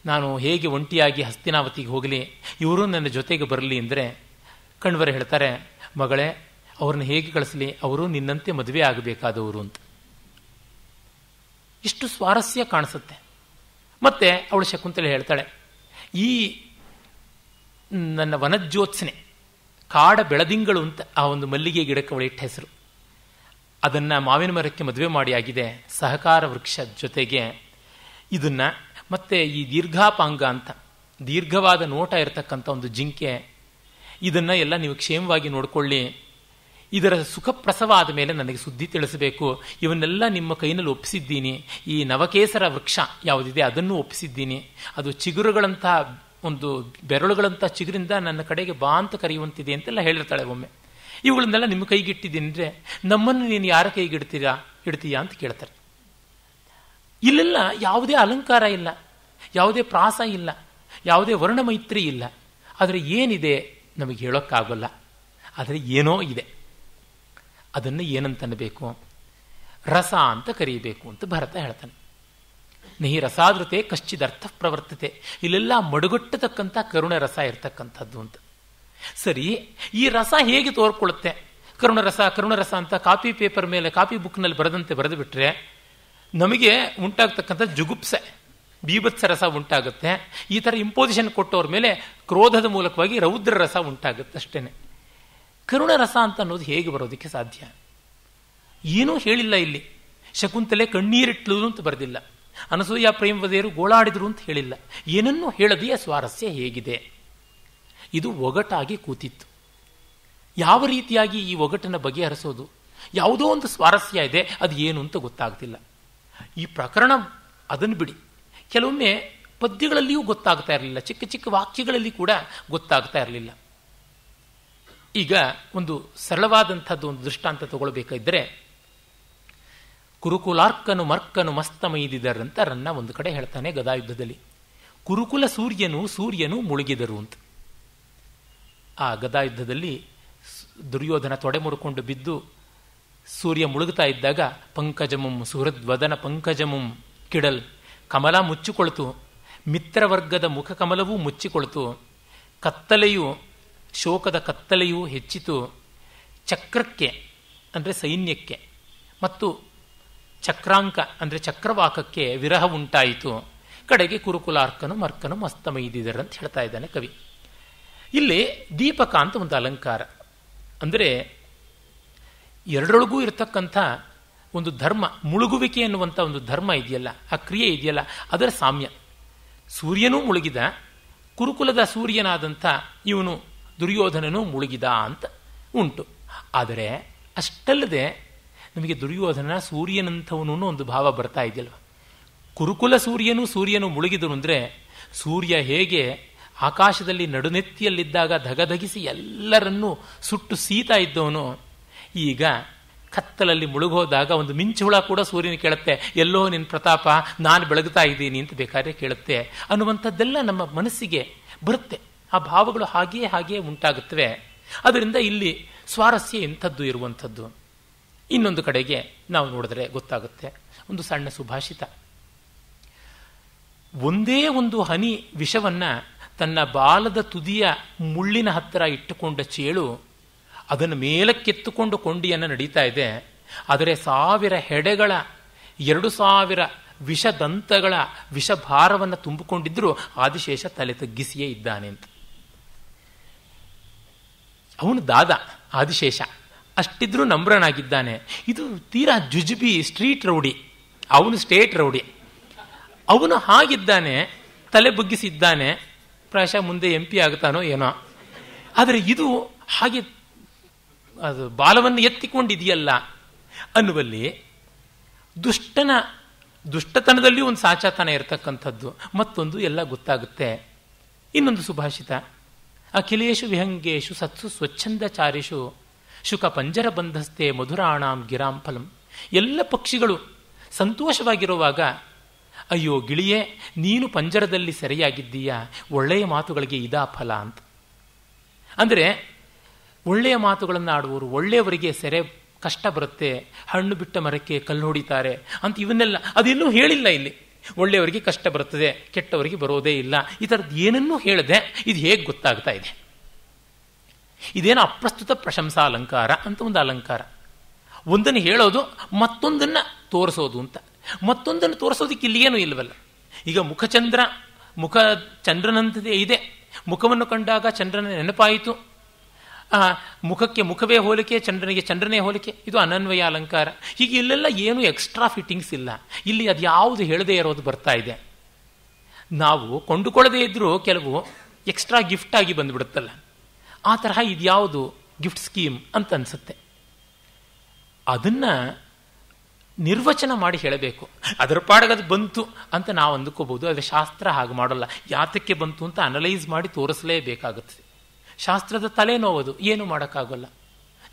ನಾನು ಹೇಗೆ ಒಂಟಿಯಾಗಿ ಹಸ್ತಿನಾವತಿಗೆ ಹೋಗಲಿ ಇವರು ನನ್ನ ಜೊತೆಗೆ ಬರಲಿ ಅಂದರೆ ಕಣ್ವರ ಹೇಳ್ತಾರೆ ಮಗಳೇ ಅವ್ರನ್ನ ಹೇಗೆ ಕಳಿಸಲಿ ಅವರು ನಿನ್ನಂತೆ ಮದುವೆ ಆಗಬೇಕಾದವರು ಅಂತ ಇಷ್ಟು ಸ್ವಾರಸ್ಯ ಕಾಣಿಸುತ್ತೆ ಮತ್ತೆ ಅವಳು ಶಕುಂತಲೆ ಹೇಳ್ತಾಳೆ ಈ ನನ್ನ ವನಜ್ಯೋತ್ಸನೆ ಕಾಡ ಬೆಳದಿಂಗಳು ಅಂತ ಆ ಒಂದು ಮಲ್ಲಿಗೆ ಗಿಡಕ್ಕೆ ಅವಳಿಟ್ಟ ಹೆಸರು ಅದನ್ನು ಮಾವಿನ ಮರಕ್ಕೆ ಮದುವೆ ಮಾಡಿ ಆಗಿದೆ ಸಹಕಾರ ವೃಕ್ಷ ಜೊತೆಗೆ ಇದನ್ನು ಮತ್ತು ಈ ದೀರ್ಘಾಪಾಂಗ ಅಂತ ದೀರ್ಘವಾದ ನೋಟ ಇರತಕ್ಕಂಥ ಒಂದು ಜಿಂಕೆ ಇದನ್ನು ಎಲ್ಲ ನೀವು ಕ್ಷೇಮವಾಗಿ ನೋಡಿಕೊಳ್ಳಿ ಇದರ ಸುಖ ಆದ ಮೇಲೆ ನನಗೆ ಸುದ್ದಿ ತಿಳಿಸಬೇಕು ಇವನ್ನೆಲ್ಲ ನಿಮ್ಮ ಕೈನಲ್ಲಿ ಒಪ್ಪಿಸಿದ್ದೀನಿ ಈ ನವಕೇಸರ ವೃಕ್ಷ ಯಾವುದಿದೆ ಅದನ್ನು ಒಪ್ಪಿಸಿದ್ದೀನಿ ಅದು ಚಿಗುರುಗಳಂತಹ ಒಂದು ಬೆರಳುಗಳಂತಹ ಚಿಗುರಿಂದ ನನ್ನ ಕಡೆಗೆ ಬಾ ಅಂತ ಕರೆಯುವಂತಿದೆ ಅಂತೆಲ್ಲ ಹೇಳಿರ್ತಾಳೆ ಒಮ್ಮೆ ಇವುಗಳನ್ನೆಲ್ಲ ನಿಮ್ಮ ಕೈಗಿಟ್ಟಿದ್ದೀನಿ ಅಂದರೆ ನಮ್ಮನ್ನು ನೀನು ಯಾರ ಇಡ್ತೀರಾ ಇಡ್ತೀಯಾ ಅಂತ ಕೇಳ್ತಾರೆ ಇಲ್ಲೆಲ್ಲ ಯಾವುದೇ ಅಲಂಕಾರ ಇಲ್ಲ ಯಾವುದೇ ಪ್ರಾಸ ಇಲ್ಲ ಯಾವುದೇ ವರ್ಣಮೈತ್ರಿ ಇಲ್ಲ ಆದರೆ ಏನಿದೆ ನಮಗೆ ಹೇಳೋಕ್ಕಾಗಲ್ಲ ಆದರೆ ಏನೋ ಇದೆ ಅದನ್ನು ಏನಂತನಬೇಕು ರಸ ಅಂತ ಕರೀಬೇಕು ಅಂತ ಭರತ ಹೇಳ್ತಾನೆ ನಹಿ ರಸಾದೃತೆ ಕಶ್ಚಿದರ್ಥ ಪ್ರವರ್ತತೆ ಇಲ್ಲೆಲ್ಲ ಮಡುಗಟ್ಟತಕ್ಕಂಥ ಕರುಣ ರಸ ಇರ್ತಕ್ಕಂಥದ್ದು ಅಂತ ಸರಿ ಈ ರಸ ಹೇಗೆ ತೋರ್ಕೊಳ್ಳುತ್ತೆ ಕರುಣ ರಸ ಅಂತ ಕಾಪಿ ಪೇಪರ್ ಮೇಲೆ ಕಾಪಿ ಬುಕ್ನಲ್ಲಿ ಬರೆದಂತೆ ಬರೆದು ಬಿಟ್ಟರೆ ನಮಗೆ ಉಂಟಾಗ್ತಕ್ಕಂಥ ಜುಗುಪ್ಸೆ ಬೀಭತ್ಸ ರಸ ಉಂಟಾಗುತ್ತೆ ಈ ಥರ ಇಂಪೋಸಿಷನ್ ಕೊಟ್ಟವ್ರ ಮೇಲೆ ಕ್ರೋಧದ ಮೂಲಕವಾಗಿ ರೌದ್ರ ರಸ ಉಂಟಾಗುತ್ತೆ ಅಷ್ಟೇ ಕರುಣರಸ ಅಂತ ಅನ್ನೋದು ಹೇಗೆ ಬರೋದಕ್ಕೆ ಸಾಧ್ಯ ಏನೂ ಹೇಳಿಲ್ಲ ಇಲ್ಲಿ ಶಕುಂತಲೆ ಕಣ್ಣೀರಿಟ್ಲು ಅಂತ ಬರೆದಿಲ್ಲ ಅನಸೂಯ ಪ್ರೇಮವದೇರು ಗೋಳಾಡಿದ್ರು ಅಂತ ಹೇಳಿಲ್ಲ ಏನನ್ನೂ ಹೇಳದೆಯ ಸ್ವಾರಸ್ಯ ಹೇಗಿದೆ ಇದು ಒಗಟಾಗಿ ಕೂತಿತ್ತು ಯಾವ ರೀತಿಯಾಗಿ ಈ ಒಗಟನ್ನು ಬಗೆಹರಿಸೋದು ಯಾವುದೋ ಒಂದು ಸ್ವಾರಸ್ಯ ಇದೆ ಅದು ಏನು ಅಂತ ಗೊತ್ತಾಗ್ತಿಲ್ಲ ಈ ಪ್ರಕರಣ ಅದನ್ನು ಬಿಡಿ ಕೆಲವೊಮ್ಮೆ ಪದ್ಯಗಳಲ್ಲಿಯೂ ಗೊತ್ತಾಗ್ತಾ ಇರಲಿಲ್ಲ ಚಿಕ್ಕ ಚಿಕ್ಕ ವಾಕ್ಯಗಳಲ್ಲಿ ಕೂಡ ಗೊತ್ತಾಗ್ತಾ ಇರಲಿಲ್ಲ ಈಗ ಒಂದು ಸರಳವಾದಂಥದ್ದು ಒಂದು ದೃಷ್ಟಾಂತ ತಗೊಳ್ಬೇಕಾದ್ರೆ ಕುರುಕುಲಾರ್ಕನು ಮರ್ಕನು ಮಸ್ತಮೈದಿದರಂತ ರನ್ನ ಒಂದು ಕಡೆ ಹೇಳ್ತಾನೆ ಗದಾಯುದ್ಧದಲ್ಲಿ ಕುರುಕುಲ ಸೂರ್ಯನು ಸೂರ್ಯನು ಮುಳುಗಿದರು ಅಂತ ಆ ಗದಾಯುದ್ಧದಲ್ಲಿ ದುರ್ಯೋಧನ ತೊಡೆ ಮುರುಕೊಂಡು ಬಿದ್ದು ಸೂರ್ಯ ಮುಳುಗುತ್ತಾ ಇದ್ದಾಗ ಪಂಕಜಮಂ ಸುಹೃದ್ವದನ ಪಂಕಜಮುಂ ಕಿಡಲ್ ಕಮಲ ಮುಚ್ಚಿಕೊಳ್ತು ಮಿತ್ರವರ್ಗದ ಮುಖ ಕಮಲವೂ ಮುಚ್ಚಿಕೊಳ್ತು ಕತ್ತಲೆಯು ಶೋಕದ ಕತ್ತಲೆಯೂ ಹೆಚ್ಚಿತು ಚಕ್ರಕ್ಕೆ ಅಂದರೆ ಸೈನ್ಯಕ್ಕೆ ಮತ್ತು ಚಕ್ರಾಂಕ ಅಂದರೆ ಚಕ್ರವಾಕಕ್ಕೆ ವಿರಹ ಉಂಟಾಯಿತು ಕಡೆಗೆ ಕುರುಕುಲಾರ್ಕನು ಮರ್ಕನು ಮಸ್ತಮೈದಿದರು ಅಂತ ಹೇಳ್ತಾ ಇದ್ದಾನೆ ಕವಿ ಇಲ್ಲಿ ದೀಪಕ ಅಂತ ಒಂದು ಅಲಂಕಾರ ಅಂದರೆ ಎರಡರೊಳಗೂ ಇರತಕ್ಕಂಥ ಒಂದು ಧರ್ಮ ಮುಳುಗುವಿಕೆ ಎನ್ನುವಂಥ ಒಂದು ಧರ್ಮ ಇದೆಯಲ್ಲ ಆ ಕ್ರಿಯೆ ಇದೆಯಲ್ಲ ಅದರ ಸಾಮ್ಯ ಸೂರ್ಯನೂ ಮುಳುಗಿದ ಕುರುಕುಲದ ಸೂರ್ಯನಾದಂಥ ಇವನು ದುರ್ಯೋಧನನು ಮುಳುಗಿದ ಅಂತ ಉಂಟು ಆದರೆ ಅಷ್ಟಲ್ಲದೆ ನಮಗೆ ದುರ್ಯೋಧನ ಸೂರ್ಯನಂಥವನು ಒಂದು ಭಾವ ಬರ್ತಾ ಇದೆಯಲ್ವ ಕುರುಕುಲ ಸೂರ್ಯನು ಸೂರ್ಯನು ಮುಳುಗಿದನು ಅಂದರೆ ಸೂರ್ಯ ಹೇಗೆ ಆಕಾಶದಲ್ಲಿ ನಡುನೆತ್ತಿಯಲ್ಲಿದ್ದಾಗ ಧಗಧಗಿಸಿ ಎಲ್ಲರನ್ನೂ ಸುಟ್ಟು ಸೀತಾ ಇದ್ದವನು ಈಗ ಕತ್ತಲಲ್ಲಿ ಮುಳುಗೋದಾಗ ಒಂದು ಮಿಂಚುಳ ಕೂಡ ಸೂರ್ಯನ ಕೇಳುತ್ತೆ ಎಲ್ಲೋ ನಿನ್ನ ಪ್ರತಾಪ ನಾನು ಬೆಳಗ್ತಾ ಇದ್ದೀನಿ ಅಂತ ಬೇಕಾದ್ರೆ ಕೇಳುತ್ತೆ ಅನ್ನುವಂಥದ್ದೆಲ್ಲ ನಮ್ಮ ಮನಸ್ಸಿಗೆ ಬರುತ್ತೆ ಆ ಭಾವಗಳು ಹಾಗೆಯೇ ಹಾಗೆಯೇ ಉಂಟಾಗುತ್ತವೆ ಅದರಿಂದ ಇಲ್ಲಿ ಸ್ವಾರಸ್ಯ ಎಂಥದ್ದು ಇರುವಂಥದ್ದು ಇನ್ನೊಂದು ಕಡೆಗೆ ನಾವು ನೋಡಿದ್ರೆ ಗೊತ್ತಾಗುತ್ತೆ ಒಂದು ಸಣ್ಣ ಸುಭಾಷಿತ ಒಂದೇ ಒಂದು ಹನಿ ವಿಷವನ್ನು ತನ್ನ ಬಾಲದ ತುದಿಯ ಮುಳ್ಳಿನ ಹತ್ತಿರ ಇಟ್ಟುಕೊಂಡ ಚೇಳು ಅದನ್ನು ಮೇಲಕ್ಕೆತ್ತುಕೊಂಡು ಕೊಂಡಿಯನ್ನು ನಡೀತಾ ಇದೆ ಆದರೆ ಸಾವಿರ ಹೆಡೆಗಳ ಎರಡು ಸಾವಿರ ವಿಷದಂತಗಳ ವಿಷಭಾರವನ್ನು ತುಂಬಿಕೊಂಡಿದ್ದರೂ ಆದಿಶೇಷ ತಲೆ ತಗ್ಗಿಸಿಯೇ ಇದ್ದಾನೆ ಅಂತ ಅವನು ದಾದ ಆದಿಶೇಷ ಅಷ್ಟಿದ್ರೂ ನಂಬ್ರನಾಗಿದ್ದಾನೆ ಇದು ತೀರಾ ಜುಜುಬಿ ಸ್ಟ್ರೀಟ್ ರೌಡಿ ಅವನು ಸ್ಟೇಟ್ ರೌಡಿ ಅವನು ಹಾಗಿದ್ದಾನೆ ತಲೆ ಬಗ್ಗಿಸಿದ್ದಾನೆ ಪ್ರಾಯಶಃ ಮುಂದೆ ಎಂ ಪಿ ಆಗ್ತಾನೋ ಏನೋ ಆದರೆ ಇದು ಹಾಗೆ ಅದು ಬಾಲವನ್ನು ಎತ್ತಿಕೊಂಡಿದೆಯಲ್ಲ ಅನ್ನುವಲ್ಲಿ ದುಷ್ಟನ ದುಷ್ಟತನದಲ್ಲಿ ಒಂದು ಸಾಚಾತನ ಇರತಕ್ಕಂಥದ್ದು ಮತ್ತೊಂದು ಎಲ್ಲ ಗೊತ್ತಾಗುತ್ತೆ ಇನ್ನೊಂದು ಸುಭಾಷಿತ ಅಖಿಲೇಶು ವಿಹಂಗೇಶು ಸತ್ಸು ಸ್ವಚ್ಛಂದಚಾರಿಷು ಶುಕ ಪಂಜರ ಬಂಧಸ್ತೆ ಮಧುರಾಣಾಂ ಗಿರಾಂ ಫಲಂ ಎಲ್ಲ ಪಕ್ಷಿಗಳು ಸಂತೋಷವಾಗಿರುವಾಗ ಅಯ್ಯೋ ಗಿಳಿಯೇ ನೀನು ಪಂಜರದಲ್ಲಿ ಸೆರೆಯಾಗಿದ್ದೀಯಾ ಒಳ್ಳೆಯ ಮಾತುಗಳಿಗೆ ಇದಾ ಫಲ ಅಂತ ಅಂದರೆ ಒಳ್ಳೆಯ ಮಾತುಗಳನ್ನು ಆಡುವವರು ಒಳ್ಳೆಯವರಿಗೆ ಸೆರೆ ಕಷ್ಟ ಬರುತ್ತೆ ಹಣ್ಣು ಬಿಟ್ಟ ಮರಕ್ಕೆ ಕಲ್ಲು ಹೊಡಿತಾರೆ ಅಂತ ಇವನ್ನೆಲ್ಲ ಅದಿನ್ನೂ ಹೇಳಿಲ್ಲ ಇಲ್ಲಿ ಒಳ್ಳೆಯವರಿಗೆ ಕಷ್ಟ ಬರ್ತದೆ ಕೆಟ್ಟವರಿಗೆ ಬರೋದೇ ಇಲ್ಲ ಈ ಥರದ್ದು ಏನನ್ನೂ ಹೇಳದೆ ಇದು ಹೇಗೆ ಗೊತ್ತಾಗ್ತಾ ಇದೆ ಇದೇನು ಅಪ್ರಸ್ತುತ ಪ್ರಶಂಸಾ ಅಲಂಕಾರ ಅಂತ ಒಂದು ಅಲಂಕಾರ ಒಂದನ್ನು ಹೇಳೋದು ಮತ್ತೊಂದನ್ನು ತೋರಿಸೋದು ಅಂತ ಮತ್ತೊಂದನ್ನು ತೋರಿಸೋದಕ್ಕೆ ಇಲ್ಲಿಗೇನು ಇಲ್ಲವಲ್ಲ ಈಗ ಮುಖಚಂದ್ರ ಮುಖ ಚಂದ್ರನಂತದೇ ಇದೆ ಮುಖವನ್ನು ಕಂಡಾಗ ಚಂದ್ರನ ನೆನಪಾಯಿತು ಆ ಮುಖಕ್ಕೆ ಮುಖವೇ ಹೋಲಿಕೆ ಚಂದ್ರನಿಗೆ ಚಂದ್ರನೇ ಹೋಲಿಕೆ ಇದು ಅನನ್ವಯ ಅಲಂಕಾರ ಹೀಗೆ ಇಲ್ಲೆಲ್ಲ ಏನು ಎಕ್ಸ್ಟ್ರಾ ಫಿಟ್ಟಿಂಗ್ಸ್ ಇಲ್ಲ ಇಲ್ಲಿ ಅದು ಯಾವುದು ಹೇಳದೇ ಇರೋದು ಬರ್ತಾ ಇದೆ ನಾವು ಕೊಂಡುಕೊಳ್ಳದೇ ಇದ್ದರೂ ಕೆಲವು ಎಕ್ಸ್ಟ್ರಾ ಗಿಫ್ಟ್ ಆಗಿ ಬಂದುಬಿಡುತ್ತಲ್ಲ ಆ ತರಹ ಇದ್ಯಾವುದು ಗಿಫ್ಟ್ ಸ್ಕೀಮ್ ಅಂತ ಅನಿಸುತ್ತೆ ಅದನ್ನು ನಿರ್ವಚನ ಮಾಡಿ ಹೇಳಬೇಕು ಅದರ ಅದು ಬಂತು ಅಂತ ನಾವು ಅಂದುಕೋಬೋದು ಆದರೆ ಶಾಸ್ತ್ರ ಹಾಗೆ ಮಾಡೋಲ್ಲ ಯಾತಕ್ಕೆ ಬಂತು ಅಂತ ಅನಲೈಸ್ ಮಾಡಿ ತೋರಿಸಲೇಬೇಕಾಗುತ್ತದೆ ಶಾಸ್ತ್ರದ ತಲೆನೋವದು ಏನು ಮಾಡೋಕ್ಕಾಗಲ್ಲ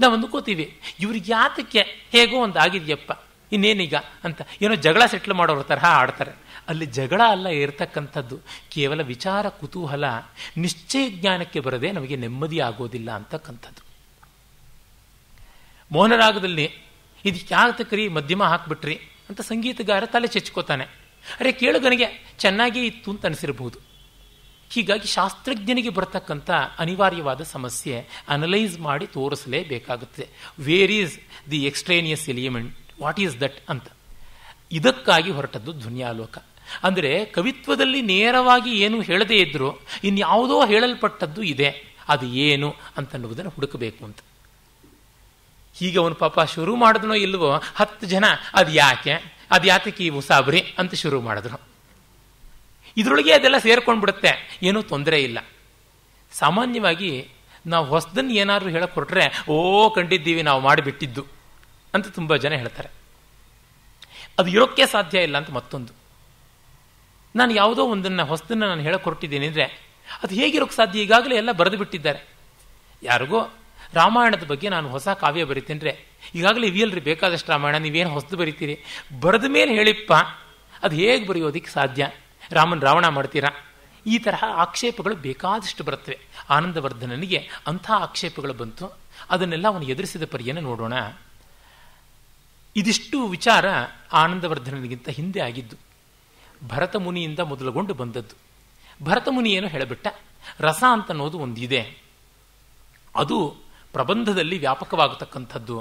ನಾವು ಅಂದ್ಕೋತೀವಿ ಇವ್ರಿಗೆ ಯಾತಕ್ಕೆ ಹೇಗೋ ಒಂದು ಆಗಿದೆಯಪ್ಪ ಇನ್ನೇನೀಗ ಅಂತ ಏನೋ ಜಗಳ ಸೆಟ್ಲ್ ಮಾಡೋರ ತರಹ ಆಡ್ತಾರೆ ಅಲ್ಲಿ ಜಗಳ ಅಲ್ಲ ಇರತಕ್ಕಂಥದ್ದು ಕೇವಲ ವಿಚಾರ ಕುತೂಹಲ ನಿಶ್ಚಯ ಜ್ಞಾನಕ್ಕೆ ಬರದೆ ನಮಗೆ ನೆಮ್ಮದಿ ಆಗೋದಿಲ್ಲ ಅಂತಕ್ಕಂಥದ್ದು ಮೋಹನರಾಗದಲ್ಲಿ ಇದಕ್ಕೆ ಯಾತಕ್ರಿ ಮಧ್ಯಮ ಹಾಕ್ಬಿಟ್ರಿ ಅಂತ ಸಂಗೀತಗಾರ ತಲೆ ಚೆಚ್ಕೋತಾನೆ ಅರೆ ಕೇಳುಗನಿಗೆ ಚೆನ್ನಾಗಿ ಇತ್ತು ಅಂತ ಅನಿಸಿರಬಹುದು ಹೀಗಾಗಿ ಶಾಸ್ತ್ರಜ್ಞನಿಗೆ ಬರತಕ್ಕಂಥ ಅನಿವಾರ್ಯವಾದ ಸಮಸ್ಯೆ ಅನಲೈಸ್ ಮಾಡಿ ತೋರಿಸಲೇಬೇಕಾಗುತ್ತೆ where is the extraneous element what is that ಅಂತ ಇದಕ್ಕಾಗಿ ಹೊರಟದ್ದು ಧ್ವನ್ಯಾಲೋಕ ಅಂದರೆ ಕವಿತ್ವದಲ್ಲಿ ನೇರವಾಗಿ ಏನು ಹೇಳದೇ ಇದ್ದರೂ ಇನ್ಯಾವುದೋ ಹೇಳಲ್ಪಟ್ಟದ್ದು ಇದೆ ಅದು ಏನು ಅಂತನ್ನುವುದನ್ನು ಹುಡುಕಬೇಕು ಅಂತ ಹೀಗೆ ಅವನು ಪಾಪ ಶುರು ಮಾಡಿದ್ನೋ ಇಲ್ವೋ ಹತ್ತು ಜನ ಅದು ಯಾಕೆ ಅದು ಯಾತಕ್ಕೆ ಈ ಉಸಾಬ್ರಿ ಅಂತ ಶುರು ಮಾಡಿದ್ರು ಇದರೊಳಗೆ ಅದೆಲ್ಲ ಬಿಡುತ್ತೆ ಏನೂ ತೊಂದರೆ ಇಲ್ಲ ಸಾಮಾನ್ಯವಾಗಿ ನಾವು ಹೊಸದನ್ನು ಏನಾದರೂ ಹೇಳಕ್ಕೆ ಹೊರಟ್ರೆ ಓ ಕಂಡಿದ್ದೀವಿ ನಾವು ಮಾಡಿಬಿಟ್ಟಿದ್ದು ಅಂತ ತುಂಬ ಜನ ಹೇಳ್ತಾರೆ ಅದು ಇರೋಕ್ಕೆ ಸಾಧ್ಯ ಇಲ್ಲ ಅಂತ ಮತ್ತೊಂದು ನಾನು ಯಾವುದೋ ಒಂದನ್ನು ಹೊಸದನ್ನು ನಾನು ಹೇಳಕ್ಕೆ ಕೊಟ್ಟಿದ್ದೀನಿ ಅಂದರೆ ಅದು ಹೇಗಿರೋಕ್ಕೆ ಸಾಧ್ಯ ಈಗಾಗಲೇ ಎಲ್ಲ ಬರೆದು ಬಿಟ್ಟಿದ್ದಾರೆ ಯಾರಿಗೋ ರಾಮಾಯಣದ ಬಗ್ಗೆ ನಾನು ಹೊಸ ಕಾವ್ಯ ಬರಿತೀನಿ ಈಗಾಗಲೇ ಇವಿಯಲ್ರಿ ಬೇಕಾದಷ್ಟು ರಾಮಾಯಣ ನೀವೇನು ಹೊಸದು ಬರೀತೀರಿ ಬರೆದ ಮೇಲೆ ಹೇಳಿಪ್ಪ ಅದು ಹೇಗೆ ಬರೆಯೋದಕ್ಕೆ ಸಾಧ್ಯ ರಾಮನ್ ರಾವಣ ಮಾಡ್ತೀರಾ ಈ ತರಹ ಆಕ್ಷೇಪಗಳು ಬೇಕಾದಷ್ಟು ಬರುತ್ತವೆ ಆನಂದವರ್ಧನನಿಗೆ ಅಂಥ ಆಕ್ಷೇಪಗಳು ಬಂತು ಅದನ್ನೆಲ್ಲ ಅವನು ಎದುರಿಸಿದ ಪರಿಯನ್ನು ನೋಡೋಣ ಇದಿಷ್ಟು ವಿಚಾರ ಆನಂದವರ್ಧನನಿಗಿಂತ ಹಿಂದೆ ಆಗಿದ್ದು ಭರತ ಮುನಿಯಿಂದ ಮೊದಲುಗೊಂಡು ಬಂದದ್ದು ಭರತ ಏನು ಹೇಳಬಿಟ್ಟ ರಸ ಅಂತ ಅನ್ನೋದು ಒಂದಿದೆ ಅದು ಪ್ರಬಂಧದಲ್ಲಿ ವ್ಯಾಪಕವಾಗತಕ್ಕಂಥದ್ದು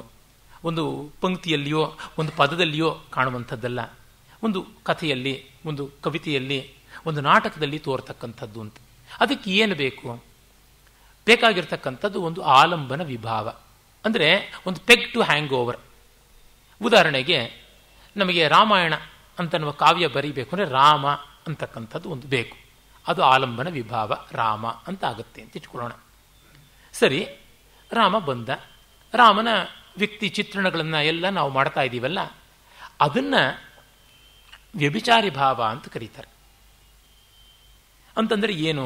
ಒಂದು ಪಂಕ್ತಿಯಲ್ಲಿಯೋ ಒಂದು ಪದದಲ್ಲಿಯೋ ಕಾಣುವಂಥದ್ದಲ್ಲ ಒಂದು ಕಥೆಯಲ್ಲಿ ಒಂದು ಕವಿತೆಯಲ್ಲಿ ಒಂದು ನಾಟಕದಲ್ಲಿ ತೋರ್ತಕ್ಕಂಥದ್ದು ಅಂತ ಅದಕ್ಕೆ ಏನು ಬೇಕು ಬೇಕಾಗಿರ್ತಕ್ಕಂಥದ್ದು ಒಂದು ಆಲಂಬನ ವಿಭಾವ ಅಂದರೆ ಒಂದು ಪೆಗ್ ಟು ಹ್ಯಾಂಗ್ ಓವರ್ ಉದಾಹರಣೆಗೆ ನಮಗೆ ರಾಮಾಯಣ ಅಂತನ್ನುವ ಕಾವ್ಯ ಬರೀಬೇಕು ಅಂದರೆ ರಾಮ ಅಂತಕ್ಕಂಥದ್ದು ಒಂದು ಬೇಕು ಅದು ಆಲಂಬನ ವಿಭಾವ ರಾಮ ಅಂತ ಆಗುತ್ತೆ ಅಂತ ಇಟ್ಕೊಳ್ಳೋಣ ಸರಿ ರಾಮ ಬಂದ ರಾಮನ ವ್ಯಕ್ತಿ ಚಿತ್ರಣಗಳನ್ನು ಎಲ್ಲ ನಾವು ಮಾಡ್ತಾ ಇದ್ದೀವಲ್ಲ ಅದನ್ನು ವ್ಯಭಿಚಾರಿ ಭಾವ ಅಂತ ಕರೀತಾರೆ ಅಂತಂದರೆ ಏನು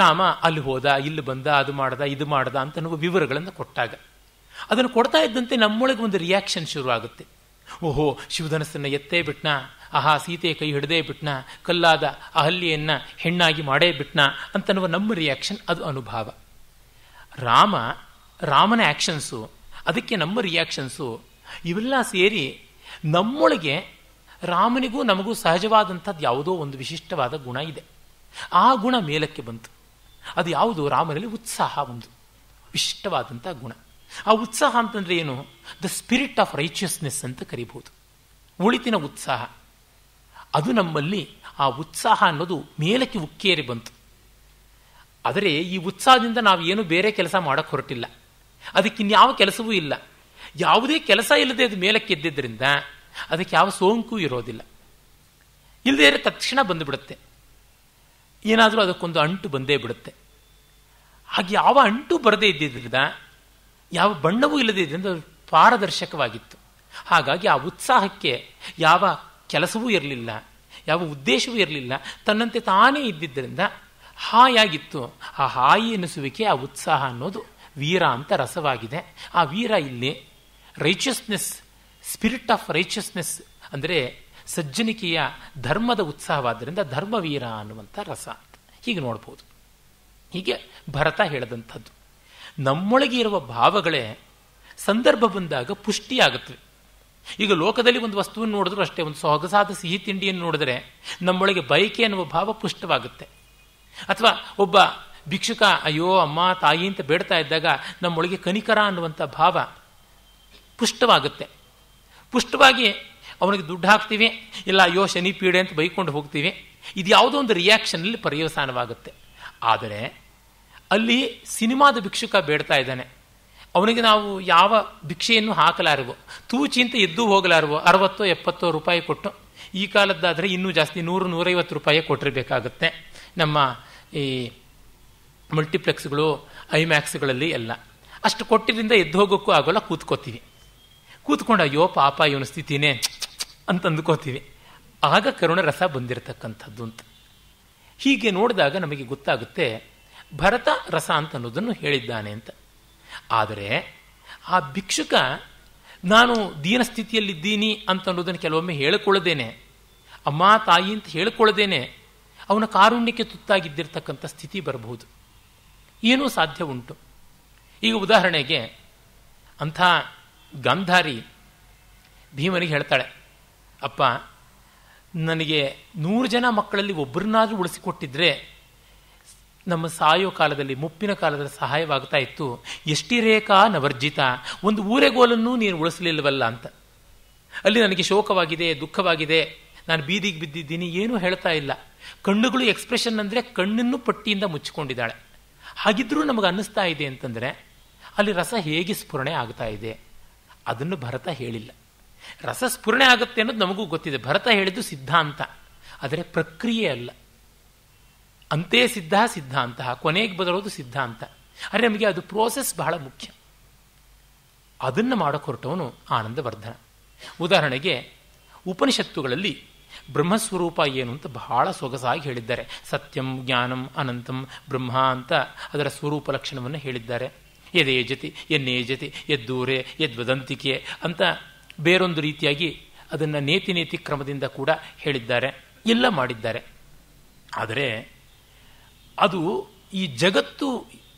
ರಾಮ ಅಲ್ಲಿ ಹೋದ ಇಲ್ಲಿ ಬಂದ ಅದು ಮಾಡ್ದ ಇದು ಮಾಡ್ದ ಅಂತ ಅನ್ನುವ ವಿವರಗಳನ್ನು ಕೊಟ್ಟಾಗ ಅದನ್ನು ಕೊಡ್ತಾ ಇದ್ದಂತೆ ನಮ್ಮೊಳಗೆ ಒಂದು ರಿಯಾಕ್ಷನ್ ಆಗುತ್ತೆ ಓಹೋ ಶಿವಧನಸ್ಸನ್ನು ಎತ್ತೇ ಬಿಟ್ನ ಆಹಾ ಸೀತೆ ಕೈ ಹಿಡದೇ ಬಿಟ್ನ ಕಲ್ಲಾದ ಅಹಲ್ಯೆಯನ್ನು ಹೆಣ್ಣಾಗಿ ಮಾಡೇ ಬಿಟ್ನ ಅಂತನ್ನುವ ನಮ್ಮ ರಿಯಾಕ್ಷನ್ ಅದು ಅನುಭಾವ ರಾಮ ರಾಮನ ಆ್ಯಕ್ಷನ್ಸು ಅದಕ್ಕೆ ನಮ್ಮ ರಿಯಾಕ್ಷನ್ಸು ಇವೆಲ್ಲ ಸೇರಿ ನಮ್ಮೊಳಗೆ ರಾಮನಿಗೂ ನಮಗೂ ಸಹಜವಾದಂಥದ್ದು ಯಾವುದೋ ಒಂದು ವಿಶಿಷ್ಟವಾದ ಗುಣ ಇದೆ ಆ ಗುಣ ಮೇಲಕ್ಕೆ ಬಂತು ಅದು ಯಾವುದು ರಾಮನಲ್ಲಿ ಉತ್ಸಾಹ ಒಂದು ವಿಶಿಷ್ಟವಾದಂಥ ಗುಣ ಆ ಉತ್ಸಾಹ ಅಂತಂದರೆ ಏನು ದ ಸ್ಪಿರಿಟ್ ಆಫ್ ರೈಚಿಯಸ್ನೆಸ್ ಅಂತ ಕರಿಬಹುದು ಉಳಿತಿನ ಉತ್ಸಾಹ ಅದು ನಮ್ಮಲ್ಲಿ ಆ ಉತ್ಸಾಹ ಅನ್ನೋದು ಮೇಲಕ್ಕೆ ಉಕ್ಕೇರಿ ಬಂತು ಆದರೆ ಈ ಉತ್ಸಾಹದಿಂದ ನಾವು ಏನು ಬೇರೆ ಕೆಲಸ ಮಾಡೋಕ್ಕೆ ಹೊರಟಿಲ್ಲ ಅದಕ್ಕಿನ್ಯಾವ ಕೆಲಸವೂ ಇಲ್ಲ ಯಾವುದೇ ಕೆಲಸ ಇಲ್ಲದೆ ಅದು ಮೇಲಕ್ಕೆ ಎದ್ದಿದ್ದರಿಂದ ಅದಕ್ಕೆ ಯಾವ ಸೋಂಕು ಇರೋದಿಲ್ಲ ಇಲ್ಲದೇ ಇರೋ ತಕ್ಷಣ ಬಂದುಬಿಡುತ್ತೆ ಏನಾದರೂ ಅದಕ್ಕೊಂದು ಅಂಟು ಬಂದೇ ಬಿಡುತ್ತೆ ಹಾಗೆ ಯಾವ ಅಂಟು ಬರದೇ ಇದ್ದಿದ್ದರಿಂದ ಯಾವ ಬಣ್ಣವೂ ಇಲ್ಲದೇ ಇದ್ದರಿಂದ ಪಾರದರ್ಶಕವಾಗಿತ್ತು ಹಾಗಾಗಿ ಆ ಉತ್ಸಾಹಕ್ಕೆ ಯಾವ ಕೆಲಸವೂ ಇರಲಿಲ್ಲ ಯಾವ ಉದ್ದೇಶವೂ ಇರಲಿಲ್ಲ ತನ್ನಂತೆ ತಾನೇ ಇದ್ದಿದ್ದರಿಂದ ಹಾಯಾಗಿತ್ತು ಆ ಹಾಯಿ ಎನಿಸುವಿಕೆ ಆ ಉತ್ಸಾಹ ಅನ್ನೋದು ವೀರ ಅಂತ ರಸವಾಗಿದೆ ಆ ವೀರ ಇಲ್ಲಿ ರೈಚಸ್ನೆಸ್ ಸ್ಪಿರಿಟ್ ಆಫ್ ರೈಚಿಯಸ್ನೆಸ್ ಅಂದರೆ ಸಜ್ಜನಿಕೆಯ ಧರ್ಮದ ಉತ್ಸಾಹವಾದ್ದರಿಂದ ಧರ್ಮವೀರ ಅನ್ನುವಂಥ ರಸ ಅಂತ ಹೀಗೆ ನೋಡ್ಬೋದು ಹೀಗೆ ಭರತ ಹೇಳದಂಥದ್ದು ನಮ್ಮೊಳಗೆ ಇರುವ ಭಾವಗಳೇ ಸಂದರ್ಭ ಬಂದಾಗ ಪುಷ್ಟಿಯಾಗುತ್ತವೆ ಈಗ ಲೋಕದಲ್ಲಿ ಒಂದು ವಸ್ತುವನ್ನು ನೋಡಿದ್ರು ಅಷ್ಟೇ ಒಂದು ಸೊಗಸಾದ ಸಿಹಿ ತಿಂಡಿಯನ್ನು ನೋಡಿದ್ರೆ ನಮ್ಮೊಳಗೆ ಬಯಕೆ ಅನ್ನುವ ಭಾವ ಪುಷ್ಟವಾಗುತ್ತೆ ಅಥವಾ ಒಬ್ಬ ಭಿಕ್ಷುಕ ಅಯ್ಯೋ ಅಮ್ಮ ತಾಯಿ ಅಂತ ಬೇಡ್ತಾ ಇದ್ದಾಗ ನಮ್ಮೊಳಗೆ ಕನಿಕರ ಅನ್ನುವಂಥ ಭಾವ ಪುಷ್ಟವಾಗುತ್ತೆ ಪುಷ್ಟವಾಗಿ ಅವನಿಗೆ ದುಡ್ಡು ಹಾಕ್ತೀವಿ ಇಲ್ಲ ಅಯ್ಯೋ ಶನಿ ಪೀಡೆ ಅಂತ ಬೈಕೊಂಡು ಹೋಗ್ತೀವಿ ಇದು ಯಾವುದೋ ಒಂದು ರಿಯಾಕ್ಷನಲ್ಲಿ ಪರ್ಯವಸಾನವಾಗುತ್ತೆ ಆದರೆ ಅಲ್ಲಿ ಸಿನಿಮಾದ ಭಿಕ್ಷುಕ ಬೇಡ್ತಾ ಇದ್ದಾನೆ ಅವನಿಗೆ ನಾವು ಯಾವ ಭಿಕ್ಷೆಯನ್ನು ಹಾಕಲಾರವು ಅಂತ ಎದ್ದು ಹೋಗಲಾರವು ಅರವತ್ತೋ ಎಪ್ಪತ್ತೋ ರೂಪಾಯಿ ಕೊಟ್ಟು ಈ ಕಾಲದ್ದಾದರೆ ಇನ್ನೂ ಜಾಸ್ತಿ ನೂರು ನೂರೈವತ್ತು ರೂಪಾಯಿ ಕೊಟ್ಟಿರಬೇಕಾಗುತ್ತೆ ನಮ್ಮ ಈ ಮಲ್ಟಿಪ್ಲೆಕ್ಸ್ಗಳು ಐಮ್ಯಾಕ್ಸ್ಗಳಲ್ಲಿ ಎಲ್ಲ ಅಷ್ಟು ಕೊಟ್ಟಿದ್ದರಿಂದ ಎದ್ದು ಹೋಗೋಕ್ಕೂ ಆಗೋಲ್ಲ ಕೂತ್ಕೋತೀವಿ ಕೂತ್ಕೊಂಡು ಅಯ್ಯೋ ಪಾಪ ಇವನ ಸ್ಥಿತಿನೇ ಅಂತ ಅಂದ್ಕೋತೀವಿ ಆಗ ಕರುಣ ರಸ ಬಂದಿರತಕ್ಕಂಥದ್ದು ಅಂತ ಹೀಗೆ ನೋಡಿದಾಗ ನಮಗೆ ಗೊತ್ತಾಗುತ್ತೆ ಭರತ ರಸ ಅಂತ ಅನ್ನೋದನ್ನು ಹೇಳಿದ್ದಾನೆ ಅಂತ ಆದರೆ ಆ ಭಿಕ್ಷುಕ ನಾನು ಸ್ಥಿತಿಯಲ್ಲಿದ್ದೀನಿ ಅಂತ ಅನ್ನೋದನ್ನು ಕೆಲವೊಮ್ಮೆ ಹೇಳಿಕೊಳ್ಳದೇನೆ ಅಮ್ಮ ತಾಯಿ ಅಂತ ಹೇಳಿಕೊಳ್ಳದೇನೆ ಅವನ ಕಾರುಣ್ಯಕ್ಕೆ ತುತ್ತಾಗಿದ್ದಿರ್ತಕ್ಕಂಥ ಸ್ಥಿತಿ ಬರಬಹುದು ಏನೂ ಸಾಧ್ಯ ಉಂಟು ಈಗ ಉದಾಹರಣೆಗೆ ಅಂಥ ಗಾಂಧಾರಿ ಭೀಮನಿಗೆ ಹೇಳ್ತಾಳೆ ಅಪ್ಪ ನನಗೆ ನೂರು ಜನ ಮಕ್ಕಳಲ್ಲಿ ಒಬ್ಬರನ್ನಾದರೂ ಉಳಿಸಿಕೊಟ್ಟಿದ್ರೆ ನಮ್ಮ ಸಾಯೋ ಕಾಲದಲ್ಲಿ ಮುಪ್ಪಿನ ಕಾಲದಲ್ಲಿ ಸಹಾಯವಾಗ್ತಾ ಇತ್ತು ಎಷ್ಟಿರೇಕಾ ನವರ್ಜಿತ ಒಂದು ಊರೆಗೋಲನ್ನು ನೀನು ಉಳಿಸಲಿಲ್ಲವಲ್ಲ ಅಂತ ಅಲ್ಲಿ ನನಗೆ ಶೋಕವಾಗಿದೆ ದುಃಖವಾಗಿದೆ ನಾನು ಬೀದಿಗೆ ಬಿದ್ದಿದ್ದೀನಿ ಏನೂ ಹೇಳ್ತಾ ಇಲ್ಲ ಕಣ್ಣುಗಳು ಎಕ್ಸ್ಪ್ರೆಷನ್ ಅಂದರೆ ಕಣ್ಣನ್ನು ಪಟ್ಟಿಯಿಂದ ಮುಚ್ಚಿಕೊಂಡಿದ್ದಾಳೆ ಹಾಗಿದ್ರೂ ನಮಗೆ ಅನ್ನಿಸ್ತಾ ಇದೆ ಅಂತಂದರೆ ಅಲ್ಲಿ ರಸ ಹೇಗೆ ಸ್ಫುರಣೆ ಆಗ್ತಾ ಇದೆ ಅದನ್ನು ಭರತ ಹೇಳಿಲ್ಲ ರಸ ರಸಸ್ಫುರಣೆ ಆಗುತ್ತೆ ಅನ್ನೋದು ನಮಗೂ ಗೊತ್ತಿದೆ ಭರತ ಹೇಳಿದ್ದು ಸಿದ್ಧಾಂತ ಆದರೆ ಪ್ರಕ್ರಿಯೆ ಅಲ್ಲ ಅಂತೇ ಸಿದ್ಧ ಸಿದ್ಧಾಂತ ಕೊನೆಗೆ ಬದಲೋದು ಸಿದ್ಧಾಂತ ಆದರೆ ನಮಗೆ ಅದು ಪ್ರೋಸೆಸ್ ಬಹಳ ಮುಖ್ಯ ಅದನ್ನು ಹೊರಟವನು ಆನಂದವರ್ಧನ ಉದಾಹರಣೆಗೆ ಉಪನಿಷತ್ತುಗಳಲ್ಲಿ ಬ್ರಹ್ಮಸ್ವರೂಪ ಏನು ಅಂತ ಬಹಳ ಸೊಗಸಾಗಿ ಹೇಳಿದ್ದಾರೆ ಸತ್ಯಂ ಜ್ಞಾನಂ ಅನಂತಂ ಬ್ರಹ್ಮ ಅಂತ ಅದರ ಸ್ವರೂಪ ಲಕ್ಷಣವನ್ನು ಹೇಳಿದ್ದಾರೆ ಯದೇಜತಿ ಎನ್ನೇಜತಿ ಎದ್ದೂರೆ ಯದ್ವದಂತಿಕೆ ಅಂತ ಬೇರೊಂದು ರೀತಿಯಾಗಿ ಅದನ್ನು ನೇತಿ ನೇತಿ ಕ್ರಮದಿಂದ ಕೂಡ ಹೇಳಿದ್ದಾರೆ ಎಲ್ಲ ಮಾಡಿದ್ದಾರೆ ಆದರೆ ಅದು ಈ ಜಗತ್ತು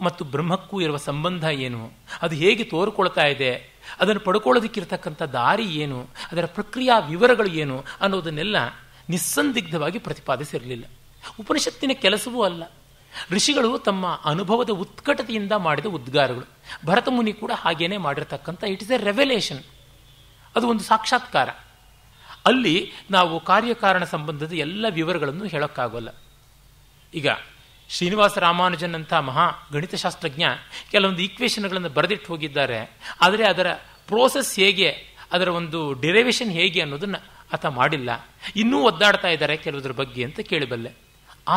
ಮತ್ತು ಬ್ರಹ್ಮಕ್ಕೂ ಇರುವ ಸಂಬಂಧ ಏನು ಅದು ಹೇಗೆ ತೋರ್ಕೊಳ್ತಾ ಇದೆ ಅದನ್ನು ಪಡ್ಕೊಳ್ಳೋದಕ್ಕಿರ್ತಕ್ಕಂಥ ದಾರಿ ಏನು ಅದರ ಪ್ರಕ್ರಿಯಾ ವಿವರಗಳು ಏನು ಅನ್ನೋದನ್ನೆಲ್ಲ ನಿಸ್ಸಂದಿಗ್ಧವಾಗಿ ಪ್ರತಿಪಾದಿಸಿರಲಿಲ್ಲ ಉಪನಿಷತ್ತಿನ ಕೆಲಸವೂ ಅಲ್ಲ ಋಷಿಗಳು ತಮ್ಮ ಅನುಭವದ ಉತ್ಕಟತೆಯಿಂದ ಮಾಡಿದ ಉದ್ಗಾರಗಳು ಭರತ ಮುನಿ ಕೂಡ ಹಾಗೇನೆ ಮಾಡಿರ್ತಕ್ಕಂಥ ಇಟ್ ಇಸ್ ಎ ರೆವೆಲೇಷನ್ ಅದು ಒಂದು ಸಾಕ್ಷಾತ್ಕಾರ ಅಲ್ಲಿ ನಾವು ಕಾರ್ಯಕಾರಣ ಸಂಬಂಧದ ಎಲ್ಲ ವಿವರಗಳನ್ನು ಹೇಳೋಕ್ಕಾಗೋಲ್ಲ ಈಗ ಶ್ರೀನಿವಾಸ ರಾಮಾನುಜನ್ ಅಂತ ಮಹಾ ಗಣಿತಶಾಸ್ತ್ರಜ್ಞ ಕೆಲವೊಂದು ಈಕ್ವೇಶನ್ಗಳನ್ನು ಬರೆದಿಟ್ಟು ಹೋಗಿದ್ದಾರೆ ಆದರೆ ಅದರ ಪ್ರೋಸೆಸ್ ಹೇಗೆ ಅದರ ಒಂದು ಡಿರೈವೇಷನ್ ಹೇಗೆ ಅನ್ನೋದನ್ನು ಆತ ಮಾಡಿಲ್ಲ ಇನ್ನೂ ಒದ್ದಾಡ್ತಾ ಇದ್ದಾರೆ ಕೆಲವುದ್ರ ಬಗ್ಗೆ ಅಂತ ಕೇಳಿಬಲ್ಲೆ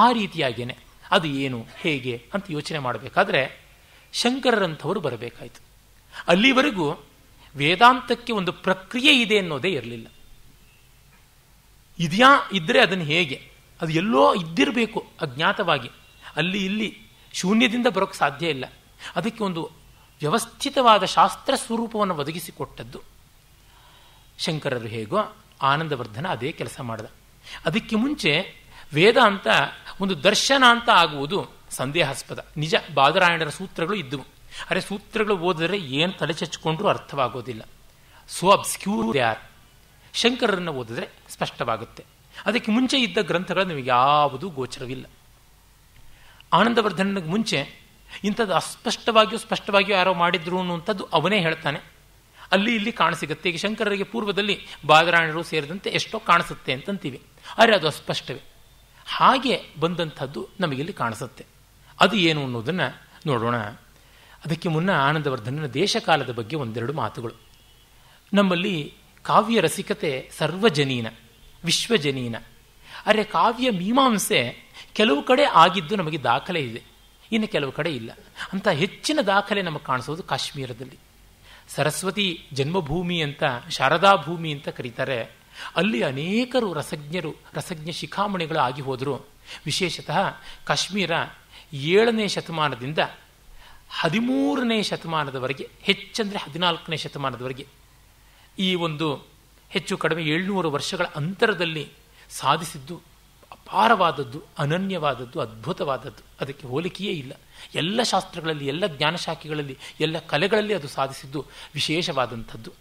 ಆ ರೀತಿಯಾಗೇನೆ ಅದು ಏನು ಹೇಗೆ ಅಂತ ಯೋಚನೆ ಮಾಡಬೇಕಾದ್ರೆ ಶಂಕರರಂಥವರು ಬರಬೇಕಾಯಿತು ಅಲ್ಲಿವರೆಗೂ ವೇದಾಂತಕ್ಕೆ ಒಂದು ಪ್ರಕ್ರಿಯೆ ಇದೆ ಅನ್ನೋದೇ ಇರಲಿಲ್ಲ ಇದೆಯಾ ಇದ್ದರೆ ಅದನ್ನು ಹೇಗೆ ಅದು ಎಲ್ಲೋ ಇದ್ದಿರಬೇಕು ಅಜ್ಞಾತವಾಗಿ ಅಲ್ಲಿ ಇಲ್ಲಿ ಶೂನ್ಯದಿಂದ ಬರೋಕ್ಕೆ ಸಾಧ್ಯ ಇಲ್ಲ ಅದಕ್ಕೆ ಒಂದು ವ್ಯವಸ್ಥಿತವಾದ ಶಾಸ್ತ್ರ ಸ್ವರೂಪವನ್ನು ಒದಗಿಸಿಕೊಟ್ಟದ್ದು ಶಂಕರರು ಹೇಗೋ ಆನಂದವರ್ಧನ ಅದೇ ಕೆಲಸ ಮಾಡಿದ ಅದಕ್ಕೆ ಮುಂಚೆ ವೇದಾಂತ ಒಂದು ದರ್ಶನ ಅಂತ ಆಗುವುದು ಸಂದೇಹಾಸ್ಪದ ನಿಜ ಬಾದರಾಯಣರ ಸೂತ್ರಗಳು ಇದ್ದವು ಅರೆ ಸೂತ್ರಗಳು ಓದಿದರೆ ಏನು ತಲೆ ಚಚ್ಚಿಕೊಂಡ್ರೂ ಅರ್ಥವಾಗೋದಿಲ್ಲ ಸೊ ಅಬ್ಸ್ಕ್ಯೂರ್ ಯಾರ್ ಶಂಕರರನ್ನು ಓದಿದ್ರೆ ಸ್ಪಷ್ಟವಾಗುತ್ತೆ ಅದಕ್ಕೆ ಮುಂಚೆ ಇದ್ದ ಗ್ರಂಥಗಳು ನಿಮಗೆ ಯಾವುದೂ ಗೋಚರವಿಲ್ಲ ಆನಂದವರ್ಧನನಿಗೆ ಮುಂಚೆ ಇಂಥದ್ದು ಅಸ್ಪಷ್ಟವಾಗಿಯೂ ಸ್ಪಷ್ಟವಾಗಿಯೂ ಯಾರೋ ಮಾಡಿದ್ರು ಅನ್ನುವಂಥದ್ದು ಅವನೇ ಹೇಳ್ತಾನೆ ಅಲ್ಲಿ ಇಲ್ಲಿ ಕಾಣಸಿಗುತ್ತೆ ಈಗ ಶಂಕರರಿಗೆ ಪೂರ್ವದಲ್ಲಿ ಬಾದರಾಯಣರು ಸೇರಿದಂತೆ ಎಷ್ಟೋ ಕಾಣಿಸುತ್ತೆ ಅಂತಂತೀವಿ ಆದರೆ ಅದು ಅಸ್ಪಷ್ಟವೇ ಹಾಗೆ ಬಂದಂಥದ್ದು ನಮಗಿಲ್ಲಿ ಕಾಣಿಸುತ್ತೆ ಅದು ಏನು ಅನ್ನೋದನ್ನು ನೋಡೋಣ ಅದಕ್ಕೆ ಮುನ್ನ ಆನಂದವರ್ಧನನ ದೇಶಕಾಲದ ಬಗ್ಗೆ ಒಂದೆರಡು ಮಾತುಗಳು ನಮ್ಮಲ್ಲಿ ಕಾವ್ಯ ರಸಿಕತೆ ಸರ್ವಜನೀನ ವಿಶ್ವಜನೀನ ಆದರೆ ಕಾವ್ಯ ಮೀಮಾಂಸೆ ಕೆಲವು ಕಡೆ ಆಗಿದ್ದು ನಮಗೆ ದಾಖಲೆ ಇದೆ ಇನ್ನು ಕೆಲವು ಕಡೆ ಇಲ್ಲ ಅಂತ ಹೆಚ್ಚಿನ ದಾಖಲೆ ನಮಗೆ ಕಾಣಿಸೋದು ಕಾಶ್ಮೀರದಲ್ಲಿ ಸರಸ್ವತಿ ಜನ್ಮಭೂಮಿ ಅಂತ ಶಾರದಾ ಭೂಮಿ ಅಂತ ಕರೀತಾರೆ ಅಲ್ಲಿ ಅನೇಕರು ರಸಜ್ಞರು ರಸಜ್ಞ ಶಿಖಾಮಣಿಗಳು ಆಗಿ ಹೋದರು ವಿಶೇಷತಃ ಕಾಶ್ಮೀರ ಏಳನೇ ಶತಮಾನದಿಂದ ಹದಿಮೂರನೇ ಶತಮಾನದವರೆಗೆ ಹೆಚ್ಚಂದರೆ ಹದಿನಾಲ್ಕನೇ ಶತಮಾನದವರೆಗೆ ಈ ಒಂದು ಹೆಚ್ಚು ಕಡಿಮೆ ಏಳ್ನೂರು ವರ್ಷಗಳ ಅಂತರದಲ್ಲಿ ಸಾಧಿಸಿದ್ದು ಅಪಾರವಾದದ್ದು ಅನನ್ಯವಾದದ್ದು ಅದ್ಭುತವಾದದ್ದು ಅದಕ್ಕೆ ಹೋಲಿಕೆಯೇ ಇಲ್ಲ ಎಲ್ಲ ಶಾಸ್ತ್ರಗಳಲ್ಲಿ ಎಲ್ಲ ಜ್ಞಾನಶಾಖೆಗಳಲ್ಲಿ ಎಲ್ಲ ಕಲೆಗಳಲ್ಲಿ ಅದು ಸಾಧಿಸಿದ್ದು ವಿಶೇಷವಾದಂಥದ್ದು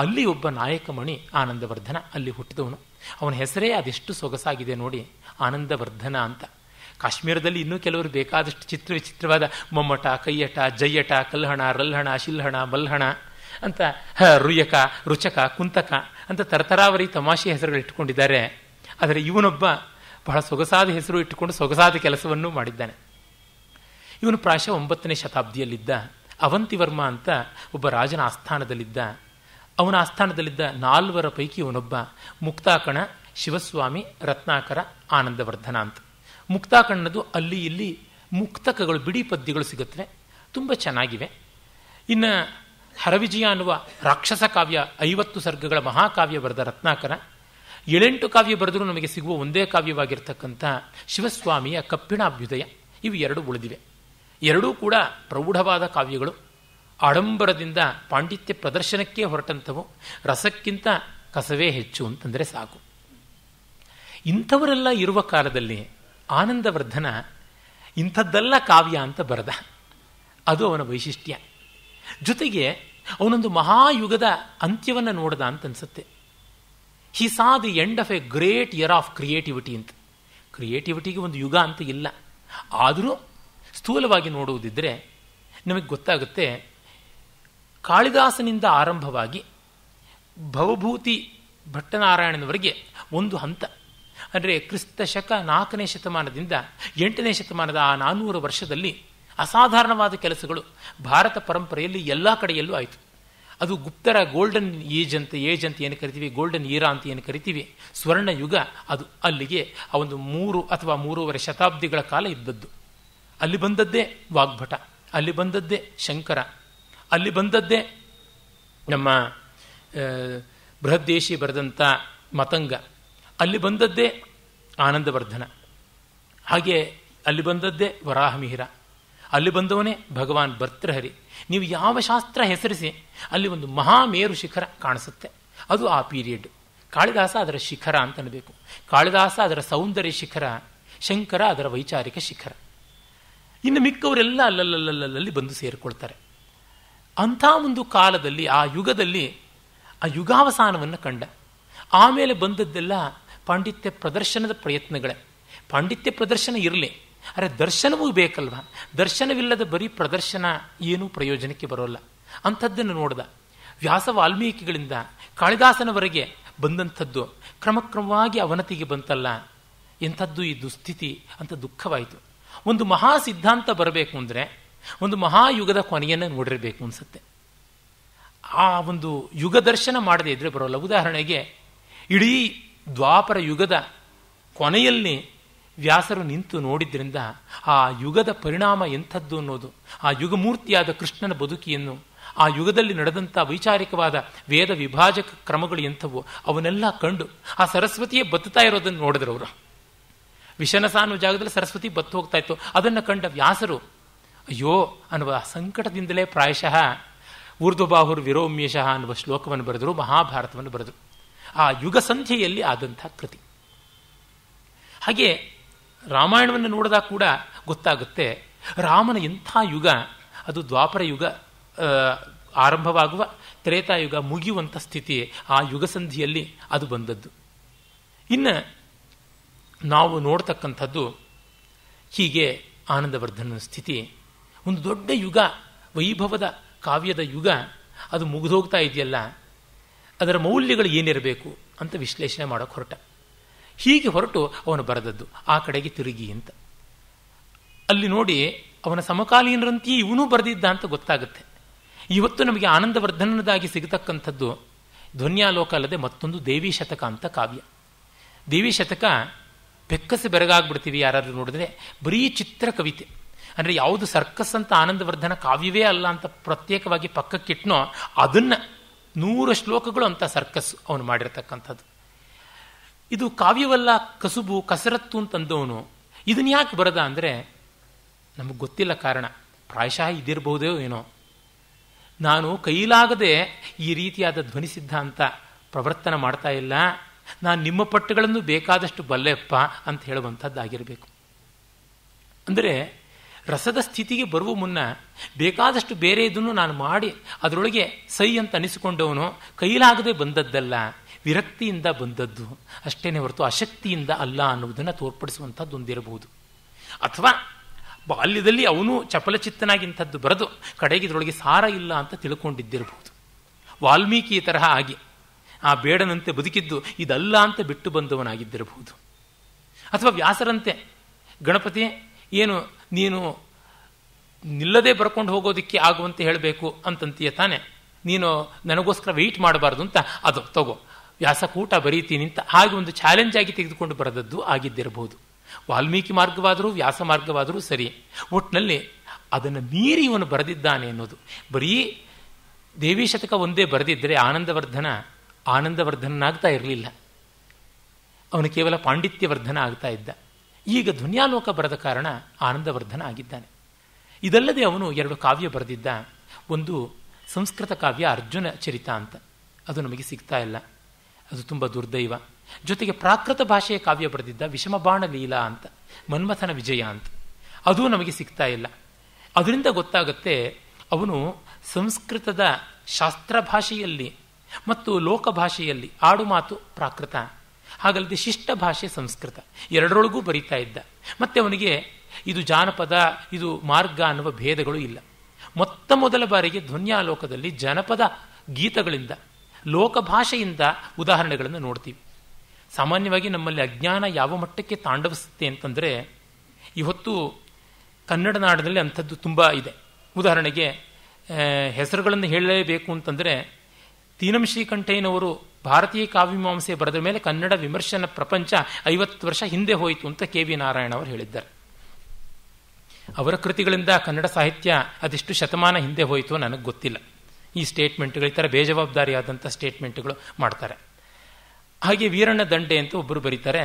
ಅಲ್ಲಿ ಒಬ್ಬ ನಾಯಕಮಣಿ ಆನಂದವರ್ಧನ ಅಲ್ಲಿ ಹುಟ್ಟಿದವನು ಅವನ ಹೆಸರೇ ಅದೆಷ್ಟು ಸೊಗಸಾಗಿದೆ ನೋಡಿ ಆನಂದವರ್ಧನ ಅಂತ ಕಾಶ್ಮೀರದಲ್ಲಿ ಇನ್ನೂ ಕೆಲವರು ಬೇಕಾದಷ್ಟು ಚಿತ್ರ ವಿಚಿತ್ರವಾದ ಮೊಮ್ಮಟ ಕೈಯಟ ಜಯ್ಯಟ ಕಲ್ಹಣ ರಲ್ಹಣ ಶಿಲ್ಹಣ ಮಲ್ಹಣ ಅಂತ ರುಯಕ ರುಚಕ ಕುಂತಕ ಅಂತ ತರತರಾವರಿ ತಮಾಷೆ ಹೆಸರುಗಳು ಇಟ್ಟುಕೊಂಡಿದ್ದಾರೆ ಆದರೆ ಇವನೊಬ್ಬ ಬಹಳ ಸೊಗಸಾದ ಹೆಸರು ಇಟ್ಟುಕೊಂಡು ಸೊಗಸಾದ ಕೆಲಸವನ್ನು ಮಾಡಿದ್ದಾನೆ ಇವನು ಪ್ರಾಯಶಃ ಒಂಬತ್ತನೇ ಶತಾಬ್ದಿಯಲ್ಲಿದ್ದ ಅವಂತಿವರ್ಮ ಅಂತ ಒಬ್ಬ ರಾಜನ ಆಸ್ಥಾನದಲ್ಲಿದ್ದ ಅವನ ಆಸ್ಥಾನದಲ್ಲಿದ್ದ ನಾಲ್ವರ ಪೈಕಿ ಅವನೊಬ್ಬ ಮುಕ್ತಾಕಣ ಶಿವಸ್ವಾಮಿ ರತ್ನಾಕರ ಆನಂದವರ್ಧನ ಅಂತ ಮುಕ್ತಾಕಣ್ಣದು ಅಲ್ಲಿ ಇಲ್ಲಿ ಮುಕ್ತಕಗಳು ಬಿಡಿ ಪದ್ಯಗಳು ಸಿಗುತ್ತವೆ ತುಂಬ ಚೆನ್ನಾಗಿವೆ ಇನ್ನು ಹರವಿಜಯ ಅನ್ನುವ ರಾಕ್ಷಸ ಕಾವ್ಯ ಐವತ್ತು ಸರ್ಗಗಳ ಮಹಾಕಾವ್ಯ ಬರೆದ ರತ್ನಾಕರ ಏಳೆಂಟು ಕಾವ್ಯ ಬರೆದರೂ ನಮಗೆ ಸಿಗುವ ಒಂದೇ ಕಾವ್ಯವಾಗಿರ್ತಕ್ಕಂಥ ಶಿವಸ್ವಾಮಿಯ ಕಪ್ಪಿಣಾಭ್ಯುದಯ ಇವು ಎರಡು ಉಳಿದಿವೆ ಎರಡೂ ಕೂಡ ಪ್ರೌಢವಾದ ಕಾವ್ಯಗಳು ಆಡಂಬರದಿಂದ ಪಾಂಡಿತ್ಯ ಪ್ರದರ್ಶನಕ್ಕೆ ಹೊರಟಂಥವು ರಸಕ್ಕಿಂತ ಕಸವೇ ಹೆಚ್ಚು ಅಂತಂದರೆ ಸಾಕು ಇಂಥವರೆಲ್ಲ ಇರುವ ಕಾಲದಲ್ಲಿ ಆನಂದವರ್ಧನ ಇಂಥದ್ದೆಲ್ಲ ಕಾವ್ಯ ಅಂತ ಬರೆದ ಅದು ಅವನ ವೈಶಿಷ್ಟ್ಯ ಜೊತೆಗೆ ಅವನೊಂದು ಮಹಾಯುಗದ ಅಂತ್ಯವನ್ನು ನೋಡ್ದ ಅಂತ ಅನ್ಸುತ್ತೆ he saw the end of a great era of creativity ಅಂತ ಕ್ರಿಯೇಟಿವಿಟಿಗೆ ಒಂದು ಯುಗ ಅಂತ ಇಲ್ಲ ಆದರೂ ಸ್ಥೂಲವಾಗಿ ನೋಡುವುದಿದ್ದರೆ ನಮಗೆ ಗೊತ್ತಾಗುತ್ತೆ ಕಾಳಿದಾಸನಿಂದ ಆರಂಭವಾಗಿ ಭವಭೂತಿ ಭಟ್ಟನಾರಾಯಣನವರಿಗೆ ಒಂದು ಹಂತ ಅಂದರೆ ಕ್ರಿಸ್ತ ಶಕ ನಾಲ್ಕನೇ ಶತಮಾನದಿಂದ ಎಂಟನೇ ಶತಮಾನದ ಆ ನಾನ್ನೂರು ವರ್ಷದಲ್ಲಿ ಅಸಾಧಾರಣವಾದ ಕೆಲಸಗಳು ಭಾರತ ಪರಂಪರೆಯಲ್ಲಿ ಎಲ್ಲ ಕಡೆಯಲ್ಲೂ ಆಯಿತು ಅದು ಗುಪ್ತರ ಗೋಲ್ಡನ್ ಏಜ್ ಅಂತ ಏಜ್ ಅಂತ ಏನು ಕರಿತೀವಿ ಗೋಲ್ಡನ್ ಈರಾ ಅಂತ ಏನು ಕರಿತೀವಿ ಸ್ವರ್ಣ ಯುಗ ಅದು ಅಲ್ಲಿಗೆ ಆ ಒಂದು ಮೂರು ಅಥವಾ ಮೂರುವರೆ ಶತಾಬ್ದಿಗಳ ಕಾಲ ಇದ್ದದ್ದು ಅಲ್ಲಿ ಬಂದದ್ದೇ ವಾಗ್ಭಟ ಅಲ್ಲಿ ಬಂದದ್ದೇ ಶಂಕರ ಅಲ್ಲಿ ಬಂದದ್ದೇ ನಮ್ಮ ಬೃಹದ್ದೇಶಿ ಬರೆದಂಥ ಮತಂಗ ಅಲ್ಲಿ ಬಂದದ್ದೇ ಆನಂದವರ್ಧನ ಹಾಗೆ ಅಲ್ಲಿ ಬಂದದ್ದೇ ವರಾಹಮಿಹಿರ ಅಲ್ಲಿ ಬಂದವನೇ ಭಗವಾನ್ ಭರ್ತೃಹರಿ ನೀವು ಯಾವ ಶಾಸ್ತ್ರ ಹೆಸರಿಸಿ ಅಲ್ಲಿ ಒಂದು ಮಹಾಮೇರು ಶಿಖರ ಕಾಣಿಸುತ್ತೆ ಅದು ಆ ಪೀರಿಯಡ್ ಕಾಳಿದಾಸ ಅದರ ಶಿಖರ ಅಂತ ಕಾಳಿದಾಸ ಅದರ ಸೌಂದರ್ಯ ಶಿಖರ ಶಂಕರ ಅದರ ವೈಚಾರಿಕ ಶಿಖರ ಇನ್ನು ಮಿಕ್ಕವರೆಲ್ಲ ಅಲ್ಲಲ್ಲಲ್ಲಲ್ಲಿ ಬಂದು ಸೇರಿಕೊಳ್ತಾರೆ ಅಂಥ ಒಂದು ಕಾಲದಲ್ಲಿ ಆ ಯುಗದಲ್ಲಿ ಆ ಯುಗಾವಸಾನವನ್ನು ಕಂಡ ಆಮೇಲೆ ಬಂದದ್ದೆಲ್ಲ ಪಾಂಡಿತ್ಯ ಪ್ರದರ್ಶನದ ಪ್ರಯತ್ನಗಳೇ ಪಾಂಡಿತ್ಯ ಪ್ರದರ್ಶನ ಇರಲಿ ಅರೆ ದರ್ಶನವೂ ಬೇಕಲ್ವ ದರ್ಶನವಿಲ್ಲದ ಬರೀ ಪ್ರದರ್ಶನ ಏನೂ ಪ್ರಯೋಜನಕ್ಕೆ ಬರೋಲ್ಲ ಅಂಥದ್ದನ್ನು ನೋಡ್ದ ವ್ಯಾಸ ವಾಲ್ಮೀಕಿಗಳಿಂದ ಕಾಳಿದಾಸನವರೆಗೆ ಬಂದಂಥದ್ದು ಕ್ರಮಕ್ರಮವಾಗಿ ಅವನತಿಗೆ ಬಂತಲ್ಲ ಎಂಥದ್ದು ಈ ದುಸ್ಥಿತಿ ಅಂತ ದುಃಖವಾಯಿತು ಒಂದು ಮಹಾ ಸಿದ್ಧಾಂತ ಬರಬೇಕು ಅಂದರೆ ಒಂದು ಮಹಾಯುಗದ ಕೊನೆಯನ್ನು ನೋಡಿರಬೇಕು ಅನಿಸುತ್ತೆ ಆ ಒಂದು ಯುಗ ದರ್ಶನ ಮಾಡದೇ ಇದ್ರೆ ಬರೋಲ್ಲ ಉದಾಹರಣೆಗೆ ಇಡೀ ದ್ವಾಪರ ಯುಗದ ಕೊನೆಯಲ್ಲಿ ವ್ಯಾಸರು ನಿಂತು ನೋಡಿದ್ರಿಂದ ಆ ಯುಗದ ಪರಿಣಾಮ ಎಂಥದ್ದು ಅನ್ನೋದು ಆ ಯುಗಮೂರ್ತಿಯಾದ ಕೃಷ್ಣನ ಬದುಕಿಯನ್ನು ಆ ಯುಗದಲ್ಲಿ ನಡೆದಂಥ ವೈಚಾರಿಕವಾದ ವೇದ ವಿಭಾಜಕ ಕ್ರಮಗಳು ಎಂಥವು ಅವನ್ನೆಲ್ಲ ಕಂಡು ಆ ಸರಸ್ವತಿಯೇ ಬತ್ತುತ್ತಾ ಇರೋದನ್ನು ನೋಡಿದ್ರು ಅವರು ವಿಷನಸ ಅನ್ನೋ ಜಾಗದಲ್ಲಿ ಸರಸ್ವತಿ ಬತ್ತು ಹೋಗ್ತಾ ಇತ್ತು ಅದನ್ನು ಕಂಡ ವ್ಯಾಸರು ಅಯ್ಯೋ ಅನ್ನುವ ಸಂಕಟದಿಂದಲೇ ಪ್ರಾಯಶಃ ಊರ್ಧ್ವಬಾಹುರ್ ವಿರೋಮ್ಯಶಃ ಅನ್ನುವ ಶ್ಲೋಕವನ್ನು ಬರೆದರು ಮಹಾಭಾರತವನ್ನು ಬರೆದರು ಆ ಯುಗ ಸಂಧ್ಯೆಯಲ್ಲಿ ಆದಂಥ ಕೃತಿ ಹಾಗೆ ರಾಮಾಯಣವನ್ನು ನೋಡಿದಾಗ ಕೂಡ ಗೊತ್ತಾಗುತ್ತೆ ರಾಮನ ಎಂಥ ಯುಗ ಅದು ದ್ವಾಪರ ಯುಗ ಆರಂಭವಾಗುವ ತ್ರೇತಾಯುಗ ಮುಗಿಯುವಂಥ ಸ್ಥಿತಿ ಆ ಯುಗ ಸಂಧಿಯಲ್ಲಿ ಅದು ಬಂದದ್ದು ಇನ್ನು ನಾವು ನೋಡ್ತಕ್ಕಂಥದ್ದು ಹೀಗೆ ಆನಂದವರ್ಧನ ಸ್ಥಿತಿ ಒಂದು ದೊಡ್ಡ ಯುಗ ವೈಭವದ ಕಾವ್ಯದ ಯುಗ ಅದು ಮುಗಿದೋಗ್ತಾ ಇದೆಯಲ್ಲ ಅದರ ಮೌಲ್ಯಗಳು ಏನಿರಬೇಕು ಅಂತ ವಿಶ್ಲೇಷಣೆ ಮಾಡೋಕ್ಕೆ ಹೊರಟ ಹೀಗೆ ಹೊರಟು ಅವನು ಬರೆದದ್ದು ಆ ಕಡೆಗೆ ತಿರುಗಿ ಅಂತ ಅಲ್ಲಿ ನೋಡಿ ಅವನ ಸಮಕಾಲೀನರಂತೆಯೇ ಇವನೂ ಬರೆದಿದ್ದ ಅಂತ ಗೊತ್ತಾಗುತ್ತೆ ಇವತ್ತು ನಮಗೆ ಆನಂದವರ್ಧನದಾಗಿ ಸಿಗತಕ್ಕಂಥದ್ದು ಧ್ವನ್ಯಾಲೋಕ ಅಲ್ಲದೆ ಮತ್ತೊಂದು ದೇವಿ ಶತಕ ಅಂತ ಕಾವ್ಯ ದೇವಿ ಶತಕ ಬೆಕ್ಕಸೆ ಬೆರಗಾಗ್ಬಿಡ್ತೀವಿ ಯಾರಾದರೂ ನೋಡಿದ್ರೆ ಬರೀ ಚಿತ್ರ ಕವಿತೆ ಅಂದರೆ ಯಾವುದು ಸರ್ಕಸ್ ಅಂತ ಆನಂದವರ್ಧನ ಕಾವ್ಯವೇ ಅಲ್ಲ ಅಂತ ಪ್ರತ್ಯೇಕವಾಗಿ ಪಕ್ಕಕ್ಕಿಟ್ನೋ ಅದನ್ನು ನೂರು ಶ್ಲೋಕಗಳು ಅಂತ ಸರ್ಕಸ್ ಅವನು ಮಾಡಿರತಕ್ಕಂಥದ್ದು ಇದು ಕಾವ್ಯವಲ್ಲ ಕಸುಬು ಕಸರತ್ತು ಅಂತಂದವನು ಇದನ್ನ ಯಾಕೆ ಬರದ ಅಂದರೆ ನಮಗೆ ಗೊತ್ತಿಲ್ಲ ಕಾರಣ ಪ್ರಾಯಶಃ ಇದಿರಬಹುದೇ ಏನೋ ನಾನು ಕೈಲಾಗದೆ ಈ ರೀತಿಯಾದ ಧ್ವನಿ ಸಿದ್ಧಾಂತ ಪ್ರವರ್ತನ ಮಾಡ್ತಾ ಇಲ್ಲ ನಾನು ನಿಮ್ಮ ಪಟ್ಟುಗಳನ್ನು ಬೇಕಾದಷ್ಟು ಬಲ್ಲೆಪ್ಪ ಅಂತ ಹೇಳುವಂಥದ್ದಾಗಿರಬೇಕು ಅಂದರೆ ರಸದ ಸ್ಥಿತಿಗೆ ಬರುವ ಮುನ್ನ ಬೇಕಾದಷ್ಟು ಬೇರೆ ಇದನ್ನು ನಾನು ಮಾಡಿ ಅದರೊಳಗೆ ಸೈ ಅಂತ ಅನಿಸಿಕೊಂಡವನು ಕೈಲಾಗದೆ ಬಂದದ್ದಲ್ಲ ವಿರಕ್ತಿಯಿಂದ ಬಂದದ್ದು ಅಷ್ಟೇನೆ ಹೊರತು ಅಶಕ್ತಿಯಿಂದ ಅಲ್ಲ ಅನ್ನುವುದನ್ನು ತೋರ್ಪಡಿಸುವಂಥದ್ದು ಒಂದಿರಬಹುದು ಅಥವಾ ಬಾಲ್ಯದಲ್ಲಿ ಅವನು ಚಪಲಚಿತ್ತನಾಗಿಂಥದ್ದು ಬರೆದು ಕಡೆಗೆ ಇದರೊಳಗೆ ಸಾರ ಇಲ್ಲ ಅಂತ ತಿಳ್ಕೊಂಡಿದ್ದಿರಬಹುದು ವಾಲ್ಮೀಕಿ ತರಹ ಆಗಿ ಆ ಬೇಡನಂತೆ ಬದುಕಿದ್ದು ಇದಲ್ಲ ಅಂತ ಬಿಟ್ಟು ಬಂದವನಾಗಿದ್ದಿರಬಹುದು ಅಥವಾ ವ್ಯಾಸರಂತೆ ಗಣಪತಿ ಏನು ನೀನು ನಿಲ್ಲದೆ ಬರ್ಕೊಂಡು ಹೋಗೋದಕ್ಕೆ ಆಗುವಂತೆ ಹೇಳಬೇಕು ಅಂತಂತೀಯ ತಾನೆ ನೀನು ನನಗೋಸ್ಕರ ವೆಯ್ಟ್ ಮಾಡಬಾರ್ದು ಅಂತ ಅದು ತಗೋ ವ್ಯಾಸಕೂಟ ಬರೀತೀನಿ ಅಂತ ಹಾಗೆ ಒಂದು ಚಾಲೆಂಜ್ ಆಗಿ ತೆಗೆದುಕೊಂಡು ಬರೆದದ್ದು ಆಗಿದ್ದಿರಬಹುದು ವಾಲ್ಮೀಕಿ ಮಾರ್ಗವಾದರೂ ವ್ಯಾಸ ಮಾರ್ಗವಾದರೂ ಸರಿ ಒಟ್ಟಿನಲ್ಲಿ ಅದನ್ನು ಮೀರಿ ಇವನು ಬರೆದಿದ್ದಾನೆ ಅನ್ನೋದು ಬರೀ ದೇವಿ ಶತಕ ಒಂದೇ ಬರೆದಿದ್ದರೆ ಆನಂದವರ್ಧನ ಆನಂದವರ್ಧನನಾಗ್ತಾ ಇರಲಿಲ್ಲ ಅವನು ಕೇವಲ ಪಾಂಡಿತ್ಯವರ್ಧನ ಆಗ್ತಾ ಇದ್ದ ಈಗ ಧ್ವನಿಯಾಲೋಕ ಬರೆದ ಕಾರಣ ಆನಂದವರ್ಧನ ಆಗಿದ್ದಾನೆ ಇದಲ್ಲದೆ ಅವನು ಎರಡು ಕಾವ್ಯ ಬರೆದಿದ್ದ ಒಂದು ಸಂಸ್ಕೃತ ಕಾವ್ಯ ಅರ್ಜುನ ಚರಿತ ಅಂತ ಅದು ನಮಗೆ ಸಿಗ್ತಾ ಇಲ್ಲ ಅದು ತುಂಬ ದುರ್ದೈವ ಜೊತೆಗೆ ಪ್ರಾಕೃತ ಭಾಷೆಯ ಕಾವ್ಯ ಬರೆದಿದ್ದ ವಿಷಮಬಾಣ ಲೀಲಾ ಅಂತ ಮನ್ಮಥನ ವಿಜಯ ಅಂತ ಅದೂ ನಮಗೆ ಸಿಗ್ತಾ ಇಲ್ಲ ಅದರಿಂದ ಗೊತ್ತಾಗುತ್ತೆ ಅವನು ಸಂಸ್ಕೃತದ ಶಾಸ್ತ್ರ ಭಾಷೆಯಲ್ಲಿ ಮತ್ತು ಲೋಕ ಭಾಷೆಯಲ್ಲಿ ಆಡುಮಾತು ಪ್ರಾಕೃತ ಹಾಗಲ್ಲದೆ ಶಿಷ್ಟ ಭಾಷೆ ಸಂಸ್ಕೃತ ಎರಡರೊಳಗೂ ಬರೀತಾ ಇದ್ದ ಮತ್ತು ಅವನಿಗೆ ಇದು ಜಾನಪದ ಇದು ಮಾರ್ಗ ಅನ್ನುವ ಭೇದಗಳು ಇಲ್ಲ ಮೊತ್ತ ಮೊದಲ ಬಾರಿಗೆ ಧ್ವನ್ಯಾಲೋಕದಲ್ಲಿ ಜನಪದ ಗೀತಗಳಿಂದ ಲೋಕಭಾಷೆಯಿಂದ ಉದಾಹರಣೆಗಳನ್ನು ನೋಡ್ತೀವಿ ಸಾಮಾನ್ಯವಾಗಿ ನಮ್ಮಲ್ಲಿ ಅಜ್ಞಾನ ಯಾವ ಮಟ್ಟಕ್ಕೆ ತಾಂಡವಿಸುತ್ತೆ ಅಂತಂದರೆ ಇವತ್ತು ಕನ್ನಡ ನಾಡಿನಲ್ಲಿ ಅಂಥದ್ದು ತುಂಬ ಇದೆ ಉದಾಹರಣೆಗೆ ಹೆಸರುಗಳನ್ನು ಹೇಳಲೇಬೇಕು ಅಂತಂದರೆ ತೀನಂ ಶ್ರೀಕಂಠಯ್ಯನವರು ಭಾರತೀಯ ಕಾವ್ಯಮೀಮಾಂಸೆ ಬರೆದ ಮೇಲೆ ಕನ್ನಡ ವಿಮರ್ಶನ ಪ್ರಪಂಚ ಐವತ್ತು ವರ್ಷ ಹಿಂದೆ ಹೋಯಿತು ಅಂತ ಕೆ ವಿ ನಾರಾಯಣ ಅವರು ಹೇಳಿದ್ದಾರೆ ಅವರ ಕೃತಿಗಳಿಂದ ಕನ್ನಡ ಸಾಹಿತ್ಯ ಅದೆಷ್ಟು ಶತಮಾನ ಹಿಂದೆ ಹೋಯಿತು ನನಗೆ ಗೊತ್ತಿಲ್ಲ ಈ ಸ್ಟೇಟ್ಮೆಂಟ್ಗಳು ಈ ಥರ ಬೇಜವಾಬ್ದಾರಿಯಾದಂಥ ಸ್ಟೇಟ್ಮೆಂಟ್ಗಳು ಮಾಡ್ತಾರೆ ಹಾಗೆ ವೀರಣ್ಣ ದಂಡೆ ಅಂತ ಒಬ್ಬರು ಬರೀತಾರೆ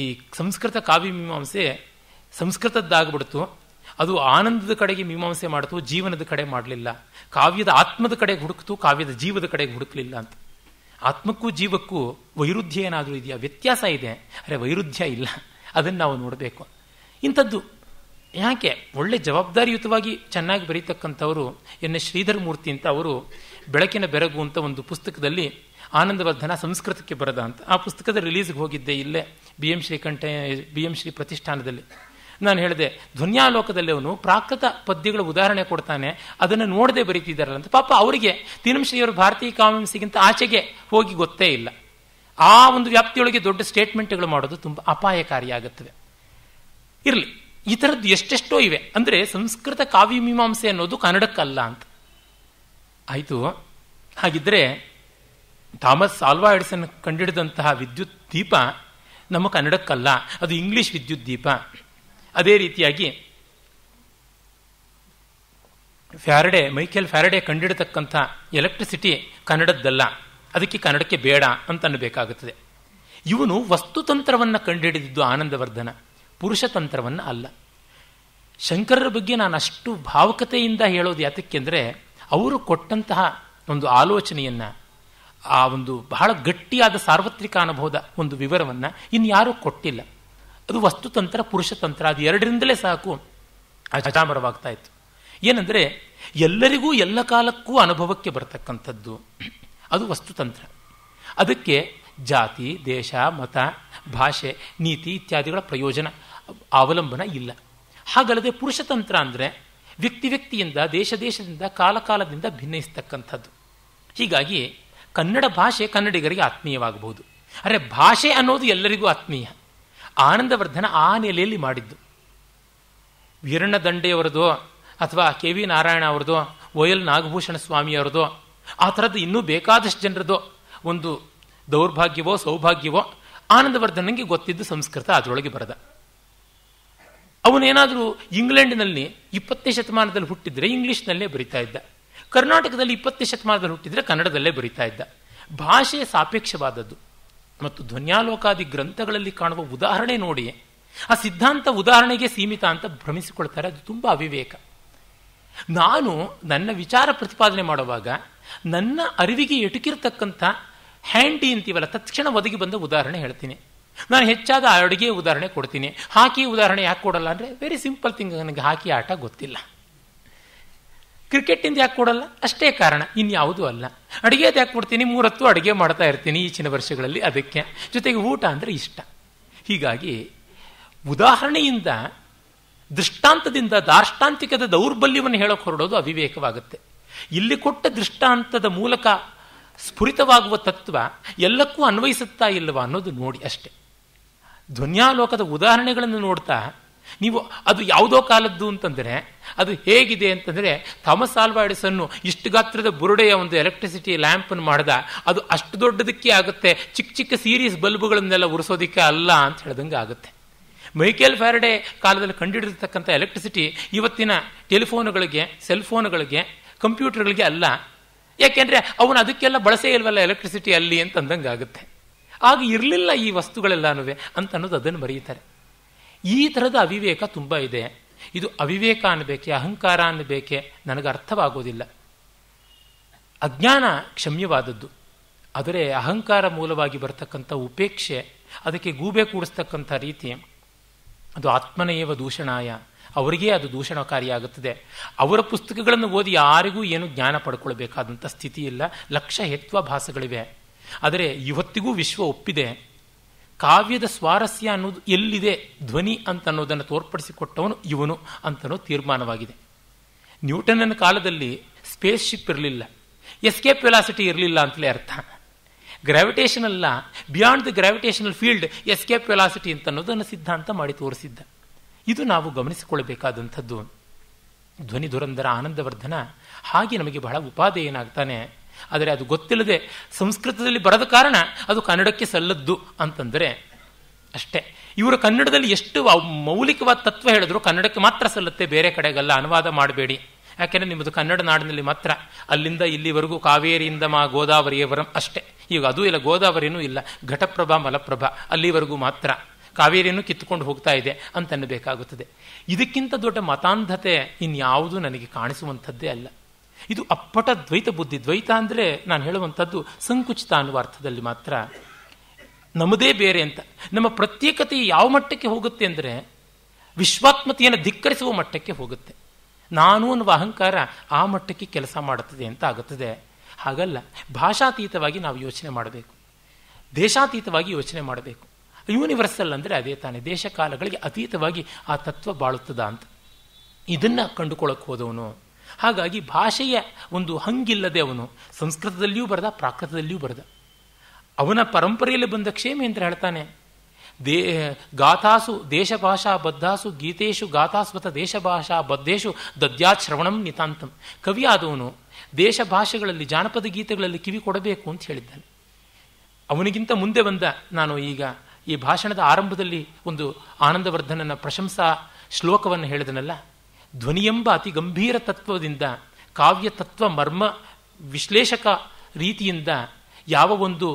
ಈ ಸಂಸ್ಕೃತ ಕಾವ್ಯ ಮೀಮಾಂಸೆ ಸಂಸ್ಕೃತದ್ದಾಗ್ಬಿಡ್ತು ಅದು ಆನಂದದ ಕಡೆಗೆ ಮೀಮಾಂಸೆ ಮಾಡ್ತು ಜೀವನದ ಕಡೆ ಮಾಡಲಿಲ್ಲ ಕಾವ್ಯದ ಆತ್ಮದ ಕಡೆಗೆ ಹುಡುಕ್ತು ಕಾವ್ಯದ ಜೀವದ ಕಡೆಗೆ ಹುಡುಕಲಿಲ್ಲ ಅಂತ ಆತ್ಮಕ್ಕೂ ಜೀವಕ್ಕೂ ವೈರುಧ್ಯ ಏನಾದರೂ ಇದೆಯಾ ವ್ಯತ್ಯಾಸ ಇದೆ ಅರೆ ವೈರುಧ್ಯ ಇಲ್ಲ ಅದನ್ನು ನಾವು ನೋಡಬೇಕು ಇಂಥದ್ದು ಯಾಕೆ ಒಳ್ಳೆ ಜವಾಬ್ದಾರಿಯುತವಾಗಿ ಚೆನ್ನಾಗಿ ಬರೀತಕ್ಕಂಥವರು ಎನ್ ಎಸ್ ಶ್ರೀಧರ ಮೂರ್ತಿ ಅಂತ ಅವರು ಬೆಳಕಿನ ಬೆರಗು ಅಂತ ಒಂದು ಪುಸ್ತಕದಲ್ಲಿ ಆನಂದವರ್ಧನ ಸಂಸ್ಕೃತಕ್ಕೆ ಬರದ ಅಂತ ಆ ಪುಸ್ತಕದ ರಿಲೀಸ್ಗೆ ಹೋಗಿದ್ದೆ ಇಲ್ಲೇ B M Srikantha B M Sri ಪ್ರತಿಷ್ಠಾನದಲ್ಲಿ ನಾನು ಹೇಳಿದೆ ಧ್ವನ್ಯಾಲೋಕದಲ್ಲಿ ಅವನು ಪ್ರಾಕೃತ ಪದ್ಯಗಳ ಉದಾಹರಣೆ ಕೊಡ್ತಾನೆ ಅದನ್ನು ನೋಡದೆ ಬರೀತಿದ್ದಾರಲ್ಲ ಅಂತ ಪಾಪ ಅವರಿಗೆ ತಿನಂಶ್ರೀಯವರು ಭಾರತೀಯ ಕಾಂಗ್ರೆಸ್ಗಿಂತ ಆಚೆಗೆ ಹೋಗಿ ಗೊತ್ತೇ ಇಲ್ಲ ಆ ಒಂದು ವ್ಯಾಪ್ತಿಯೊಳಗೆ ದೊಡ್ಡ ಸ್ಟೇಟ್ಮೆಂಟ್ಗಳು ಮಾಡೋದು ತುಂಬ ಅಪಾಯಕಾರಿಯಾಗುತ್ತದೆ ಇರಲಿ ಈ ಥರದ್ದು ಎಷ್ಟೆಷ್ಟೋ ಇವೆ ಅಂದರೆ ಸಂಸ್ಕೃತ ಕಾವ್ಯ ಮೀಮಾಂಸೆ ಅನ್ನೋದು ಕನ್ನಡಕ್ಕಲ್ಲ ಅಂತ ಆಯಿತು ಹಾಗಿದ್ರೆ ಥಾಮಸ್ ಆಲ್ವಾ ಎಡ್ಸನ್ ಕಂಡಿಡಿದಂತಹ ವಿದ್ಯುತ್ ದೀಪ ನಮ್ಮ ಕನ್ನಡಕ್ಕಲ್ಲ ಅದು ಇಂಗ್ಲಿಷ್ ವಿದ್ಯುತ್ ದೀಪ ಅದೇ ರೀತಿಯಾಗಿ ಫ್ಯಾರಡೆ ಮೈಕೆಲ್ ಫ್ಯಾರಡೆ ಕಂಡಿಡತಕ್ಕಂಥ ಎಲೆಕ್ಟ್ರಿಸಿಟಿ ಕನ್ನಡದ್ದಲ್ಲ ಅದಕ್ಕೆ ಕನ್ನಡಕ್ಕೆ ಬೇಡ ಅಂತ ಅನ್ನಬೇಕಾಗುತ್ತದೆ ಇವನು ವಸ್ತುತಂತ್ರವನ್ನು ಕಂಡುಹಿಡಿದಿದ್ದು ಆನಂದವರ್ಧನ ಪುರುಷತಂತ್ರವನ್ನು ಅಲ್ಲ ಶಂಕರರ ಬಗ್ಗೆ ನಾನು ಅಷ್ಟು ಭಾವಕತೆಯಿಂದ ಹೇಳೋದು ಯಾತಕ್ಕೆಂದರೆ ಅವರು ಕೊಟ್ಟಂತಹ ಒಂದು ಆಲೋಚನೆಯನ್ನು ಆ ಒಂದು ಬಹಳ ಗಟ್ಟಿಯಾದ ಸಾರ್ವತ್ರಿಕ ಅನುಭವದ ಒಂದು ವಿವರವನ್ನು ಇನ್ಯಾರೂ ಕೊಟ್ಟಿಲ್ಲ ಅದು ವಸ್ತುತಂತ್ರ ಪುರುಷತಂತ್ರ ಅದು ಎರಡರಿಂದಲೇ ಸಾಕು ಅಜಾಮರವಾಗ್ತಾ ಇತ್ತು ಏನಂದರೆ ಎಲ್ಲರಿಗೂ ಎಲ್ಲ ಕಾಲಕ್ಕೂ ಅನುಭವಕ್ಕೆ ಬರತಕ್ಕಂಥದ್ದು ಅದು ವಸ್ತುತಂತ್ರ ಅದಕ್ಕೆ ಜಾತಿ ದೇಶ ಮತ ಭಾಷೆ ನೀತಿ ಇತ್ಯಾದಿಗಳ ಪ್ರಯೋಜನ ಅವಲಂಬನ ಇಲ್ಲ ಹಾಗಲ್ಲದೆ ಪುರುಷತಂತ್ರ ಅಂದರೆ ವ್ಯಕ್ತಿ ವ್ಯಕ್ತಿಯಿಂದ ದೇಶ ದೇಶದಿಂದ ಕಾಲಕಾಲದಿಂದ ಭಿನ್ನಯಿಸ್ತಕ್ಕಂಥದ್ದು ಹೀಗಾಗಿ ಕನ್ನಡ ಭಾಷೆ ಕನ್ನಡಿಗರಿಗೆ ಆತ್ಮೀಯವಾಗಬಹುದು ಅರೆ ಭಾಷೆ ಅನ್ನೋದು ಎಲ್ಲರಿಗೂ ಆತ್ಮೀಯ ಆನಂದವರ್ಧನ ಆ ನೆಲೆಯಲ್ಲಿ ಮಾಡಿದ್ದು ವೀರಣ್ಣ ದಂಡೆಯವರದು ಅಥವಾ ಕೆ ವಿ ನಾರಾಯಣ ಅವರದೋ ಒ ಎಲ್ ನಾಗಭೂಷಣ ಸ್ವಾಮಿಯವರದೋ ಆ ಥರದ್ದು ಇನ್ನೂ ಬೇಕಾದಷ್ಟು ಜನರದು ಒಂದು ದೌರ್ಭಾಗ್ಯವೋ ಸೌಭಾಗ್ಯವೋ ಆನಂದವರ್ಧನಿಗೆ ಗೊತ್ತಿದ್ದು ಸಂಸ್ಕೃತ ಅದರೊಳಗೆ ಬರದ ಅವನೇನಾದರೂ ಇಂಗ್ಲೆಂಡ್ನಲ್ಲಿ ಇಪ್ಪತ್ತನೇ ಶತಮಾನದಲ್ಲಿ ಹುಟ್ಟಿದ್ರೆ ಇಂಗ್ಲೀಷ್ನಲ್ಲೇ ಬರಿತಾ ಇದ್ದ ಕರ್ನಾಟಕದಲ್ಲಿ ಇಪ್ಪತ್ತನೇ ಶತಮಾನದಲ್ಲಿ ಹುಟ್ಟಿದ್ರೆ ಕನ್ನಡದಲ್ಲೇ ಬರಿತಾ ಇದ್ದ ಭಾಷೆ ಸಾಪೇಕ್ಷವಾದದ್ದು ಮತ್ತು ಧ್ವನ್ಯಾಲೋಕಾದಿ ಗ್ರಂಥಗಳಲ್ಲಿ ಕಾಣುವ ಉದಾಹರಣೆ ನೋಡಿ ಆ ಸಿದ್ಧಾಂತ ಉದಾಹರಣೆಗೆ ಸೀಮಿತ ಅಂತ ಭ್ರಮಿಸಿಕೊಳ್ತಾರೆ ಅದು ತುಂಬ ಅವಿವೇಕ ನಾನು ನನ್ನ ವಿಚಾರ ಪ್ರತಿಪಾದನೆ ಮಾಡುವಾಗ ನನ್ನ ಅರಿವಿಗೆ ಎಟುಕಿರ್ತಕ್ಕಂಥ ಹ್ಯಾಂಡಿ ಅಂತೀವಲ್ಲ ತತ್ಕ್ಷಣ ಒದಗಿ ಬಂದ ಉದಾಹರಣೆ ಹೇಳ್ತೀನಿ ನಾನು ಹೆಚ್ಚಾದ ಆ ಅಡುಗೆ ಉದಾಹರಣೆ ಕೊಡ್ತೀನಿ ಹಾಕಿ ಉದಾಹರಣೆ ಯಾಕೆ ಕೊಡಲ್ಲ ಅಂದರೆ ವೆರಿ ಸಿಂಪಲ್ ಥಿಂಗ್ ನನಗೆ ಹಾಕಿ ಆಟ ಗೊತ್ತಿಲ್ಲ ಕ್ರಿಕೆಟಿಂದ ಯಾಕೆ ಕೊಡಲ್ಲ ಅಷ್ಟೇ ಕಾರಣ ಇನ್ಯಾವುದೂ ಅಲ್ಲ ಅಡುಗೆದು ಯಾಕೆ ಕೊಡ್ತೀನಿ ಮೂರತ್ತು ಅಡುಗೆ ಮಾಡ್ತಾ ಇರ್ತೀನಿ ಈಚಿನ ವರ್ಷಗಳಲ್ಲಿ ಅದಕ್ಕೆ ಜೊತೆಗೆ ಊಟ ಅಂದರೆ ಇಷ್ಟ ಹೀಗಾಗಿ ಉದಾಹರಣೆಯಿಂದ ದೃಷ್ಟಾಂತದಿಂದ ದಾರ್ಷ್ಟಾಂತಿಕದ ದೌರ್ಬಲ್ಯವನ್ನು ಹೇಳೋಕೆ ಹೊರಡೋದು ಅವಿವೇಕವಾಗುತ್ತೆ ಇಲ್ಲಿ ಕೊಟ್ಟ ದೃಷ್ಟಾಂತದ ಮೂಲಕ ಸ್ಫುರಿತವಾಗುವ ತತ್ವ ಎಲ್ಲಕ್ಕೂ ಅನ್ವಯಿಸುತ್ತಾ ಇಲ್ಲವಾ ಅನ್ನೋದು ನೋಡಿ ಅಷ್ಟೆ ಧ್ವನ್ಯಾಲೋಕದ ಉದಾಹರಣೆಗಳನ್ನು ನೋಡ್ತಾ ನೀವು ಅದು ಯಾವುದೋ ಕಾಲದ್ದು ಅಂತಂದರೆ ಅದು ಹೇಗಿದೆ ಅಂತಂದರೆ ಥಾಮಸ್ ಆಲ್ವಾಡಿಸನ್ನು ಇಷ್ಟು ಗಾತ್ರದ ಬುರುಡೆಯ ಒಂದು ಎಲೆಕ್ಟ್ರಿಸಿಟಿ ಲ್ಯಾಂಪನ್ನು ಮಾಡಿದ ಅದು ಅಷ್ಟು ದೊಡ್ಡದಕ್ಕೆ ಆಗುತ್ತೆ ಚಿಕ್ಕ ಚಿಕ್ಕ ಸೀರೀಸ್ ಬಲ್ಬುಗಳನ್ನೆಲ್ಲ ಉರಿಸೋದಕ್ಕೆ ಅಲ್ಲ ಅಂತ ಹೇಳ್ದಂಗೆ ಆಗುತ್ತೆ ಮೈಕೇಲ್ ಫ್ಯಾರಡೆ ಕಾಲದಲ್ಲಿ ಕಂಡುಹಿಡಿದಿರ್ತಕ್ಕಂಥ ಎಲೆಕ್ಟ್ರಿಸಿಟಿ ಇವತ್ತಿನ ಟೆಲಿಫೋನುಗಳಿಗೆ ಸೆಲ್ಫೋನುಗಳಿಗೆ ಕಂಪ್ಯೂಟರ್ಗಳಿಗೆ ಅಲ್ಲ ಯಾಕೆಂದರೆ ಅವನು ಅದಕ್ಕೆಲ್ಲ ಬಳಸೇ ಇಲ್ವಲ್ಲ ಎಲೆಕ್ಟ್ರಿಸಿಟಿ ಅಲ್ಲಿ ಅಂತ ಆಗುತ್ತೆ ಆಗ ಇರಲಿಲ್ಲ ಈ ವಸ್ತುಗಳೆಲ್ಲನೂ ಅಂತ ಅನ್ನೋದು ಅದನ್ನು ಬರೀತಾರೆ ಈ ಥರದ ಅವಿವೇಕ ತುಂಬ ಇದೆ ಇದು ಅವಿವೇಕ ಅನ್ನಬೇಕೆ ಅಹಂಕಾರ ಅನ್ನಬೇಕೆ ನನಗೆ ಅರ್ಥವಾಗೋದಿಲ್ಲ ಅಜ್ಞಾನ ಕ್ಷಮ್ಯವಾದದ್ದು ಆದರೆ ಅಹಂಕಾರ ಮೂಲವಾಗಿ ಬರತಕ್ಕಂಥ ಉಪೇಕ್ಷೆ ಅದಕ್ಕೆ ಗೂಬೆ ಕೂಡಿಸ್ತಕ್ಕಂಥ ರೀತಿ ಅದು ಆತ್ಮನೇವ ದೂಷಣಾಯ ಅವರಿಗೆ ಅದು ದೂಷಣಕಾರಿಯಾಗುತ್ತದೆ ಅವರ ಪುಸ್ತಕಗಳನ್ನು ಓದಿ ಯಾರಿಗೂ ಏನು ಜ್ಞಾನ ಪಡ್ಕೊಳ್ಬೇಕಾದಂಥ ಸ್ಥಿತಿ ಇಲ್ಲ ಲಕ್ಷ ಹೆತ್ವ ಭಾಸಗಳಿವೆ ಆದರೆ ಇವತ್ತಿಗೂ ವಿಶ್ವ ಒಪ್ಪಿದೆ ಕಾವ್ಯದ ಸ್ವಾರಸ್ಯ ಅನ್ನೋದು ಎಲ್ಲಿದೆ ಧ್ವನಿ ಅಂತ ಅನ್ನೋದನ್ನು ತೋರ್ಪಡಿಸಿಕೊಟ್ಟವನು ಇವನು ಅಂತನೋ ತೀರ್ಮಾನವಾಗಿದೆ ನ್ಯೂಟನ್ನ ಕಾಲದಲ್ಲಿ ಸ್ಪೇಸ್ ಶಿಪ್ ಇರಲಿಲ್ಲ ಎಸ್ಕೇಪ್ ವೆಲಾಸಿಟಿ ಇರಲಿಲ್ಲ ಅಂತಲೇ ಅರ್ಥ ಗ್ರಾವಿಟೇಷನ್ ಅಲ್ಲ beyond the gravitational field escape velocity ಅಂತ ಅನ್ನೋದನ್ನು ಸಿದ್ಧಾಂತ ಮಾಡಿ ತೋರಿಸಿದ್ದ ಇದು ನಾವು ಗಮನಿಸಿಕೊಳ್ಳಬೇಕಾದಂಥದ್ದು ಧ್ವನಿ ದುರಂಧರ ಆನಂದವರ್ಧನ ಹಾಗೆ ನಮಗೆ ಬಹಳ ಏನಾಗ್ತಾನೆ ಆದರೆ ಅದು ಗೊತ್ತಿಲ್ಲದೆ ಸಂಸ್ಕೃತದಲ್ಲಿ ಬರದ ಕಾರಣ ಅದು ಕನ್ನಡಕ್ಕೆ ಸಲ್ಲದ್ದು ಅಂತಂದರೆ ಅಷ್ಟೇ ಇವರು ಕನ್ನಡದಲ್ಲಿ ಎಷ್ಟು ಮೌಲಿಕವಾದ ತತ್ವ ಹೇಳಿದ್ರು ಕನ್ನಡಕ್ಕೆ ಮಾತ್ರ ಸಲ್ಲತ್ತೆ ಬೇರೆ ಕಡೆಗೆಲ್ಲ ಅನುವಾದ ಮಾಡಬೇಡಿ ಯಾಕೆಂದರೆ ನಿಮ್ಮದು ಕನ್ನಡ ನಾಡಿನಲ್ಲಿ ಮಾತ್ರ ಅಲ್ಲಿಂದ ಇಲ್ಲಿವರೆಗೂ ಕಾವೇರಿಯಿಂದ ಮಾ ವರಂ ಅಷ್ಟೇ ಈಗ ಅದೂ ಇಲ್ಲ ಗೋದಾವರಿನೂ ಇಲ್ಲ ಘಟಪ್ರಭಾ ಮಲಪ್ರಭಾ ಅಲ್ಲಿವರೆಗೂ ಮಾತ್ರ ಕಾವೇರಿಯನ್ನು ಕಿತ್ತುಕೊಂಡು ಹೋಗ್ತಾ ಇದೆ ಅಂತನ್ನಬೇಕಾಗುತ್ತದೆ ಇದಕ್ಕಿಂತ ದೊಡ್ಡ ಮತಾಂಧತೆ ಇನ್ಯಾವುದೂ ನನಗೆ ಕಾಣಿಸುವಂಥದ್ದೇ ಅಲ್ಲ ಇದು ಅಪ್ಪಟ ದ್ವೈತ ಬುದ್ಧಿ ದ್ವೈತ ಅಂದರೆ ನಾನು ಹೇಳುವಂಥದ್ದು ಸಂಕುಚಿತ ಅನ್ನುವ ಅರ್ಥದಲ್ಲಿ ಮಾತ್ರ ನಮ್ಮದೇ ಬೇರೆ ಅಂತ ನಮ್ಮ ಪ್ರತ್ಯೇಕತೆ ಯಾವ ಮಟ್ಟಕ್ಕೆ ಹೋಗುತ್ತೆ ಅಂದರೆ ವಿಶ್ವಾತ್ಮತೆಯನ್ನು ಧಿಕ್ಕರಿಸುವ ಮಟ್ಟಕ್ಕೆ ಹೋಗುತ್ತೆ ನಾನು ಅನ್ನುವ ಅಹಂಕಾರ ಆ ಮಟ್ಟಕ್ಕೆ ಕೆಲಸ ಮಾಡುತ್ತದೆ ಅಂತ ಆಗುತ್ತದೆ ಹಾಗಲ್ಲ ಭಾಷಾತೀತವಾಗಿ ನಾವು ಯೋಚನೆ ಮಾಡಬೇಕು ದೇಶಾತೀತವಾಗಿ ಯೋಚನೆ ಮಾಡಬೇಕು ಯೂನಿವರ್ಸಲ್ ಅಂದರೆ ಅದೇ ತಾನೇ ದೇಶ ಕಾಲಗಳಿಗೆ ಅತೀತವಾಗಿ ಆ ತತ್ವ ಬಾಳುತ್ತದ ಅಂತ ಇದನ್ನು ಕಂಡುಕೊಳ್ಳಕ್ಕೆ ಹೋದವನು ಹಾಗಾಗಿ ಭಾಷೆಯ ಒಂದು ಹಂಗಿಲ್ಲದೆ ಅವನು ಸಂಸ್ಕೃತದಲ್ಲಿಯೂ ಬರೆದ ಪ್ರಾಕೃತದಲ್ಲಿಯೂ ಬರೆದ ಅವನ ಪರಂಪರೆಯಲ್ಲಿ ಬಂದ ಅಂತ ಹೇಳ್ತಾನೆ ದೇ ಗಾಥಾಸು ದೇಶಭಾಷಾ ಬದ್ಧಾಸು ಗೀತೇಶು ಗಾಥಾಸ್ವತ ದೇಶಭಾಷಾ ಬದ್ಧೇಶು ದದ್ಯಾಶ್ರವಣಂ ನಿತಾಂತಂ ಕವಿಯಾದವನು ದೇಶ ಭಾಷೆಗಳಲ್ಲಿ ಜಾನಪದ ಗೀತೆಗಳಲ್ಲಿ ಕಿವಿ ಕೊಡಬೇಕು ಅಂತ ಹೇಳಿದ್ದಾನೆ ಅವನಿಗಿಂತ ಮುಂದೆ ಬಂದ ನಾನು ಈಗ ಈ ಭಾಷಣದ ಆರಂಭದಲ್ಲಿ ಒಂದು ಆನಂದವರ್ಧನನ ಪ್ರಶಂಸಾ ಶ್ಲೋಕವನ್ನು ಹೇಳಿದನಲ್ಲ ಧ್ವನಿಯೆಂಬ ಅತಿ ಗಂಭೀರ ತತ್ವದಿಂದ ಕಾವ್ಯ ತತ್ವ ಮರ್ಮ ವಿಶ್ಲೇಷಕ ರೀತಿಯಿಂದ ಯಾವ ಒಂದು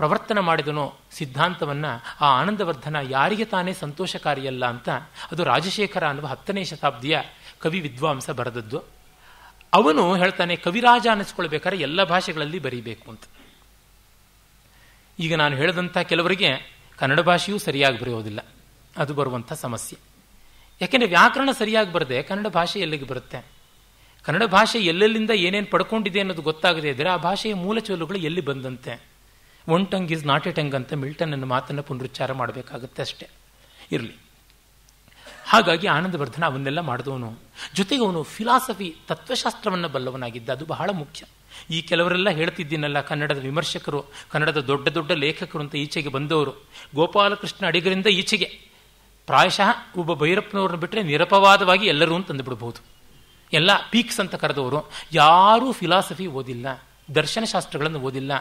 ಪ್ರವರ್ತನ ಮಾಡಿದನೋ ಸಿದ್ಧಾಂತವನ್ನು ಆ ಆನಂದವರ್ಧನ ಯಾರಿಗೆ ತಾನೇ ಸಂತೋಷಕಾರಿಯಲ್ಲ ಅಂತ ಅದು ರಾಜಶೇಖರ ಅನ್ನುವ ಹತ್ತನೇ ಶತಾಬ್ದಿಯ ಕವಿ ವಿದ್ವಾಂಸ ಬರೆದದ್ದು ಅವನು ಹೇಳ್ತಾನೆ ಕವಿರಾಜ ಅನ್ನಿಸ್ಕೊಳ್ಬೇಕಾದ್ರೆ ಎಲ್ಲ ಭಾಷೆಗಳಲ್ಲಿ ಬರೀಬೇಕು ಅಂತ ಈಗ ನಾನು ಹೇಳಿದಂಥ ಕೆಲವರಿಗೆ ಕನ್ನಡ ಭಾಷೆಯೂ ಸರಿಯಾಗಿ ಬರೆಯೋದಿಲ್ಲ ಅದು ಬರುವಂಥ ಸಮಸ್ಯೆ ಯಾಕೆಂದರೆ ವ್ಯಾಕರಣ ಸರಿಯಾಗಿ ಬರದೆ ಕನ್ನಡ ಭಾಷೆ ಎಲ್ಲಿಗೆ ಬರುತ್ತೆ ಕನ್ನಡ ಭಾಷೆ ಎಲ್ಲೆಲ್ಲಿಂದ ಏನೇನು ಪಡ್ಕೊಂಡಿದೆ ಅನ್ನೋದು ಗೊತ್ತಾಗದೆ ಇದ್ರೆ ಆ ಭಾಷೆಯ ಮೂಲ ಚೋಲುಗಳು ಎಲ್ಲಿ ಬಂದಂತೆ one tongue is not a tongue ಅಂತ ಮಿಲ್ಟನ್ ಅನ್ನೋ ಮಾತನ್ನು ಪುನರುಚ್ಚಾರ ಮಾಡಬೇಕಾಗುತ್ತೆ ಅಷ್ಟೇ ಇರಲಿ ಹಾಗಾಗಿ ಆನಂದವರ್ಧನ ಅವನ್ನೆಲ್ಲ ಮಾಡಿದವನು ಜೊತೆಗೆ ಅವನು ಫಿಲಾಸಫಿ ತತ್ವಶಾಸ್ತ್ರವನ್ನು ಬಲ್ಲವನಾಗಿದ್ದ ಅದು ಬಹಳ ಮುಖ್ಯ ಈ ಕೆಲವರೆಲ್ಲ ಹೇಳ್ತಿದ್ದೀನಲ್ಲ ಕನ್ನಡದ ವಿಮರ್ಶಕರು ಕನ್ನಡದ ದೊಡ್ಡ ದೊಡ್ಡ ಲೇಖಕರು ಅಂತ ಈಚೆಗೆ ಬಂದವರು ಗೋಪಾಲಕೃಷ್ಣ ಅಡಿಗರಿಂದ ಈಚೆಗೆ ಪ್ರಾಯಶಃ ಒಬ್ಬ ಭೈರಪ್ಪನವ್ರನ್ನ ಬಿಟ್ಟರೆ ನಿರಪವಾದವಾಗಿ ಎಲ್ಲರೂ ತಂದುಬಿಡ್ಬೋದು ಎಲ್ಲ ಪೀಕ್ಸ್ ಅಂತ ಕರೆದವರು ಯಾರೂ ಫಿಲಾಸಫಿ ಓದಿಲ್ಲ ದರ್ಶನಶಾಸ್ತ್ರಗಳನ್ನು ಓದಿಲ್ಲ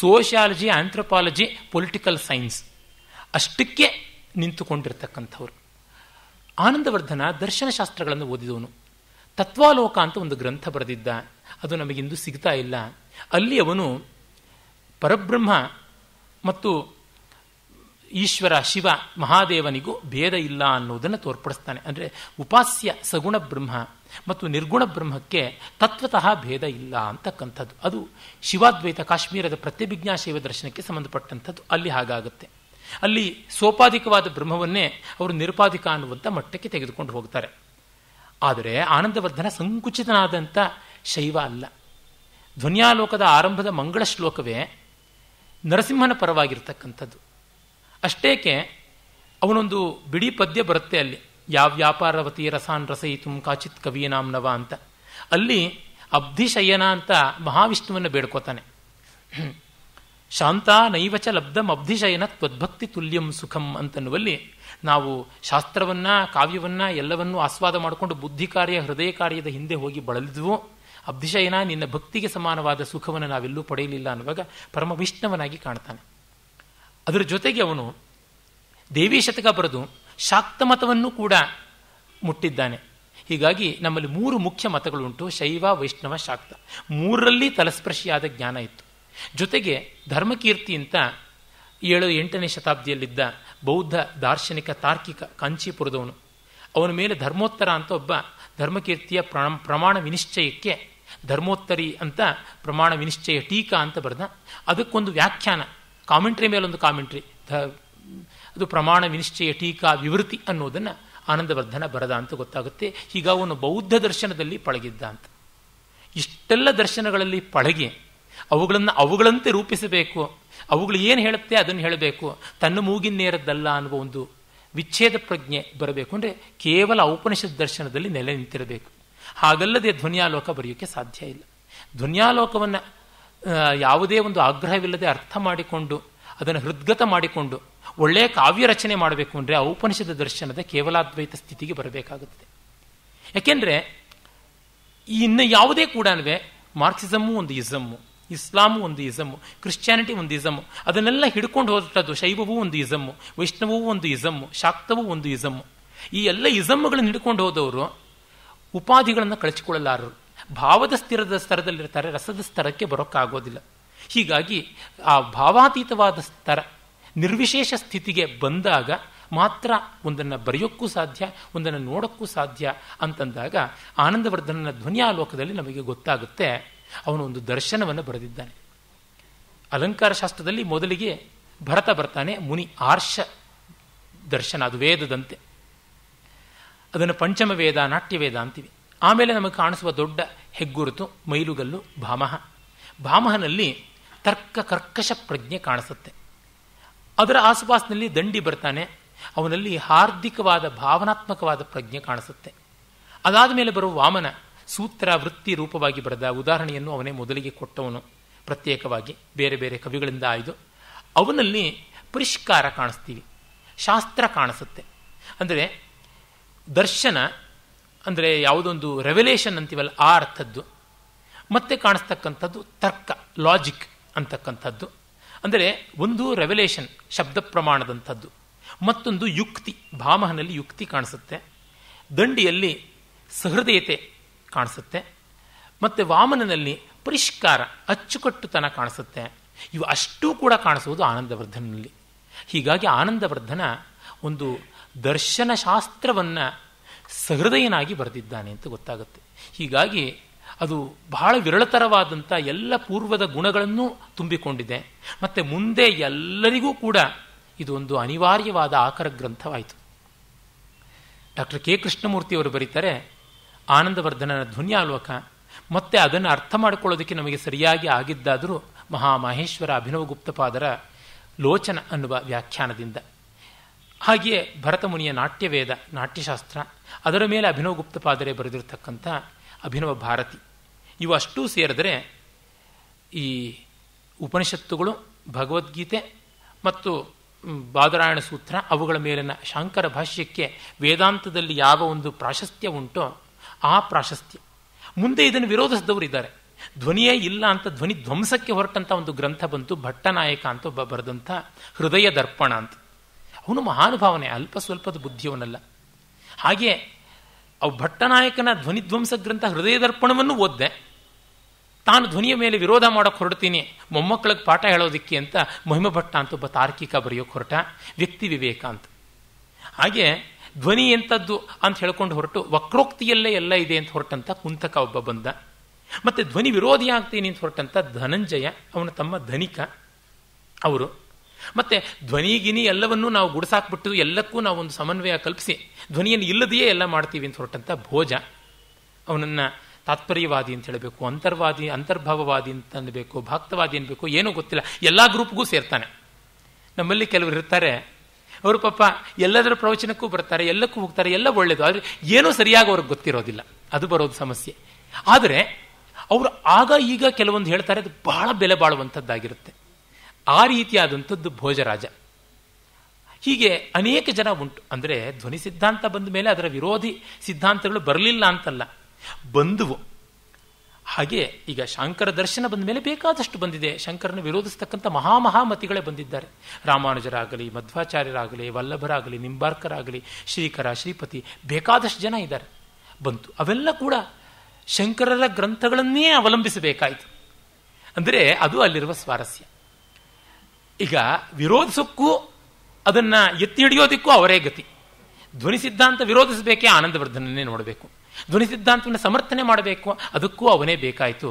ಸೋಷಿಯಾಲಜಿ ಆಂಥ್ರೋಪಾಲಜಿ ಪೊಲಿಟಿಕಲ್ ಸೈನ್ಸ್ ಅಷ್ಟಕ್ಕೆ ನಿಂತುಕೊಂಡಿರ್ತಕ್ಕಂಥವ್ರು ಆನಂದವರ್ಧನ ದರ್ಶನಶಾಸ್ತ್ರಗಳನ್ನು ಓದಿದವನು ತತ್ವಾಲೋಕ ಅಂತ ಒಂದು ಗ್ರಂಥ ಬರೆದಿದ್ದ ಅದು ನಮಗಿಂದು ಸಿಗ್ತಾ ಇಲ್ಲ ಅಲ್ಲಿ ಅವನು ಪರಬ್ರಹ್ಮ ಮತ್ತು ಈಶ್ವರ ಶಿವ ಮಹಾದೇವನಿಗೂ ಭೇದ ಇಲ್ಲ ಅನ್ನೋದನ್ನು ತೋರ್ಪಡಿಸ್ತಾನೆ ಅಂದರೆ ಉಪಾಸ್ಯ ಸಗುಣ ಬ್ರಹ್ಮ ಮತ್ತು ನಿರ್ಗುಣ ಬ್ರಹ್ಮಕ್ಕೆ ತತ್ವತಃ ಭೇದ ಇಲ್ಲ ಅಂತಕ್ಕಂಥದ್ದು ಅದು ಶಿವಾದ್ವೈತ ಕಾಶ್ಮೀರದ ಪ್ರತ್ಯಭಿಜ್ಞಾ ಶೈವ ದರ್ಶನಕ್ಕೆ ಸಂಬಂಧಪಟ್ಟಂಥದ್ದು ಅಲ್ಲಿ ಹಾಗಾಗುತ್ತೆ ಅಲ್ಲಿ ಸೋಪಾಧಿಕವಾದ ಬ್ರಹ್ಮವನ್ನೇ ಅವರು ನಿರುಪಾಧಿಕ ಅನ್ನುವಂಥ ಮಟ್ಟಕ್ಕೆ ತೆಗೆದುಕೊಂಡು ಹೋಗ್ತಾರೆ ಆದರೆ ಆನಂದವರ್ಧನ ಸಂಕುಚಿತನಾದಂಥ ಶೈವ ಅಲ್ಲ ಧ್ವನ್ಯಾಲೋಕದ ಆರಂಭದ ಮಂಗಳ ಶ್ಲೋಕವೇ ನರಸಿಂಹನ ಪರವಾಗಿರ್ತಕ್ಕಂಥದ್ದು ಅಷ್ಟೇಕೆ ಅವನೊಂದು ಬಿಡಿ ಪದ್ಯ ಬರುತ್ತೆ ಅಲ್ಲಿ ಯಾವ ವ್ಯಾಪಾರವತಿ ರಸಾನ್ ರಸಯಿತು ಕಾಚಿತ್ ಕವಿಯನಾಮ್ನವ ಅಂತ ಅಲ್ಲಿ ಅಬ್ಧಿಶಯನ ಅಂತ ಮಹಾವಿಷ್ಣುವನ್ನು ಬೇಡ್ಕೋತಾನೆ ಶಾಂತ ನೈವಚ ಲಬ್ಧಂ ಅಬ್ಧಿಶಯನ ತ್ವದ್ಭಕ್ತಿ ತುಲ್ಯಂ ಸುಖಂ ಅಂತನ್ನುವಲ್ಲಿ ನಾವು ಶಾಸ್ತ್ರವನ್ನು ಕಾವ್ಯವನ್ನು ಎಲ್ಲವನ್ನೂ ಆಸ್ವಾದ ಮಾಡಿಕೊಂಡು ಬುದ್ಧಿ ಕಾರ್ಯ ಹೃದಯ ಕಾರ್ಯದ ಹಿಂದೆ ಹೋಗಿ ಬಳಲಿದ್ವು ಅಬ್ಧಿಶಯನ ನಿನ್ನ ಭಕ್ತಿಗೆ ಸಮಾನವಾದ ಸುಖವನ್ನು ನಾವೆಲ್ಲೂ ಪಡೆಯಲಿಲ್ಲ ಅನ್ನುವಾಗ ಪರಮವಿಷ್ಣವನಾಗಿ ಕಾಣ್ತಾನೆ ಅದರ ಜೊತೆಗೆ ಅವನು ದೇವಿ ಶತಕ ಬರೆದು ಶಾಕ್ತ ಮತವನ್ನು ಕೂಡ ಮುಟ್ಟಿದ್ದಾನೆ ಹೀಗಾಗಿ ನಮ್ಮಲ್ಲಿ ಮೂರು ಮುಖ್ಯ ಮತಗಳುಂಟು ಶೈವ ವೈಷ್ಣವ ಶಾಕ್ತ ಮೂರರಲ್ಲಿ ತಲಸ್ಪರ್ಶಿಯಾದ ಜ್ಞಾನ ಇತ್ತು ಜೊತೆಗೆ ಧರ್ಮಕೀರ್ತಿ ಅಂತ ಏಳು ಎಂಟನೇ ಶತಾಬ್ದಿಯಲ್ಲಿದ್ದ ಬೌದ್ಧ ದಾರ್ಶನಿಕ ತಾರ್ಕಿಕ ಕಾಂಚೀಪುರದವನು ಅವನ ಮೇಲೆ ಧರ್ಮೋತ್ತರ ಅಂತ ಒಬ್ಬ ಧರ್ಮಕೀರ್ತಿಯ ಪ್ರಮಾಣ ವಿನಿಶ್ಚಯಕ್ಕೆ ಧರ್ಮೋತ್ತರಿ ಅಂತ ಪ್ರಮಾಣ ವಿನಿಶ್ಚಯ ಟೀಕಾ ಅಂತ ಬರೆದ ಅದಕ್ಕೊಂದು ವ್ಯಾಖ್ಯಾನ ಕಾಮೆಂಟ್ರಿ ಮೇಲೊಂದು ಕಾಮೆಂಟ್ರಿ ಅದು ಪ್ರಮಾಣ ವಿನಿಶ್ಚಯ ಟೀಕಾ ವಿವೃತಿ ಅನ್ನೋದನ್ನು ಆನಂದವರ್ಧನ ಬರದ ಅಂತ ಗೊತ್ತಾಗುತ್ತೆ ಈಗ ಅವನು ಬೌದ್ಧ ದರ್ಶನದಲ್ಲಿ ಪಳಗಿದ್ದ ಅಂತ ಇಷ್ಟೆಲ್ಲ ದರ್ಶನಗಳಲ್ಲಿ ಪಳಗಿ ಅವುಗಳನ್ನು ಅವುಗಳಂತೆ ರೂಪಿಸಬೇಕು ಅವುಗಳು ಏನು ಹೇಳುತ್ತೆ ಅದನ್ನು ಹೇಳಬೇಕು ತನ್ನ ಮೂಗಿನೇರದ್ದಲ್ಲ ಅನ್ನುವ ಒಂದು ವಿಚ್ಛೇದ ಪ್ರಜ್ಞೆ ಬರಬೇಕು ಅಂದರೆ ಕೇವಲ ಔಪನಿಷತ್ ದರ್ಶನದಲ್ಲಿ ನೆಲೆ ನಿಂತಿರಬೇಕು ಹಾಗಲ್ಲದೆ ಧ್ವನಿಯಾಲೋಕ ಬರೆಯೋಕ್ಕೆ ಸಾಧ್ಯ ಇಲ್ಲ ಧ್ವನಿಯಾಲೋಕವನ್ನು ಯಾವುದೇ ಒಂದು ಆಗ್ರಹವಿಲ್ಲದೆ ಅರ್ಥ ಮಾಡಿಕೊಂಡು ಅದನ್ನು ಹೃದ್ಗತ ಮಾಡಿಕೊಂಡು ಒಳ್ಳೆಯ ಕಾವ್ಯ ರಚನೆ ಮಾಡಬೇಕು ಅಂದರೆ ಉಪನಿಷದ ದರ್ಶನದ ಕೇವಲಾದ್ವೈತ ಸ್ಥಿತಿಗೆ ಬರಬೇಕಾಗುತ್ತದೆ ಯಾಕೆಂದರೆ ಇನ್ನು ಯಾವುದೇ ಕೂಡ ಮಾರ್ಕ್ಸಿಸಮ್ಮು ಒಂದು ಇಸಮ್ಮು ಇಸ್ಲಾಮು ಒಂದು ಇಸಮ್ಮು ಕ್ರಿಶ್ಚಿಯಾನಿಟಿ ಒಂದು ಇಸಮ್ಮು ಅದನ್ನೆಲ್ಲ ಹಿಡ್ಕೊಂಡು ಹೋದಂಥದ್ದು ಶೈವವೂ ಒಂದು ಇಸಮ್ಮು ವೈಷ್ಣವವೂ ಒಂದು ಇಸಮ್ಮು ಶಾಕ್ತವೂ ಒಂದು ಇಸಮ್ಮು ಈ ಎಲ್ಲ ಇಸಮ್ಮುಗಳನ್ನು ಹಿಡ್ಕೊಂಡು ಹೋದವರು ಉಪಾಧಿಗಳನ್ನು ಕಳಚಿಕೊಳ್ಳಲಾರರು ಭಾವದ ಸ್ಥಿರದ ಸ್ತರದಲ್ಲಿರ್ತಾರೆ ರಸದ ಸ್ತರಕ್ಕೆ ಬರೋಕ್ಕಾಗೋದಿಲ್ಲ ಹೀಗಾಗಿ ಆ ಭಾವಾತೀತವಾದ ಸ್ತರ ನಿರ್ವಿಶೇಷ ಸ್ಥಿತಿಗೆ ಬಂದಾಗ ಮಾತ್ರ ಒಂದನ್ನು ಬರೆಯೋಕ್ಕೂ ಸಾಧ್ಯ ಒಂದನ್ನು ನೋಡೋಕ್ಕೂ ಸಾಧ್ಯ ಅಂತಂದಾಗ ಆನಂದವರ್ಧನನ ಧ್ವನಿಯಾಲೋಕದಲ್ಲಿ ನಮಗೆ ಗೊತ್ತಾಗುತ್ತೆ ಅವನು ಒಂದು ದರ್ಶನವನ್ನು ಬರೆದಿದ್ದಾನೆ ಅಲಂಕಾರ ಶಾಸ್ತ್ರದಲ್ಲಿ ಮೊದಲಿಗೆ ಭರತ ಬರ್ತಾನೆ ಮುನಿ ಆರ್ಷ ದರ್ಶನ ಅದು ವೇದದಂತೆ ಅದನ್ನು ಪಂಚಮ ವೇದ ನಾಟ್ಯ ವೇದ ಅಂತೀವಿ ಆಮೇಲೆ ನಮಗೆ ಕಾಣಿಸುವ ದೊಡ್ಡ ಹೆಗ್ಗುರುತು ಮೈಲುಗಲ್ಲು ಭಾಮಹ ಭಾಮಹನಲ್ಲಿ ತರ್ಕ ಕರ್ಕಶ ಪ್ರಜ್ಞೆ ಕಾಣಿಸುತ್ತೆ ಅದರ ಆಸುಪಾಸಿನಲ್ಲಿ ದಂಡಿ ಬರ್ತಾನೆ ಅವನಲ್ಲಿ ಹಾರ್ದಿಕವಾದ ಭಾವನಾತ್ಮಕವಾದ ಪ್ರಜ್ಞೆ ಕಾಣಿಸುತ್ತೆ ಅದಾದ ಮೇಲೆ ಬರುವ ವಾಮನ ಸೂತ್ರ ವೃತ್ತಿ ರೂಪವಾಗಿ ಬರೆದ ಉದಾಹರಣೆಯನ್ನು ಅವನೇ ಮೊದಲಿಗೆ ಕೊಟ್ಟವನು ಪ್ರತ್ಯೇಕವಾಗಿ ಬೇರೆ ಬೇರೆ ಕವಿಗಳಿಂದ ಆಯ್ದು ಅವನಲ್ಲಿ ಪರಿಷ್ಕಾರ ಕಾಣಿಸ್ತೀವಿ ಶಾಸ್ತ್ರ ಕಾಣಿಸುತ್ತೆ ಅಂದರೆ ದರ್ಶನ ಅಂದರೆ ಯಾವುದೊಂದು ರೆವಲೇಷನ್ ಅಂತೀವಲ್ಲ ಆ ಅರ್ಥದ್ದು ಮತ್ತೆ ಕಾಣಿಸ್ತಕ್ಕಂಥದ್ದು ತರ್ಕ ಲಾಜಿಕ್ ಅಂತಕ್ಕಂಥದ್ದು ಅಂದರೆ ಒಂದು ರೆವಲೇಷನ್ ಶಬ್ದ ಪ್ರಮಾಣದಂಥದ್ದು ಮತ್ತೊಂದು ಯುಕ್ತಿ ಭಾಮಹನಲ್ಲಿ ಯುಕ್ತಿ ಕಾಣಿಸುತ್ತೆ ದಂಡಿಯಲ್ಲಿ ಸಹೃದಯತೆ ಕಾಣಿಸುತ್ತೆ ಮತ್ತು ವಾಮನನಲ್ಲಿ ಪರಿಷ್ಕಾರ ಅಚ್ಚುಕಟ್ಟುತನ ಕಾಣಿಸುತ್ತೆ ಇವು ಅಷ್ಟೂ ಕೂಡ ಕಾಣಿಸುವುದು ಆನಂದವರ್ಧನಲ್ಲಿ ಹೀಗಾಗಿ ಆನಂದವರ್ಧನ ಒಂದು ದರ್ಶನಶಾಸ್ತ್ರವನ್ನು ಸಹೃದಯನಾಗಿ ಬರೆದಿದ್ದಾನೆ ಅಂತ ಗೊತ್ತಾಗುತ್ತೆ ಹೀಗಾಗಿ ಅದು ಬಹಳ ವಿರಳತರವಾದಂಥ ಎಲ್ಲ ಪೂರ್ವದ ಗುಣಗಳನ್ನು ತುಂಬಿಕೊಂಡಿದೆ ಮತ್ತು ಮುಂದೆ ಎಲ್ಲರಿಗೂ ಕೂಡ ಇದೊಂದು ಅನಿವಾರ್ಯವಾದ ಆಕರ ಗ್ರಂಥವಾಯಿತು ಡಾಕ್ಟರ್ ಕೆ ಕೃಷ್ಣಮೂರ್ತಿಯವರು ಬರೀತಾರೆ ಆನಂದವರ್ಧನನ ಧ್ವನ್ಯಾಲೋಕ ಮತ್ತೆ ಅದನ್ನು ಅರ್ಥ ಮಾಡಿಕೊಳ್ಳೋದಕ್ಕೆ ನಮಗೆ ಸರಿಯಾಗಿ ಆಗಿದ್ದಾದರೂ ಮಹಾಮಹೇಶ್ವರ ಅಭಿನವಗುಪ್ತಪಾದರ ಲೋಚನ ಅನ್ನುವ ವ್ಯಾಖ್ಯಾನದಿಂದ ಹಾಗೆಯೇ ಭರತಮುನಿಯ ನಾಟ್ಯವೇದ ನಾಟ್ಯಶಾಸ್ತ್ರ ಅದರ ಮೇಲೆ ಅಭಿನವ ಪಾದರೆ ಬರೆದಿರತಕ್ಕಂಥ ಅಭಿನವ ಭಾರತಿ ಇವು ಅಷ್ಟೂ ಸೇರಿದ್ರೆ ಈ ಉಪನಿಷತ್ತುಗಳು ಭಗವದ್ಗೀತೆ ಮತ್ತು ಬಾದರಾಯಣ ಸೂತ್ರ ಅವುಗಳ ಮೇಲಿನ ಶಾಂಕರ ಭಾಷ್ಯಕ್ಕೆ ವೇದಾಂತದಲ್ಲಿ ಯಾವ ಒಂದು ಪ್ರಾಶಸ್ತ್ಯ ಉಂಟೋ ಆ ಪ್ರಾಶಸ್ತ್ಯ ಮುಂದೆ ಇದನ್ನು ವಿರೋಧಿಸಿದವರು ಇದ್ದಾರೆ ಧ್ವನಿಯೇ ಇಲ್ಲ ಅಂತ ಧ್ವನಿ ಧ್ವಂಸಕ್ಕೆ ಹೊರಟಂಥ ಒಂದು ಗ್ರಂಥ ಬಂತು ಭಟ್ಟನಾಯಕ ಅಂತ ಒಬ್ಬ ಬರೆದಂಥ ಹೃದಯ ದರ್ಪಣ ಅಂತ ಅವನು ಮಹಾನುಭಾವನೆ ಅಲ್ಪ ಸ್ವಲ್ಪದ ಬುದ್ಧಿಯವನಲ್ಲ ಹಾಗೆ ಅವು ಭಟ್ಟನಾಯಕನ ಧ್ವನಿಧ್ವಂಸ ಗ್ರಂಥ ಹೃದಯ ದರ್ಪಣವನ್ನು ಓದ್ದೆ ತಾನು ಧ್ವನಿಯ ಮೇಲೆ ವಿರೋಧ ಮಾಡೋಕೆ ಹೊರಡ್ತೀನಿ ಮೊಮ್ಮಕ್ಕಳಿಗೆ ಪಾಠ ಹೇಳೋದಕ್ಕೆ ಅಂತ ಮಹಿಮ ಭಟ್ಟ ಅಂತ ಒಬ್ಬ ತಾರ್ಕಿಕ ಬರೆಯೋಕೆ ಹೊರಟ ವ್ಯಕ್ತಿ ವಿವೇಕ ಅಂತ ಹಾಗೆ ಧ್ವನಿ ಎಂಥದ್ದು ಅಂತ ಹೇಳ್ಕೊಂಡು ಹೊರಟು ವಕ್ರೋಕ್ತಿಯಲ್ಲೇ ಎಲ್ಲ ಇದೆ ಅಂತ ಹೊರಟಂತ ಕುಂತಕ ಒಬ್ಬ ಬಂದ ಮತ್ತು ಧ್ವನಿ ವಿರೋಧಿ ಆಗ್ತೀನಿ ಅಂತ ಹೊರಟಂತ ಧನಂಜಯ ಅವನ ತಮ್ಮ ಧನಿಕ ಅವರು ಮತ್ತು ಧ್ವನಿಗಿನಿ ಎಲ್ಲವನ್ನೂ ನಾವು ಗುಡಿಸಾಕ್ಬಿಟ್ಟು ಎಲ್ಲಕ್ಕೂ ನಾವು ಒಂದು ಸಮನ್ವಯ ಕಲ್ಪಿಸಿ ಧ್ವನಿಯನ್ನು ಇಲ್ಲದೆಯೇ ಎಲ್ಲ ಮಾಡ್ತೀವಿ ಅಂತ ಹೊರಟಂಥ ಭೋಜ ಅವನನ್ನ ತಾತ್ಪರ್ಯವಾದಿ ಅಂತ ಹೇಳಬೇಕು ಅಂತರ್ವಾದಿ ಅಂತರ್ಭಾವವಾದಿ ಅಂತ ಅನ್ಬೇಕು ಭಕ್ತವಾದಿ ಅನ್ಬೇಕು ಏನೂ ಗೊತ್ತಿಲ್ಲ ಎಲ್ಲ ಗ್ರೂಪ್ಗೂ ಸೇರ್ತಾನೆ ನಮ್ಮಲ್ಲಿ ಕೆಲವರು ಇರ್ತಾರೆ ಅವರು ಪಾಪ ಎಲ್ಲದರ ಪ್ರವಚನಕ್ಕೂ ಬರ್ತಾರೆ ಎಲ್ಲಕ್ಕೂ ಹೋಗ್ತಾರೆ ಎಲ್ಲ ಒಳ್ಳೇದು ಆದರೆ ಏನೂ ಸರಿಯಾಗಿ ಅವ್ರಿಗೆ ಗೊತ್ತಿರೋದಿಲ್ಲ ಅದು ಬರೋದು ಸಮಸ್ಯೆ ಆದರೆ ಅವರು ಆಗ ಈಗ ಕೆಲವೊಂದು ಹೇಳ್ತಾರೆ ಅದು ಬಹಳ ಬೆಲೆ ಬಾಳುವಂಥದ್ದಾಗಿರುತ್ತೆ ಆ ರೀತಿಯಾದಂಥದ್ದು ಭೋಜರಾಜ ಹೀಗೆ ಅನೇಕ ಜನ ಉಂಟು ಅಂದರೆ ಧ್ವನಿ ಸಿದ್ಧಾಂತ ಬಂದ ಮೇಲೆ ಅದರ ವಿರೋಧಿ ಸಿದ್ಧಾಂತಗಳು ಬರಲಿಲ್ಲ ಅಂತಲ್ಲ ಬಂದುವು ಹಾಗೆ ಈಗ ಶಂಕರ ದರ್ಶನ ಬಂದ ಮೇಲೆ ಬೇಕಾದಷ್ಟು ಬಂದಿದೆ ಶಂಕರನ ವಿರೋಧಿಸ್ತಕ್ಕಂಥ ಮಹಾಮಹಾಮತಿಗಳೇ ಬಂದಿದ್ದಾರೆ ರಾಮಾನುಜರಾಗಲಿ ಮಧ್ವಾಚಾರ್ಯರಾಗಲಿ ವಲ್ಲಭರಾಗಲಿ ನಿಂಬಾರ್ಕರಾಗಲಿ ಶ್ರೀಕರ ಶ್ರೀಪತಿ ಬೇಕಾದಷ್ಟು ಜನ ಇದ್ದಾರೆ ಬಂತು ಅವೆಲ್ಲ ಕೂಡ ಶಂಕರರ ಗ್ರಂಥಗಳನ್ನೇ ಅವಲಂಬಿಸಬೇಕಾಯಿತು ಅಂದರೆ ಅದು ಅಲ್ಲಿರುವ ಸ್ವಾರಸ್ಯ ಈಗ ವಿರೋಧಿಸೋಕ್ಕೂ ಅದನ್ನ ಎತ್ತಿ ಹಿಡಿಯೋದಕ್ಕೂ ಅವರೇ ಗತಿ ಧ್ವನಿ ಸಿದ್ಧಾಂತ ವಿರೋಧಿಸಬೇಕೇ ಆನಂದವರ್ಧನನ್ನೇ ನೋಡಬೇಕು ಧ್ವನಿ ಸಿದ್ಧಾಂತವನ್ನು ಸಮರ್ಥನೆ ಮಾಡಬೇಕು ಅದಕ್ಕೂ ಅವನೇ ಬೇಕಾಯಿತು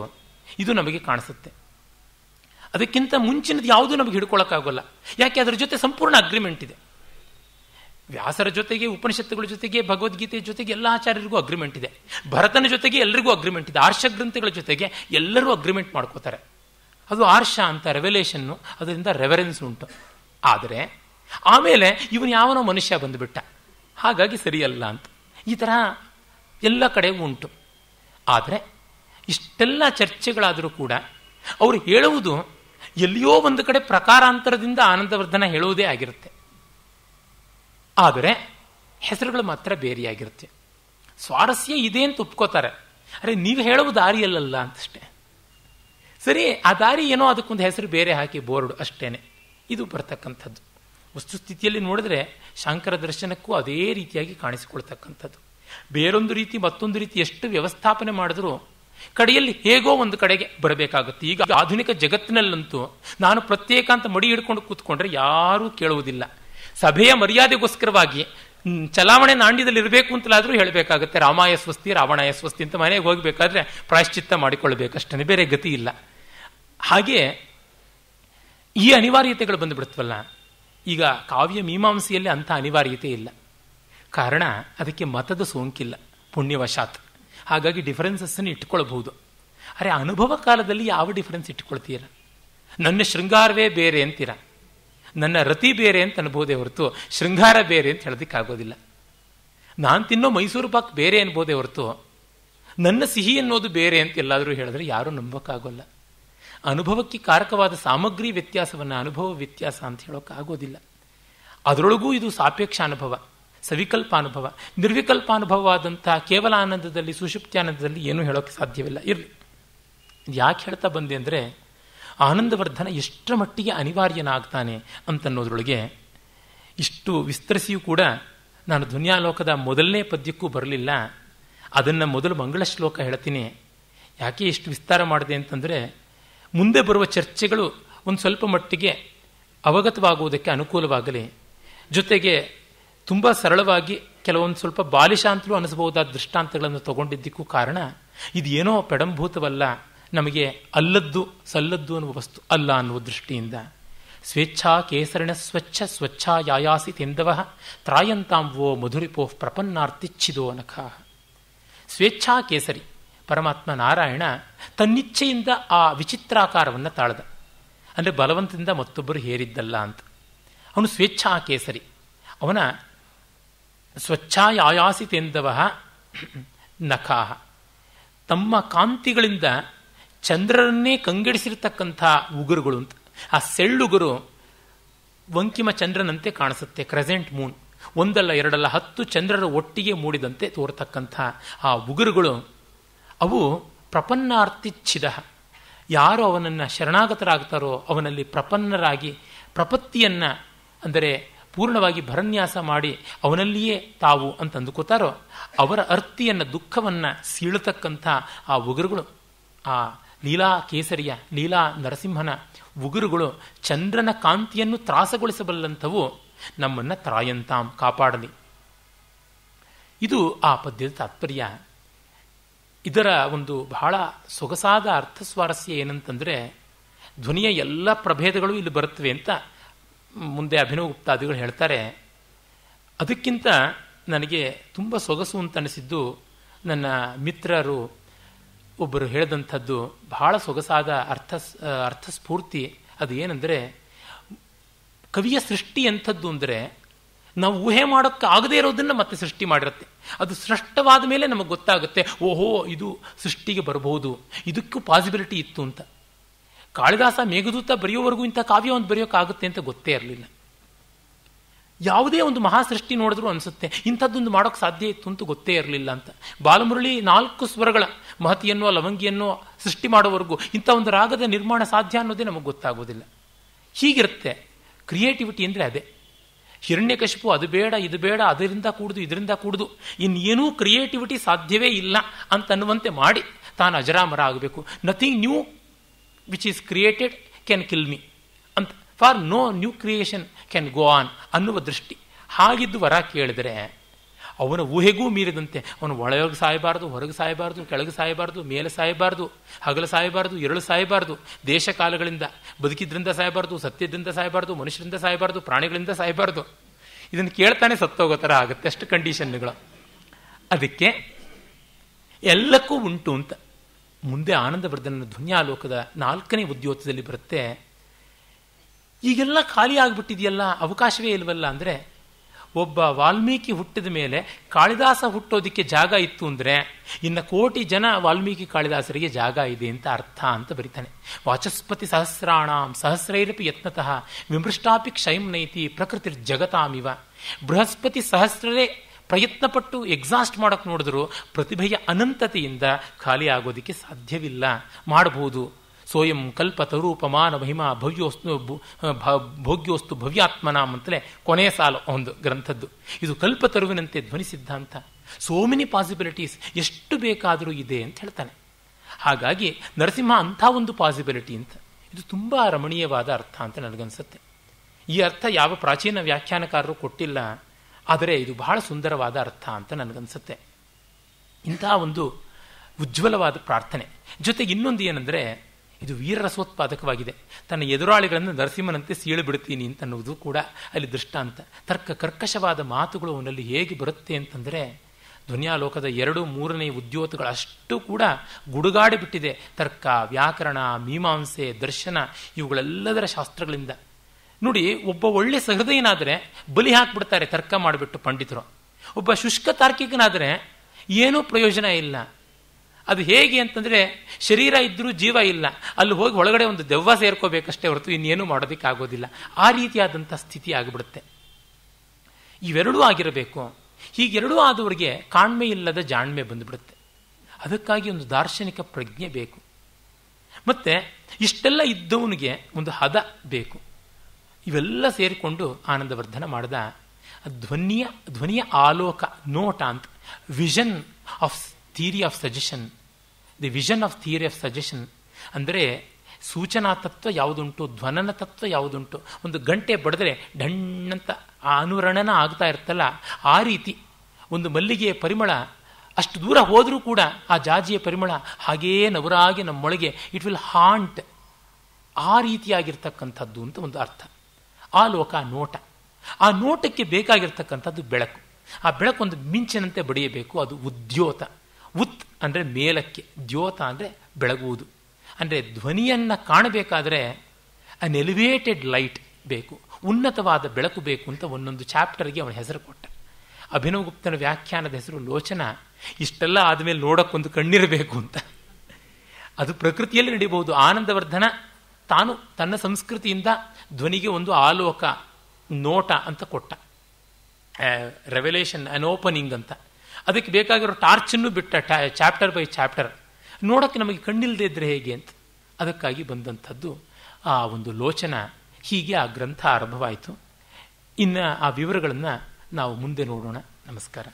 ಇದು ನಮಗೆ ಕಾಣಿಸುತ್ತೆ ಅದಕ್ಕಿಂತ ಮುಂಚಿನದು ಯಾವುದು ನಮಗೆ ಹಿಡ್ಕೊಳ್ಳೋಕ್ಕಾಗಲ್ಲ ಯಾಕೆ ಅದರ ಜೊತೆ ಸಂಪೂರ್ಣ ಅಗ್ರಿಮೆಂಟ್ ಇದೆ ವ್ಯಾಸರ ಜೊತೆಗೆ ಉಪನಿಷತ್ತುಗಳ ಜೊತೆಗೆ ಭಗವದ್ಗೀತೆ ಜೊತೆಗೆ ಎಲ್ಲ ಆಚಾರ್ಯರಿಗೂ ಅಗ್ರಿಮೆಂಟ್ ಇದೆ ಭರತನ ಜೊತೆಗೆ ಎಲ್ಲರಿಗೂ ಅಗ್ರಿಮೆಂಟ್ ಇದೆ ಆರ್ಷ ಗ್ರಂಥಗಳ ಜೊತೆಗೆ ಎಲ್ಲರೂ ಅಗ್ರಿಮೆಂಟ್ ಮಾಡ್ಕೋತಾರೆ ಅದು ಆರ್ಷ ಅಂತ ರೆವಲೇಷನ್ನು ಅದರಿಂದ ರೆವರೆನ್ಸ್ ಉಂಟು ಆದರೆ ಆಮೇಲೆ ಇವನು ಯಾವನೋ ಮನುಷ್ಯ ಬಂದುಬಿಟ್ಟ ಹಾಗಾಗಿ ಸರಿಯಲ್ಲ ಅಂತ ಈ ಥರ ಎಲ್ಲ ಕಡೆ ಉಂಟು ಆದರೆ ಇಷ್ಟೆಲ್ಲ ಚರ್ಚೆಗಳಾದರೂ ಕೂಡ ಅವರು ಹೇಳುವುದು ಎಲ್ಲಿಯೋ ಒಂದು ಕಡೆ ಪ್ರಕಾರಾಂತರದಿಂದ ಆನಂದವರ್ಧನ ಹೇಳುವುದೇ ಆಗಿರುತ್ತೆ ಆದರೆ ಹೆಸರುಗಳು ಮಾತ್ರ ಬೇರೆಯಾಗಿರುತ್ತೆ ಸ್ವಾರಸ್ಯ ಇದೆ ಅಂತ ಒಪ್ಕೋತಾರೆ ಅರೆ ನೀವು ಹೇಳುವುದು ದಾರಿಯಲ್ಲಲ್ಲ ಅಂತಷ್ಟೇ ಸರಿ ಆ ದಾರಿ ಏನೋ ಅದಕ್ಕೊಂದು ಹೆಸರು ಬೇರೆ ಹಾಕಿ ಬೋರ್ಡ್ ಅಷ್ಟೇನೆ ಇದು ಬರ್ತಕ್ಕಂಥದ್ದು ವಸ್ತುಸ್ಥಿತಿಯಲ್ಲಿ ನೋಡಿದ್ರೆ ಶಂಕರ ದರ್ಶನಕ್ಕೂ ಅದೇ ರೀತಿಯಾಗಿ ಕಾಣಿಸಿಕೊಳ್ತಕ್ಕಂಥದ್ದು ಬೇರೊಂದು ರೀತಿ ಮತ್ತೊಂದು ರೀತಿ ಎಷ್ಟು ವ್ಯವಸ್ಥಾಪನೆ ಮಾಡಿದ್ರೂ ಕಡೆಯಲ್ಲಿ ಹೇಗೋ ಒಂದು ಕಡೆಗೆ ಬರಬೇಕಾಗುತ್ತೆ ಈಗ ಆಧುನಿಕ ಜಗತ್ತಿನಲ್ಲಂತೂ ನಾನು ಪ್ರತ್ಯೇಕ ಅಂತ ಮಡಿ ಹಿಡ್ಕೊಂಡು ಕೂತ್ಕೊಂಡ್ರೆ ಯಾರೂ ಕೇಳುವುದಿಲ್ಲ ಸಭೆಯ ಮರ್ಯಾದೆಗೋಸ್ಕರವಾಗಿ ಚಲಾವಣೆ ನಾಣ್ಯದಲ್ಲಿ ಇರಬೇಕು ಅಂತಲಾದರೂ ಹೇಳಬೇಕಾಗುತ್ತೆ ರಾಮಾಯ ಸ್ವಸ್ತಿ ರಾವಣಾಯ ಸ್ವಸ್ತಿ ಅಂತ ಮನೆಗೆ ಹೋಗಬೇಕಾದ್ರೆ ಪ್ರಾಯಶ್ಚಿತ್ತ ಮಾಡಿಕೊಳ್ಬೇಕಷ್ಟೇ ಬೇರೆ ಗತಿ ಇಲ್ಲ ಹಾಗೆ ಈ ಅನಿವಾರ್ಯತೆಗಳು ಬಂದುಬಿಡ್ತವಲ್ಲ ಈಗ ಕಾವ್ಯ ಮೀಮಾಂಸೆಯಲ್ಲಿ ಅಂಥ ಅನಿವಾರ್ಯತೆ ಇಲ್ಲ ಕಾರಣ ಅದಕ್ಕೆ ಮತದ ಸೋಂಕಿಲ್ಲ ಪುಣ್ಯವಶಾತ್ ಹಾಗಾಗಿ ಡಿಫರೆನ್ಸಸ್ಸನ್ನು ಇಟ್ಕೊಳ್ಬಹುದು ಅರೆ ಅನುಭವ ಕಾಲದಲ್ಲಿ ಯಾವ ಡಿಫರೆನ್ಸ್ ಇಟ್ಕೊಳ್ತೀರ ನನ್ನ ಶೃಂಗಾರವೇ ಬೇರೆ ಅಂತೀರಾ ನನ್ನ ರತಿ ಬೇರೆ ಅಂತ ಅನ್ಬೋದೇ ಹೊರತು ಶೃಂಗಾರ ಬೇರೆ ಅಂತ ಹೇಳೋದಕ್ಕಾಗೋದಿಲ್ಲ ನಾನು ತಿನ್ನೋ ಮೈಸೂರು ಪಾಕ್ ಬೇರೆ ಅನ್ಬೋದೇ ಹೊರತು ನನ್ನ ಸಿಹಿ ಅನ್ನೋದು ಬೇರೆ ಅಂತ ಎಲ್ಲಾದರೂ ಹೇಳಿದ್ರೆ ಯಾರೂ ನಂಬೋಕ್ಕಾಗೋಲ್ಲ ಅನುಭವಕ್ಕೆ ಕಾರಕವಾದ ಸಾಮಗ್ರಿ ವ್ಯತ್ಯಾಸವನ್ನು ಅನುಭವ ವ್ಯತ್ಯಾಸ ಅಂತ ಹೇಳೋಕ್ಕಾಗೋದಿಲ್ಲ ಅದರೊಳಗೂ ಇದು ಸಾಪೇಕ್ಷ ಅನುಭವ ಸವಿಕಲ್ಪ ಅನುಭವ ನಿರ್ವಿಕಲ್ಪ ಅನುಭವವಾದಂತಹ ಕೇವಲ ಆನಂದದಲ್ಲಿ ಸುಷುಪ್ತಿ ಆನಂದದಲ್ಲಿ ಏನೂ ಹೇಳೋಕ್ಕೆ ಸಾಧ್ಯವಿಲ್ಲ ಇರಲಿ ಯಾಕೆ ಹೇಳ್ತಾ ಬಂದೆ ಅಂದರೆ ಆನಂದವರ್ಧನ ಎಷ್ಟರ ಮಟ್ಟಿಗೆ ಅನಿವಾರ್ಯನಾಗ್ತಾನೆ ಅಂತನ್ನೋದ್ರೊಳಗೆ ಇಷ್ಟು ವಿಸ್ತರಿಸಿಯೂ ಕೂಡ ನಾನು ಧ್ವನ್ಯಾಲೋಕದ ಮೊದಲನೇ ಪದ್ಯಕ್ಕೂ ಬರಲಿಲ್ಲ ಅದನ್ನು ಮೊದಲು ಮಂಗಳ ಶ್ಲೋಕ ಹೇಳ್ತೀನಿ ಯಾಕೆ ಇಷ್ಟು ವಿಸ್ತಾರ ಮಾಡಿದೆ ಅಂತಂದರೆ ಮುಂದೆ ಬರುವ ಚರ್ಚೆಗಳು ಒಂದು ಸ್ವಲ್ಪ ಮಟ್ಟಿಗೆ ಅವಗತವಾಗುವುದಕ್ಕೆ ಅನುಕೂಲವಾಗಲಿ ಜೊತೆಗೆ ತುಂಬ ಸರಳವಾಗಿ ಕೆಲವೊಂದು ಸ್ವಲ್ಪ ಬಾಲಿಶಾಂತಲೂ ಅನಿಸಬಹುದಾದ ದೃಷ್ಟಾಂತಗಳನ್ನು ತಗೊಂಡಿದ್ದಕ್ಕೂ ಕಾರಣ ಇದೇನೋ ಪೆಡಂಭೂತವಲ್ಲ ನಮಗೆ ಅಲ್ಲದ್ದು ಸಲ್ಲದ್ದು ಅನ್ನುವ ವಸ್ತು ಅಲ್ಲ ಅನ್ನುವ ದೃಷ್ಟಿಯಿಂದ ಸ್ವೇಚ್ಛಾ ಕೇಸರಣ ಸ್ವಚ್ಛ ಸ್ವಚ್ಛಾ ಯಾಯಾಸಿ ತೆಂದವ ತ್ರಾಯಂತಾಂವೋ ಮಧುರಿಪೋ ಪ್ರಪನ್ನಾರ್ತಿಚ್ಛಿದೋ ನಖ ಸ್ವೇಚ್ಛಾ ಕೇಸರಿ ಪರಮಾತ್ಮ ನಾರಾಯಣ ತನ್ನಿಚ್ಛೆಯಿಂದ ಆ ವಿಚಿತ್ರಾಕಾರವನ್ನು ತಾಳ್ದ ಅಂದರೆ ಬಲವಂತದಿಂದ ಮತ್ತೊಬ್ಬರು ಹೇರಿದ್ದಲ್ಲ ಅಂತ ಅವನು ಸ್ವೇಚ್ಛಾ ಕೇಸರಿ ಅವನ ಸ್ವಚ್ಛಾ ಯಾಯಾಸಿತೆಂದವ ನಖಾಹ ತಮ್ಮ ಕಾಂತಿಗಳಿಂದ ಚಂದ್ರರನ್ನೇ ಕಂಗೆಡಿಸಿರ್ತಕ್ಕಂಥ ಉಗುರುಗಳು ಅಂತ ಆ ಸೆಳ್ಳುಗುರು ವಂಕಿಮ ಚಂದ್ರನಂತೆ ಕಾಣಿಸುತ್ತೆ ಕ್ರೆಸೆಂಟ್ ಮೂನ್ ಒಂದಲ್ಲ ಎರಡಲ್ಲ ಹತ್ತು ಚಂದ್ರರ ಒಟ್ಟಿಗೆ ಮೂಡಿದಂತೆ ತೋರ್ತಕ್ಕಂಥ ಆ ಉಗುರುಗಳು ಅವು ಪ್ರಪನ್ನಾರ್ತಿ ಯಾರು ಅವನನ್ನು ಶರಣಾಗತರಾಗ್ತಾರೋ ಅವನಲ್ಲಿ ಪ್ರಪನ್ನರಾಗಿ ಪ್ರಪತ್ತಿಯನ್ನು ಅಂದರೆ ಪೂರ್ಣವಾಗಿ ಭರನ್ಯಾಸ ಮಾಡಿ ಅವನಲ್ಲಿಯೇ ತಾವು ಅಂತ ಅಂದುಕೋತಾರೋ ಅವರ ಅರ್ತಿಯನ್ನು ದುಃಖವನ್ನು ಸೀಳತಕ್ಕಂಥ ಆ ಉಗುರುಗಳು ಆ ಲೀಲಾ ಕೇಸರಿಯ ಲೀಲಾ ನರಸಿಂಹನ ಉಗುರುಗಳು ಚಂದ್ರನ ಕಾಂತಿಯನ್ನು ತ್ರಾಸಗೊಳಿಸಬಲ್ಲಂಥವು ನಮ್ಮನ್ನು ತ್ರಾಯಂತಾಂ ಕಾಪಾಡಲಿ ಇದು ಆ ಪದ್ಯದ ತಾತ್ಪರ್ಯ ಇದರ ಒಂದು ಬಹಳ ಸೊಗಸಾದ ಅರ್ಥ ಸ್ವಾರಸ್ಯ ಏನಂತಂದರೆ ಧ್ವನಿಯ ಎಲ್ಲ ಪ್ರಭೇದಗಳು ಇಲ್ಲಿ ಬರುತ್ತವೆ ಅಂತ ಮುಂದೆ ಅಭಿನವ ಗುಪ್ತಾದಿಗಳು ಹೇಳ್ತಾರೆ ಅದಕ್ಕಿಂತ ನನಗೆ ತುಂಬ ಸೊಗಸು ಅಂತ ಅನಿಸಿದ್ದು ನನ್ನ ಮಿತ್ರರು ಒಬ್ಬರು ಹೇಳಿದಂಥದ್ದು ಬಹಳ ಸೊಗಸಾದ ಅರ್ಥ ಅರ್ಥಸ್ಫೂರ್ತಿ ಅದು ಏನಂದರೆ ಕವಿಯ ಸೃಷ್ಟಿ ಅಂಥದ್ದು ಅಂದರೆ ನಾವು ಊಹೆ ಮಾಡೋಕ್ಕೆ ಆಗದೇ ಇರೋದನ್ನು ಮತ್ತೆ ಸೃಷ್ಟಿ ಮಾಡಿರುತ್ತೆ ಅದು ಸೃಷ್ಟವಾದ ಮೇಲೆ ನಮಗೆ ಗೊತ್ತಾಗುತ್ತೆ ಓಹೋ ಇದು ಸೃಷ್ಟಿಗೆ ಬರಬಹುದು ಇದಕ್ಕೂ ಪಾಸಿಬಿಲಿಟಿ ಇತ್ತು ಅಂತ ಕಾಳಿದಾಸ ಮೇಘದೂತ ಬರೆಯೋವರೆಗೂ ಇಂಥ ಕಾವ್ಯ ಒಂದು ಬರೆಯೋಕ್ಕಾಗುತ್ತೆ ಅಂತ ಗೊತ್ತೇ ಇರಲಿಲ್ಲ ಯಾವುದೇ ಒಂದು ಮಹಾ ಸೃಷ್ಟಿ ನೋಡಿದ್ರು ಅನಿಸುತ್ತೆ ಇಂಥದ್ದೊಂದು ಮಾಡೋಕ್ಕೆ ಸಾಧ್ಯ ಇತ್ತು ಅಂತ ಗೊತ್ತೇ ಇರಲಿಲ್ಲ ಅಂತ ಬಾಲಮುರಳಿ ನಾಲ್ಕು ಸ್ವರಗಳ ಮಹತಿಯನ್ನೋ ಲವಂಗಿಯನ್ನೋ ಸೃಷ್ಟಿ ಮಾಡುವವರೆಗೂ ಇಂಥ ಒಂದು ರಾಗದ ನಿರ್ಮಾಣ ಸಾಧ್ಯ ಅನ್ನೋದೇ ನಮಗೆ ಗೊತ್ತಾಗೋದಿಲ್ಲ ಹೀಗಿರುತ್ತೆ ಕ್ರಿಯೇಟಿವಿಟಿ ಅಂದರೆ ಅದೇ ಹಿರಣ್ಯಕಶಿಪು ಅದು ಬೇಡ ಇದು ಬೇಡ ಅದರಿಂದ ಕೂಡುದು ಇದರಿಂದ ಕೂಡುದು ಇನ್ನೇನೂ ಕ್ರಿಯೇಟಿವಿಟಿ ಸಾಧ್ಯವೇ ಇಲ್ಲ ಅಂತನ್ನುವಂತೆ ಮಾಡಿ ತಾನು ಅಜರಾಮರ ಆಗಬೇಕು nothing new which is created can kill me ಅಂತ for no new creation can go on ಅನ್ನುವ ದೃಷ್ಟಿ ಹಾಗಿದ್ದು ವರ ಕೇಳಿದರೆ ಅವನ ಊಹೆಗೂ ಮೀರಿದಂತೆ ಅವನು ಒಳಗೆ ಸಾಯಬಾರ್ದು ಹೊರಗೆ ಸಾಯಬಾರ್ದು ಕೆಳಗೆ ಸಾಯಬಾರದು ಮೇಲೆ ಸಾಯಬಾರ್ದು ಹಗಲು ಸಾಯಬಾರ್ದು ಎರಳು ಸಾಯಬಾರ್ದು ದೇಶ ಕಾಲಗಳಿಂದ ಬದುಕಿದ್ರಿಂದ ಸಾಯಬಾರ್ದು ಸತ್ಯದಿಂದ ಸಾಯಬಾರ್ದು ಮನುಷ್ಯರಿಂದ ಸಾಯಬಾರ್ದು ಪ್ರಾಣಿಗಳಿಂದ ಸಾಯಬಾರ್ದು ಇದನ್ನು ಕೇಳ್ತಾನೆ ಸತ್ತೋಗೋ ಥರ ಆಗುತ್ತೆ ಅಷ್ಟು ಕಂಡೀಷನ್ಗಳು ಅದಕ್ಕೆ ಎಲ್ಲಕ್ಕೂ ಉಂಟು ಅಂತ ಮುಂದೆ ಆನಂದವರ್ಧನ ಲೋಕದ ನಾಲ್ಕನೇ ಉದ್ಯೋತದಲ್ಲಿ ಬರುತ್ತೆ ಈಗೆಲ್ಲ ಖಾಲಿ ಆಗಿಬಿಟ್ಟಿದೆಯಲ್ಲ ಅವಕಾಶವೇ ಇಲ್ಲವಲ್ಲ ಅಂದರೆ ಒಬ್ಬ ವಾಲ್ಮೀಕಿ ಹುಟ್ಟಿದ ಮೇಲೆ ಕಾಳಿದಾಸ ಹುಟ್ಟೋದಕ್ಕೆ ಜಾಗ ಇತ್ತು ಅಂದರೆ ಇನ್ನು ಕೋಟಿ ಜನ ವಾಲ್ಮೀಕಿ ಕಾಳಿದಾಸರಿಗೆ ಜಾಗ ಇದೆ ಅಂತ ಅರ್ಥ ಅಂತ ಬರೀತಾನೆ ವಾಚಸ್ಪತಿ ಸಹಸ್ರಾಣಾಂ ಸಹಸ್ರೈರಪಿ ಯತ್ನತಃ ವಿಮೃಷ್ಟಾಪಿ ಕ್ಷಯಂ ನೈತಿ ಪ್ರಕೃತಿ ಜಗತಾಮಿವ ಬೃಹಸ್ಪತಿ ಸಹಸ್ರರೇ ಪ್ರಯತ್ನಪಟ್ಟು ಎಕ್ಸಾಸ್ಟ್ ಮಾಡೋಕ್ಕೆ ನೋಡಿದ್ರು ಪ್ರತಿಭೆಯ ಅನಂತತೆಯಿಂದ ಖಾಲಿ ಆಗೋದಕ್ಕೆ ಸಾಧ್ಯವಿಲ್ಲ ಮಾಡಬಹುದು ಸೋಯಂ ಮಾನ ಮಹಿಮಾ ಭವ್ಯೋಸ್ತು ಭೋಗ್ಯೋಸ್ತು ಭವ್ಯಾತ್ಮನಾಮ್ ಅಂತಲೇ ಕೊನೆಯ ಸಾಲು ಒಂದು ಗ್ರಂಥದ್ದು ಇದು ಕಲ್ಪತರುವಿನಂತೆ ಧ್ವನಿ ಸಿದ್ಧಾಂತ ಸೋ ಮೆನಿ ಪಾಸಿಬಿಲಿಟೀಸ್ ಎಷ್ಟು ಬೇಕಾದರೂ ಇದೆ ಅಂತ ಹೇಳ್ತಾನೆ ಹಾಗಾಗಿ ನರಸಿಂಹ ಅಂಥ ಒಂದು ಪಾಸಿಬಿಲಿಟಿ ಅಂತ ಇದು ತುಂಬ ರಮಣೀಯವಾದ ಅರ್ಥ ಅಂತ ನನಗನ್ಸುತ್ತೆ ಈ ಅರ್ಥ ಯಾವ ಪ್ರಾಚೀನ ವ್ಯಾಖ್ಯಾನಕಾರರು ಕೊಟ್ಟಿಲ್ಲ ಆದರೆ ಇದು ಬಹಳ ಸುಂದರವಾದ ಅರ್ಥ ಅಂತ ನನಗನ್ಸುತ್ತೆ ಇಂಥ ಒಂದು ಉಜ್ವಲವಾದ ಪ್ರಾರ್ಥನೆ ಜೊತೆಗೆ ಇನ್ನೊಂದು ಏನಂದರೆ ಇದು ವೀರರ ರಸೋತ್ಪಾದಕವಾಗಿದೆ ತನ್ನ ಎದುರಾಳಿಗಳನ್ನು ನರಸಿಂಹನಂತೆ ಸೀಳು ಬಿಡ್ತೀನಿ ಅಂತನ್ನುವುದು ಕೂಡ ಅಲ್ಲಿ ದೃಷ್ಟಾಂತ ತರ್ಕ ಕರ್ಕಶವಾದ ಮಾತುಗಳು ಅವನಲ್ಲಿ ಹೇಗೆ ಬರುತ್ತೆ ಅಂತಂದರೆ ಲೋಕದ ಎರಡು ಮೂರನೇ ಉದ್ಯೋತಗಳಷ್ಟು ಕೂಡ ಗುಡುಗಾಡಿ ಬಿಟ್ಟಿದೆ ತರ್ಕ ವ್ಯಾಕರಣ ಮೀಮಾಂಸೆ ದರ್ಶನ ಇವುಗಳೆಲ್ಲದರ ಶಾಸ್ತ್ರಗಳಿಂದ ನೋಡಿ ಒಬ್ಬ ಒಳ್ಳೆ ಸಹೃದಯನಾದರೆ ಬಲಿ ಹಾಕಿಬಿಡ್ತಾರೆ ತರ್ಕ ಮಾಡಿಬಿಟ್ಟು ಪಂಡಿತರು ಒಬ್ಬ ಶುಷ್ಕ ತಾರ್ಕಿಕನಾದರೆ ಏನೂ ಪ್ರಯೋಜನ ಇಲ್ಲ ಅದು ಹೇಗೆ ಅಂತಂದರೆ ಶರೀರ ಇದ್ದರೂ ಜೀವ ಇಲ್ಲ ಅಲ್ಲಿ ಹೋಗಿ ಒಳಗಡೆ ಒಂದು ದೆವ್ವ ಸೇರ್ಕೋಬೇಕಷ್ಟೇ ಹೊರತು ಇನ್ನೇನು ಮಾಡೋದಕ್ಕಾಗೋದಿಲ್ಲ ಆ ರೀತಿಯಾದಂಥ ಸ್ಥಿತಿ ಆಗಿಬಿಡುತ್ತೆ ಇವೆರಡೂ ಆಗಿರಬೇಕು ಹೀಗೆರಡೂ ಆದವರಿಗೆ ಕಾಣ್ಮೆ ಇಲ್ಲದ ಜಾಣ್ಮೆ ಬಂದುಬಿಡುತ್ತೆ ಅದಕ್ಕಾಗಿ ಒಂದು ದಾರ್ಶನಿಕ ಪ್ರಜ್ಞೆ ಬೇಕು ಮತ್ತು ಇಷ್ಟೆಲ್ಲ ಇದ್ದವನಿಗೆ ಒಂದು ಹದ ಬೇಕು ಇವೆಲ್ಲ ಸೇರಿಕೊಂಡು ಆನಂದವರ್ಧನ ಮಾಡಿದ ಧ್ವನಿಯ ಧ್ವನಿಯ ಆಲೋಕ ನೋಟ ಅಂತ vision of theory of suggestion the vision of theory of suggestion ಅಂದರೆ ಸೂಚನಾ ತತ್ವ ಯಾವುದುಂಟು ಧ್ವನನ ತತ್ವ ಯಾವುದುಂಟು ಒಂದು ಗಂಟೆ ಬಡಿದ್ರೆ ಢಣ್ಣಂತ ಆ ಅನುರಣನ ಆಗ್ತಾ ಇರ್ತಲ್ಲ ಆ ರೀತಿ ಒಂದು ಮಲ್ಲಿಗೆಯ ಪರಿಮಳ ಅಷ್ಟು ದೂರ ಹೋದರೂ ಕೂಡ ಆ ಜಾಜಿಯ ಪರಿಮಳ ಹಾಗೇ ನವರಾಗಿ ನಮ್ಮೊಳಗೆ ಇಟ್ ವಿಲ್ ಹಾಂಟ್ ಆ ರೀತಿಯಾಗಿರ್ತಕ್ಕಂಥದ್ದು ಅಂತ ಒಂದು ಅರ್ಥ ಆ ಲೋಕ ನೋಟ ಆ ನೋಟಕ್ಕೆ ಬೇಕಾಗಿರ್ತಕ್ಕಂಥದ್ದು ಬೆಳಕು ಆ ಬೆಳಕು ಒಂದು ಮಿಂಚಿನಂತೆ ಬಡಿಯಬೇಕು ಅದು ಉದ್ಯೋತ ಉತ್ ಅಂದರೆ ಮೇಲಕ್ಕೆ ದ್ಯೋತ ಅಂದರೆ ಬೆಳಗುವುದು ಅಂದರೆ ಧ್ವನಿಯನ್ನು ಕಾಣಬೇಕಾದರೆ ಅನ್ ಎಲಿವೇಟೆಡ್ ಲೈಟ್ ಬೇಕು ಉನ್ನತವಾದ ಬೆಳಕು ಬೇಕು ಅಂತ ಒಂದೊಂದು ಚಾಪ್ಟರ್ಗೆ ಅವನ ಹೆಸರು ಕೊಟ್ಟ ಗುಪ್ತನ ವ್ಯಾಖ್ಯಾನದ ಹೆಸರು ಲೋಚನ ಇಷ್ಟೆಲ್ಲ ಆದಮೇಲೆ ನೋಡೋಕ್ಕೊಂದು ಕಣ್ಣಿರಬೇಕು ಅಂತ ಅದು ಪ್ರಕೃತಿಯಲ್ಲಿ ನಡೀಬಹುದು ಆನಂದವರ್ಧನ ತಾನು ತನ್ನ ಸಂಸ್ಕೃತಿಯಿಂದ ಧ್ವನಿಗೆ ಒಂದು ಆಲೋಕ ನೋಟ ಅಂತ ಕೊಟ್ಟ ರೆವಲೇಷನ್ ಅನ್ ಓಪನಿಂಗ್ ಅಂತ ಅದಕ್ಕೆ ಬೇಕಾಗಿರೋ ಟಾರ್ಚನ್ನು ಬಿಟ್ಟ ಟಾ ಚಾಪ್ಟರ್ ಬೈ ಚಾಪ್ಟರ್ ನೋಡೋಕ್ಕೆ ನಮಗೆ ಕಣ್ಣಿಲ್ಲದೆ ಇದ್ದರೆ ಹೇಗೆ ಅಂತ ಅದಕ್ಕಾಗಿ ಬಂದಂಥದ್ದು ಆ ಒಂದು ಲೋಚನ ಹೀಗೆ ಆ ಗ್ರಂಥ ಆರಂಭವಾಯಿತು ಇನ್ನು ಆ ವಿವರಗಳನ್ನು ನಾವು ಮುಂದೆ ನೋಡೋಣ ನಮಸ್ಕಾರ